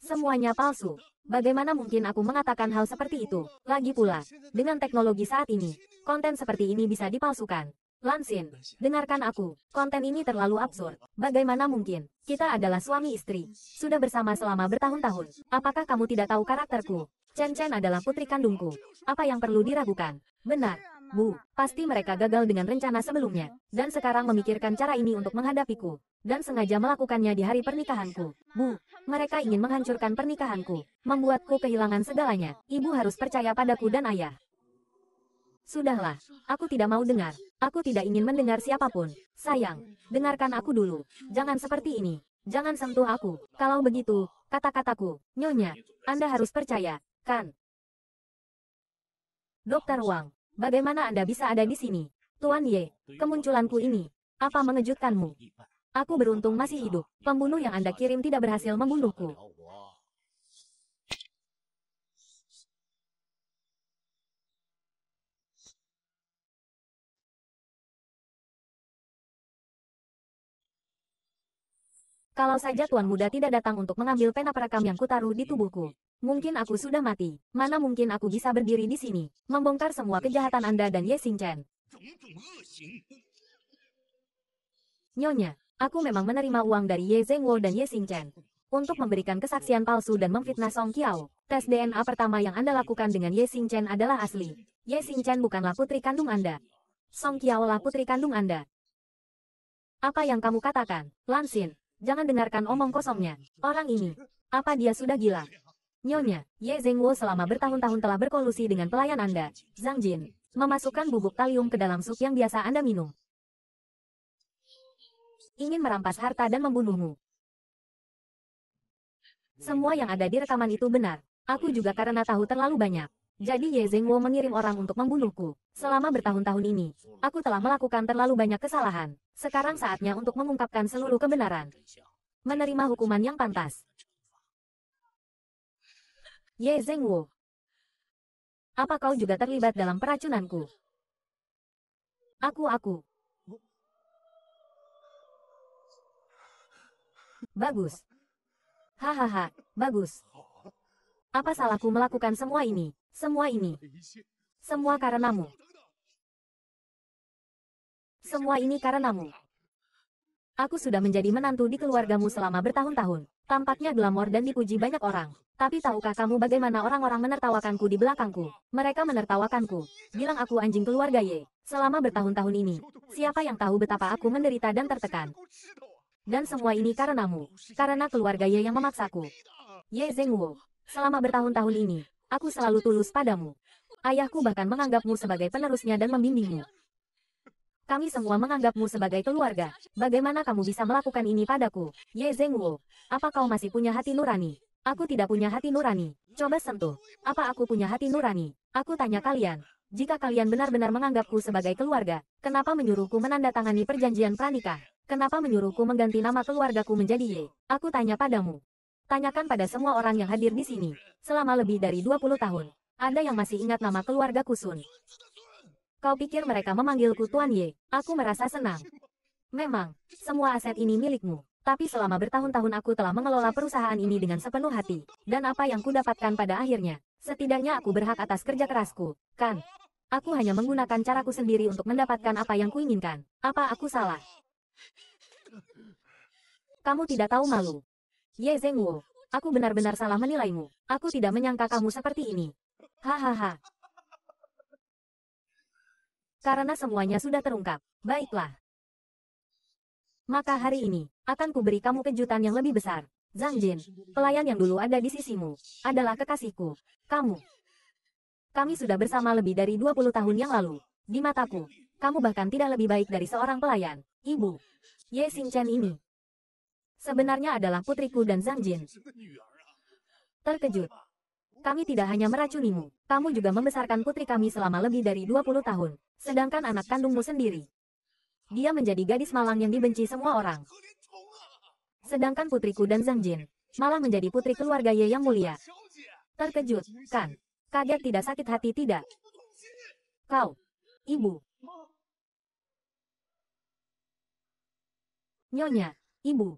Semuanya palsu. Bagaimana mungkin aku mengatakan hal seperti itu? Lagi pula, dengan teknologi saat ini, konten seperti ini bisa dipalsukan. Lansin, dengarkan aku, konten ini terlalu absurd. Bagaimana mungkin? Kita adalah suami istri. Sudah bersama selama bertahun-tahun. Apakah kamu tidak tahu karakterku? Chen Chen adalah putri kandungku. Apa yang perlu diragukan? Benar. Bu, pasti mereka gagal dengan rencana sebelumnya. Dan sekarang memikirkan cara ini untuk menghadapiku. Dan sengaja melakukannya di hari pernikahanku. Bu, mereka ingin menghancurkan pernikahanku. Membuatku kehilangan segalanya. Ibu harus percaya padaku dan ayah. Sudahlah, aku tidak mau dengar. Aku tidak ingin mendengar siapapun. Sayang, dengarkan aku dulu. Jangan seperti ini. Jangan sentuh aku. Kalau begitu, kata-kataku, Nyonya, Anda harus percaya, kan? Dokter Wang, bagaimana Anda bisa ada di sini? Tuan Ye, kemunculanku ini, apa mengejutkanmu? Aku beruntung masih hidup. Pembunuh yang Anda kirim tidak berhasil membunuhku. Kalau saja Tuan Muda tidak datang untuk mengambil pena perekam yang kutaruh di tubuhku. Mungkin aku sudah mati. Mana mungkin aku bisa berdiri di sini, membongkar semua kejahatan Anda dan Ye Xing Chen. Nyonya, aku memang menerima uang dari Ye Zheng Wo dan Ye Xing Chen. Untuk memberikan kesaksian palsu dan memfitnah Song Qiao, tes DNA pertama yang Anda lakukan dengan Ye Xing Chen adalah asli. Ye Xing Chen bukanlah putri kandung Anda. Song Qiao lah putri kandung Anda. Apa yang kamu katakan, Lansin? Jangan dengarkan omong kosongnya. Orang ini. Apa dia sudah gila? Nyonya, Ye Zhengwo selama bertahun-tahun telah berkolusi dengan pelayan Anda, Zhang Jin, memasukkan bubuk talium ke dalam sup yang biasa Anda minum. Ingin merampas harta dan membunuhmu. Semua yang ada di rekaman itu benar. Aku juga karena tahu terlalu banyak. Jadi Ye Yezengwo mengirim orang untuk membunuhku. Selama bertahun-tahun ini, aku telah melakukan terlalu banyak kesalahan. Sekarang saatnya untuk mengungkapkan seluruh kebenaran. Menerima hukuman yang pantas. Ye Yezengwo. Apa kau juga terlibat dalam peracunanku? Aku aku. Bagus. Hahaha, bagus. Apa salahku melakukan semua ini? Semua ini. Semua karenamu. Semua ini karenamu. Aku sudah menjadi menantu di keluargamu selama bertahun-tahun. Tampaknya glamor dan dipuji banyak orang. Tapi tahukah kamu bagaimana orang-orang menertawakanku di belakangku? Mereka menertawakanku. Bilang aku anjing keluarga Ye. Selama bertahun-tahun ini, siapa yang tahu betapa aku menderita dan tertekan? Dan semua ini karenamu. Karena keluarga Ye yang memaksaku. Ye Zhengwo. Selama bertahun-tahun ini, aku selalu tulus padamu. Ayahku bahkan menganggapmu sebagai penerusnya dan membimbingmu. Kami semua menganggapmu sebagai keluarga. Bagaimana kamu bisa melakukan ini padaku? Ye Zhengwo, apa kau masih punya hati nurani? Aku tidak punya hati nurani. Coba sentuh. Apa aku punya hati nurani? Aku tanya kalian. Jika kalian benar-benar menganggapku sebagai keluarga, kenapa menyuruhku menandatangani perjanjian pranikah? Kenapa menyuruhku mengganti nama keluargaku menjadi Ye? Aku tanya padamu. Tanyakan pada semua orang yang hadir di sini. Selama lebih dari 20 tahun, ada yang masih ingat nama keluarga Kusun. Kau pikir mereka memanggilku Tuan Ye? Aku merasa senang. Memang, semua aset ini milikmu. Tapi selama bertahun-tahun aku telah mengelola perusahaan ini dengan sepenuh hati. Dan apa yang kudapatkan pada akhirnya, setidaknya aku berhak atas kerja kerasku, kan? Aku hanya menggunakan caraku sendiri untuk mendapatkan apa yang kuinginkan. Apa aku salah? Kamu tidak tahu malu. Ye Zengwo, aku benar-benar salah menilaimu. Aku tidak menyangka kamu seperti ini. Hahaha. Karena semuanya sudah terungkap. Baiklah. Maka hari ini, akan kuberi kamu kejutan yang lebih besar. Zhang Jin, pelayan yang dulu ada di sisimu, adalah kekasihku. Kamu. Kami sudah bersama lebih dari 20 tahun yang lalu. Di mataku, kamu bahkan tidak lebih baik dari seorang pelayan, ibu. Ye Xin Chen ini, sebenarnya adalah putriku dan Zhang Jin. Terkejut. Kami tidak hanya meracunimu, kamu juga membesarkan putri kami selama lebih dari 20 tahun, sedangkan anak kandungmu sendiri. Dia menjadi gadis malang yang dibenci semua orang. Sedangkan putriku dan Zhang Jin, malah menjadi putri keluarga Ye yang mulia. Terkejut, kan? Kaget tidak sakit hati tidak? Kau, ibu. Nyonya, ibu,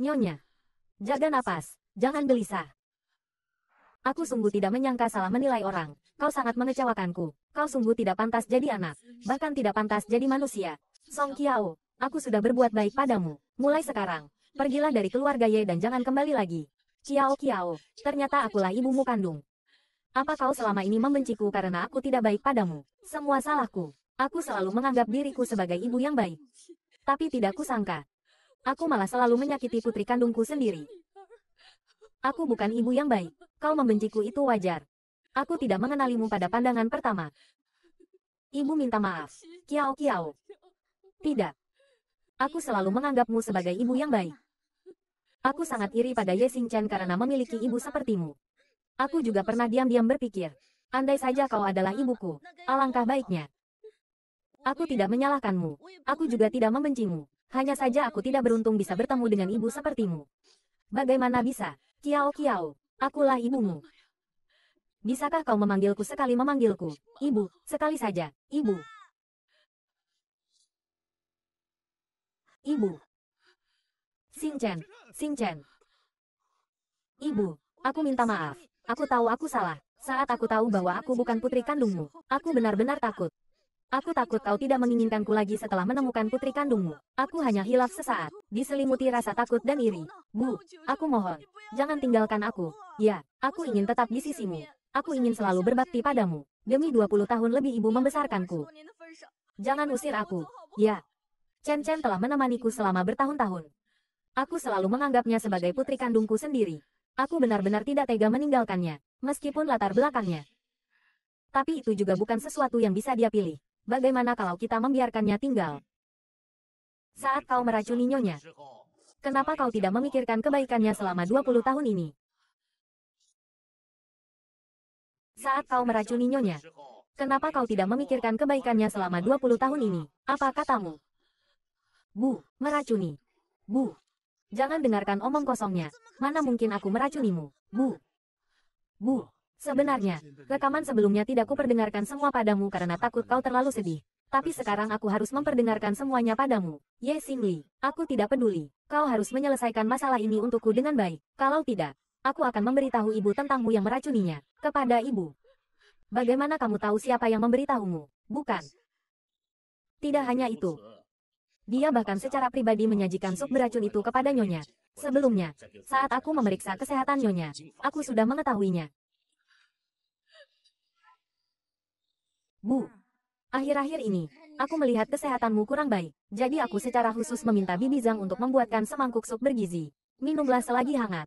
Nyonya. Jaga napas, jangan gelisah. Aku sungguh tidak menyangka salah menilai orang. Kau sangat mengecewakanku. Kau sungguh tidak pantas jadi anak, bahkan tidak pantas jadi manusia. Song Kiao, aku sudah berbuat baik padamu. Mulai sekarang, pergilah dari keluarga Ye dan jangan kembali lagi. Kiao Kiao, ternyata akulah ibumu kandung. Apa kau selama ini membenciku karena aku tidak baik padamu? Semua salahku. Aku selalu menganggap diriku sebagai ibu yang baik. Tapi tidak kusangka, Aku malah selalu menyakiti putri kandungku sendiri. Aku bukan ibu yang baik. Kau membenciku itu wajar. Aku tidak mengenalimu pada pandangan pertama. Ibu minta maaf. Kiao kiao. Tidak. Aku selalu menganggapmu sebagai ibu yang baik. Aku sangat iri pada Ye Xing Chen karena memiliki ibu sepertimu. Aku juga pernah diam-diam berpikir, andai saja kau adalah ibuku, alangkah baiknya. Aku tidak menyalahkanmu. Aku juga tidak membencimu. Hanya saja aku tidak beruntung bisa bertemu dengan ibu sepertimu. Bagaimana bisa? Kiao Kiao, akulah ibumu. Bisakah kau memanggilku sekali memanggilku? Ibu, sekali saja, ibu. Ibu. Xingchen, Xingchen, Ibu, aku minta maaf. Aku tahu aku salah. Saat aku tahu bahwa aku bukan putri kandungmu, aku benar-benar takut. Aku takut kau tidak menginginkanku lagi setelah menemukan putri kandungmu. Aku hanya hilaf sesaat, diselimuti rasa takut dan iri. Bu, aku mohon, jangan tinggalkan aku. Ya, aku ingin tetap di sisimu. Aku ingin selalu berbakti padamu. Demi 20 tahun lebih ibu membesarkanku. Jangan usir aku. Ya. Chen Chen telah menemaniku selama bertahun-tahun. Aku selalu menganggapnya sebagai putri kandungku sendiri. Aku benar-benar tidak tega meninggalkannya, meskipun latar belakangnya. Tapi itu juga bukan sesuatu yang bisa dia pilih. Bagaimana kalau kita membiarkannya tinggal? Saat kau meracuni nyonya, kenapa kau tidak memikirkan kebaikannya selama 20 tahun ini? Saat kau meracuni nyonya, kenapa kau tidak memikirkan kebaikannya selama 20 tahun ini? Apa katamu? Bu, meracuni. Bu, jangan dengarkan omong kosongnya. Mana mungkin aku meracunimu, Bu. Bu, Sebenarnya, rekaman sebelumnya tidak kuperdengarkan semua padamu karena takut kau terlalu sedih. Tapi sekarang aku harus memperdengarkan semuanya padamu. Ye Xingli, aku tidak peduli. Kau harus menyelesaikan masalah ini untukku dengan baik. Kalau tidak, aku akan memberitahu ibu tentangmu yang meracuninya. Kepada ibu. Bagaimana kamu tahu siapa yang memberitahumu? Bukan. Tidak hanya itu. Dia bahkan secara pribadi menyajikan sup beracun itu kepada Nyonya. Sebelumnya, saat aku memeriksa kesehatan Nyonya, aku sudah mengetahuinya. Bu, Akhir-akhir ini, aku melihat kesehatanmu kurang baik, jadi aku secara khusus meminta Bibi Zhang untuk membuatkan semangkuk sup bergizi. Minumlah selagi hangat.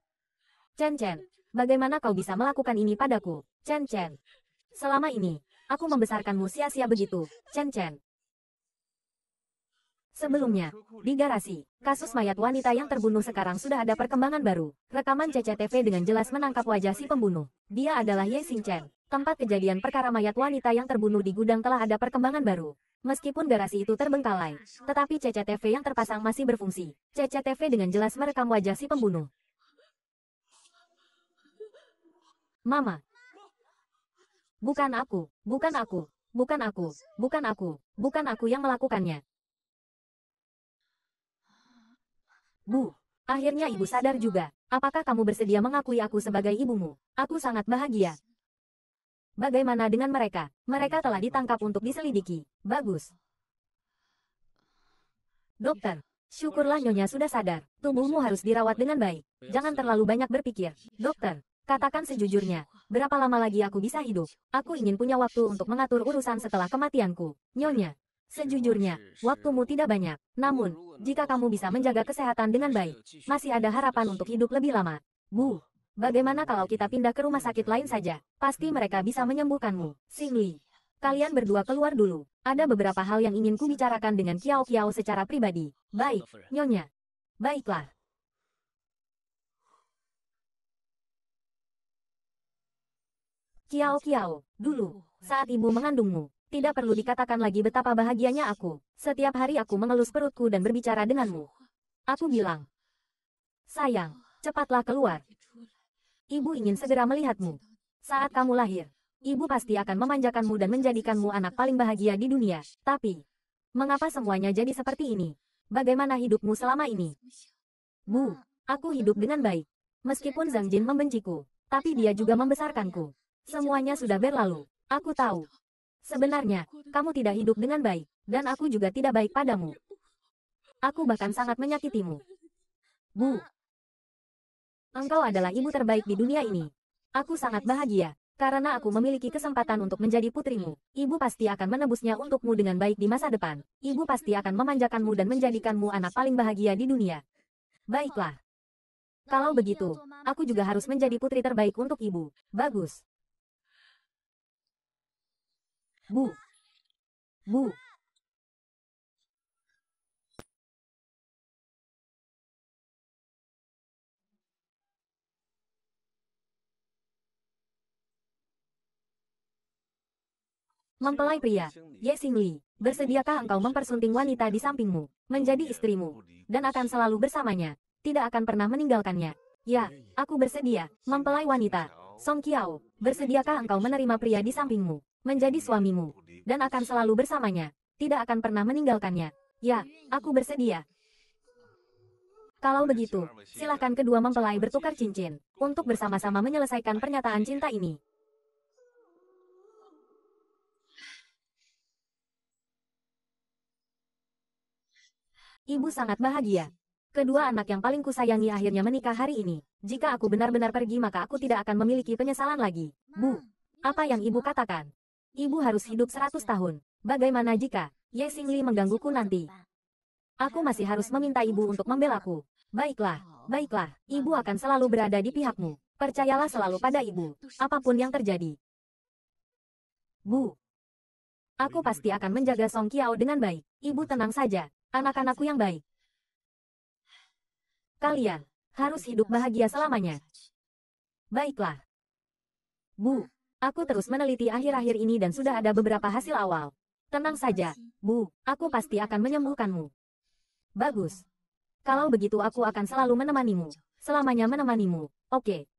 Chen Chen, bagaimana kau bisa melakukan ini padaku, Chen Chen? Selama ini, aku membesarkanmu sia-sia begitu, Chen Chen. Sebelumnya, di garasi, kasus mayat wanita yang terbunuh sekarang sudah ada perkembangan baru. Rekaman CCTV dengan jelas menangkap wajah si pembunuh. Dia adalah Ye Xing Chen, tempat kejadian perkara mayat wanita yang terbunuh di gudang telah ada perkembangan baru. Meskipun garasi itu terbengkalai, tetapi CCTV yang terpasang masih berfungsi. CCTV dengan jelas merekam wajah si pembunuh. Mama. Bukan aku, bukan aku, bukan aku, bukan aku, bukan aku yang melakukannya. Bu, akhirnya ibu sadar juga. Apakah kamu bersedia mengakui aku sebagai ibumu? Aku sangat bahagia. Bagaimana dengan mereka? Mereka telah ditangkap untuk diselidiki. Bagus. Dokter, syukurlah Nyonya sudah sadar. Tubuhmu harus dirawat dengan baik. Jangan terlalu banyak berpikir. Dokter, katakan sejujurnya. Berapa lama lagi aku bisa hidup? Aku ingin punya waktu untuk mengatur urusan setelah kematianku. Nyonya, Sejujurnya, waktumu tidak banyak. Namun, jika kamu bisa menjaga kesehatan dengan baik, masih ada harapan untuk hidup lebih lama. Bu, Bagaimana kalau kita pindah ke rumah sakit lain saja? Pasti mereka bisa menyembuhkanmu. Singli. Kalian berdua keluar dulu. Ada beberapa hal yang ingin ku bicarakan dengan Kiao Kiao secara pribadi. Baik, Nyonya. Baiklah. Kiao Kiao, dulu, saat ibu mengandungmu, tidak perlu dikatakan lagi betapa bahagianya aku. Setiap hari aku mengelus perutku dan berbicara denganmu. Aku bilang, sayang, cepatlah keluar, Ibu ingin segera melihatmu. Saat kamu lahir, ibu pasti akan memanjakanmu dan menjadikanmu anak paling bahagia di dunia. Tapi, mengapa semuanya jadi seperti ini? Bagaimana hidupmu selama ini? Bu, aku hidup dengan baik. Meskipun Zhang Jin membenciku, tapi dia juga membesarkanku. Semuanya sudah berlalu. Aku tahu. Sebenarnya, kamu tidak hidup dengan baik, dan aku juga tidak baik padamu. Aku bahkan sangat menyakitimu. Bu, Engkau adalah ibu terbaik di dunia ini. Aku sangat bahagia, karena aku memiliki kesempatan untuk menjadi putrimu. Ibu pasti akan menebusnya untukmu dengan baik di masa depan. Ibu pasti akan memanjakanmu dan menjadikanmu anak paling bahagia di dunia. Baiklah. Kalau begitu, aku juga harus menjadi putri terbaik untuk ibu. Bagus. Bu. Bu. Mempelai pria, Ye Xing Li, bersediakah engkau mempersunting wanita di sampingmu, menjadi istrimu, dan akan selalu bersamanya, tidak akan pernah meninggalkannya. Ya, aku bersedia, mempelai wanita, Song Qiao, bersediakah engkau menerima pria di sampingmu, menjadi suamimu, dan akan selalu bersamanya, tidak akan pernah meninggalkannya. Ya, aku bersedia. Kalau begitu, silahkan kedua mempelai bertukar cincin, untuk bersama-sama menyelesaikan pernyataan cinta ini. Ibu sangat bahagia. Kedua anak yang paling kusayangi akhirnya menikah hari ini. Jika aku benar-benar pergi maka aku tidak akan memiliki penyesalan lagi. Bu, apa yang ibu katakan? Ibu harus hidup 100 tahun. Bagaimana jika Ye Xingli menggangguku nanti? Aku masih harus meminta ibu untuk membelaku. Baiklah, baiklah, ibu akan selalu berada di pihakmu. Percayalah selalu pada ibu, apapun yang terjadi. Bu, aku pasti akan menjaga Song Kiao dengan baik. Ibu tenang saja, Anak-anakku yang baik. Kalian harus hidup bahagia selamanya. Baiklah. Bu, aku terus meneliti akhir-akhir ini dan sudah ada beberapa hasil awal. Tenang saja, Bu, aku pasti akan menyembuhkanmu. Bagus. Kalau begitu aku akan selalu menemanimu. Selamanya menemanimu. Oke.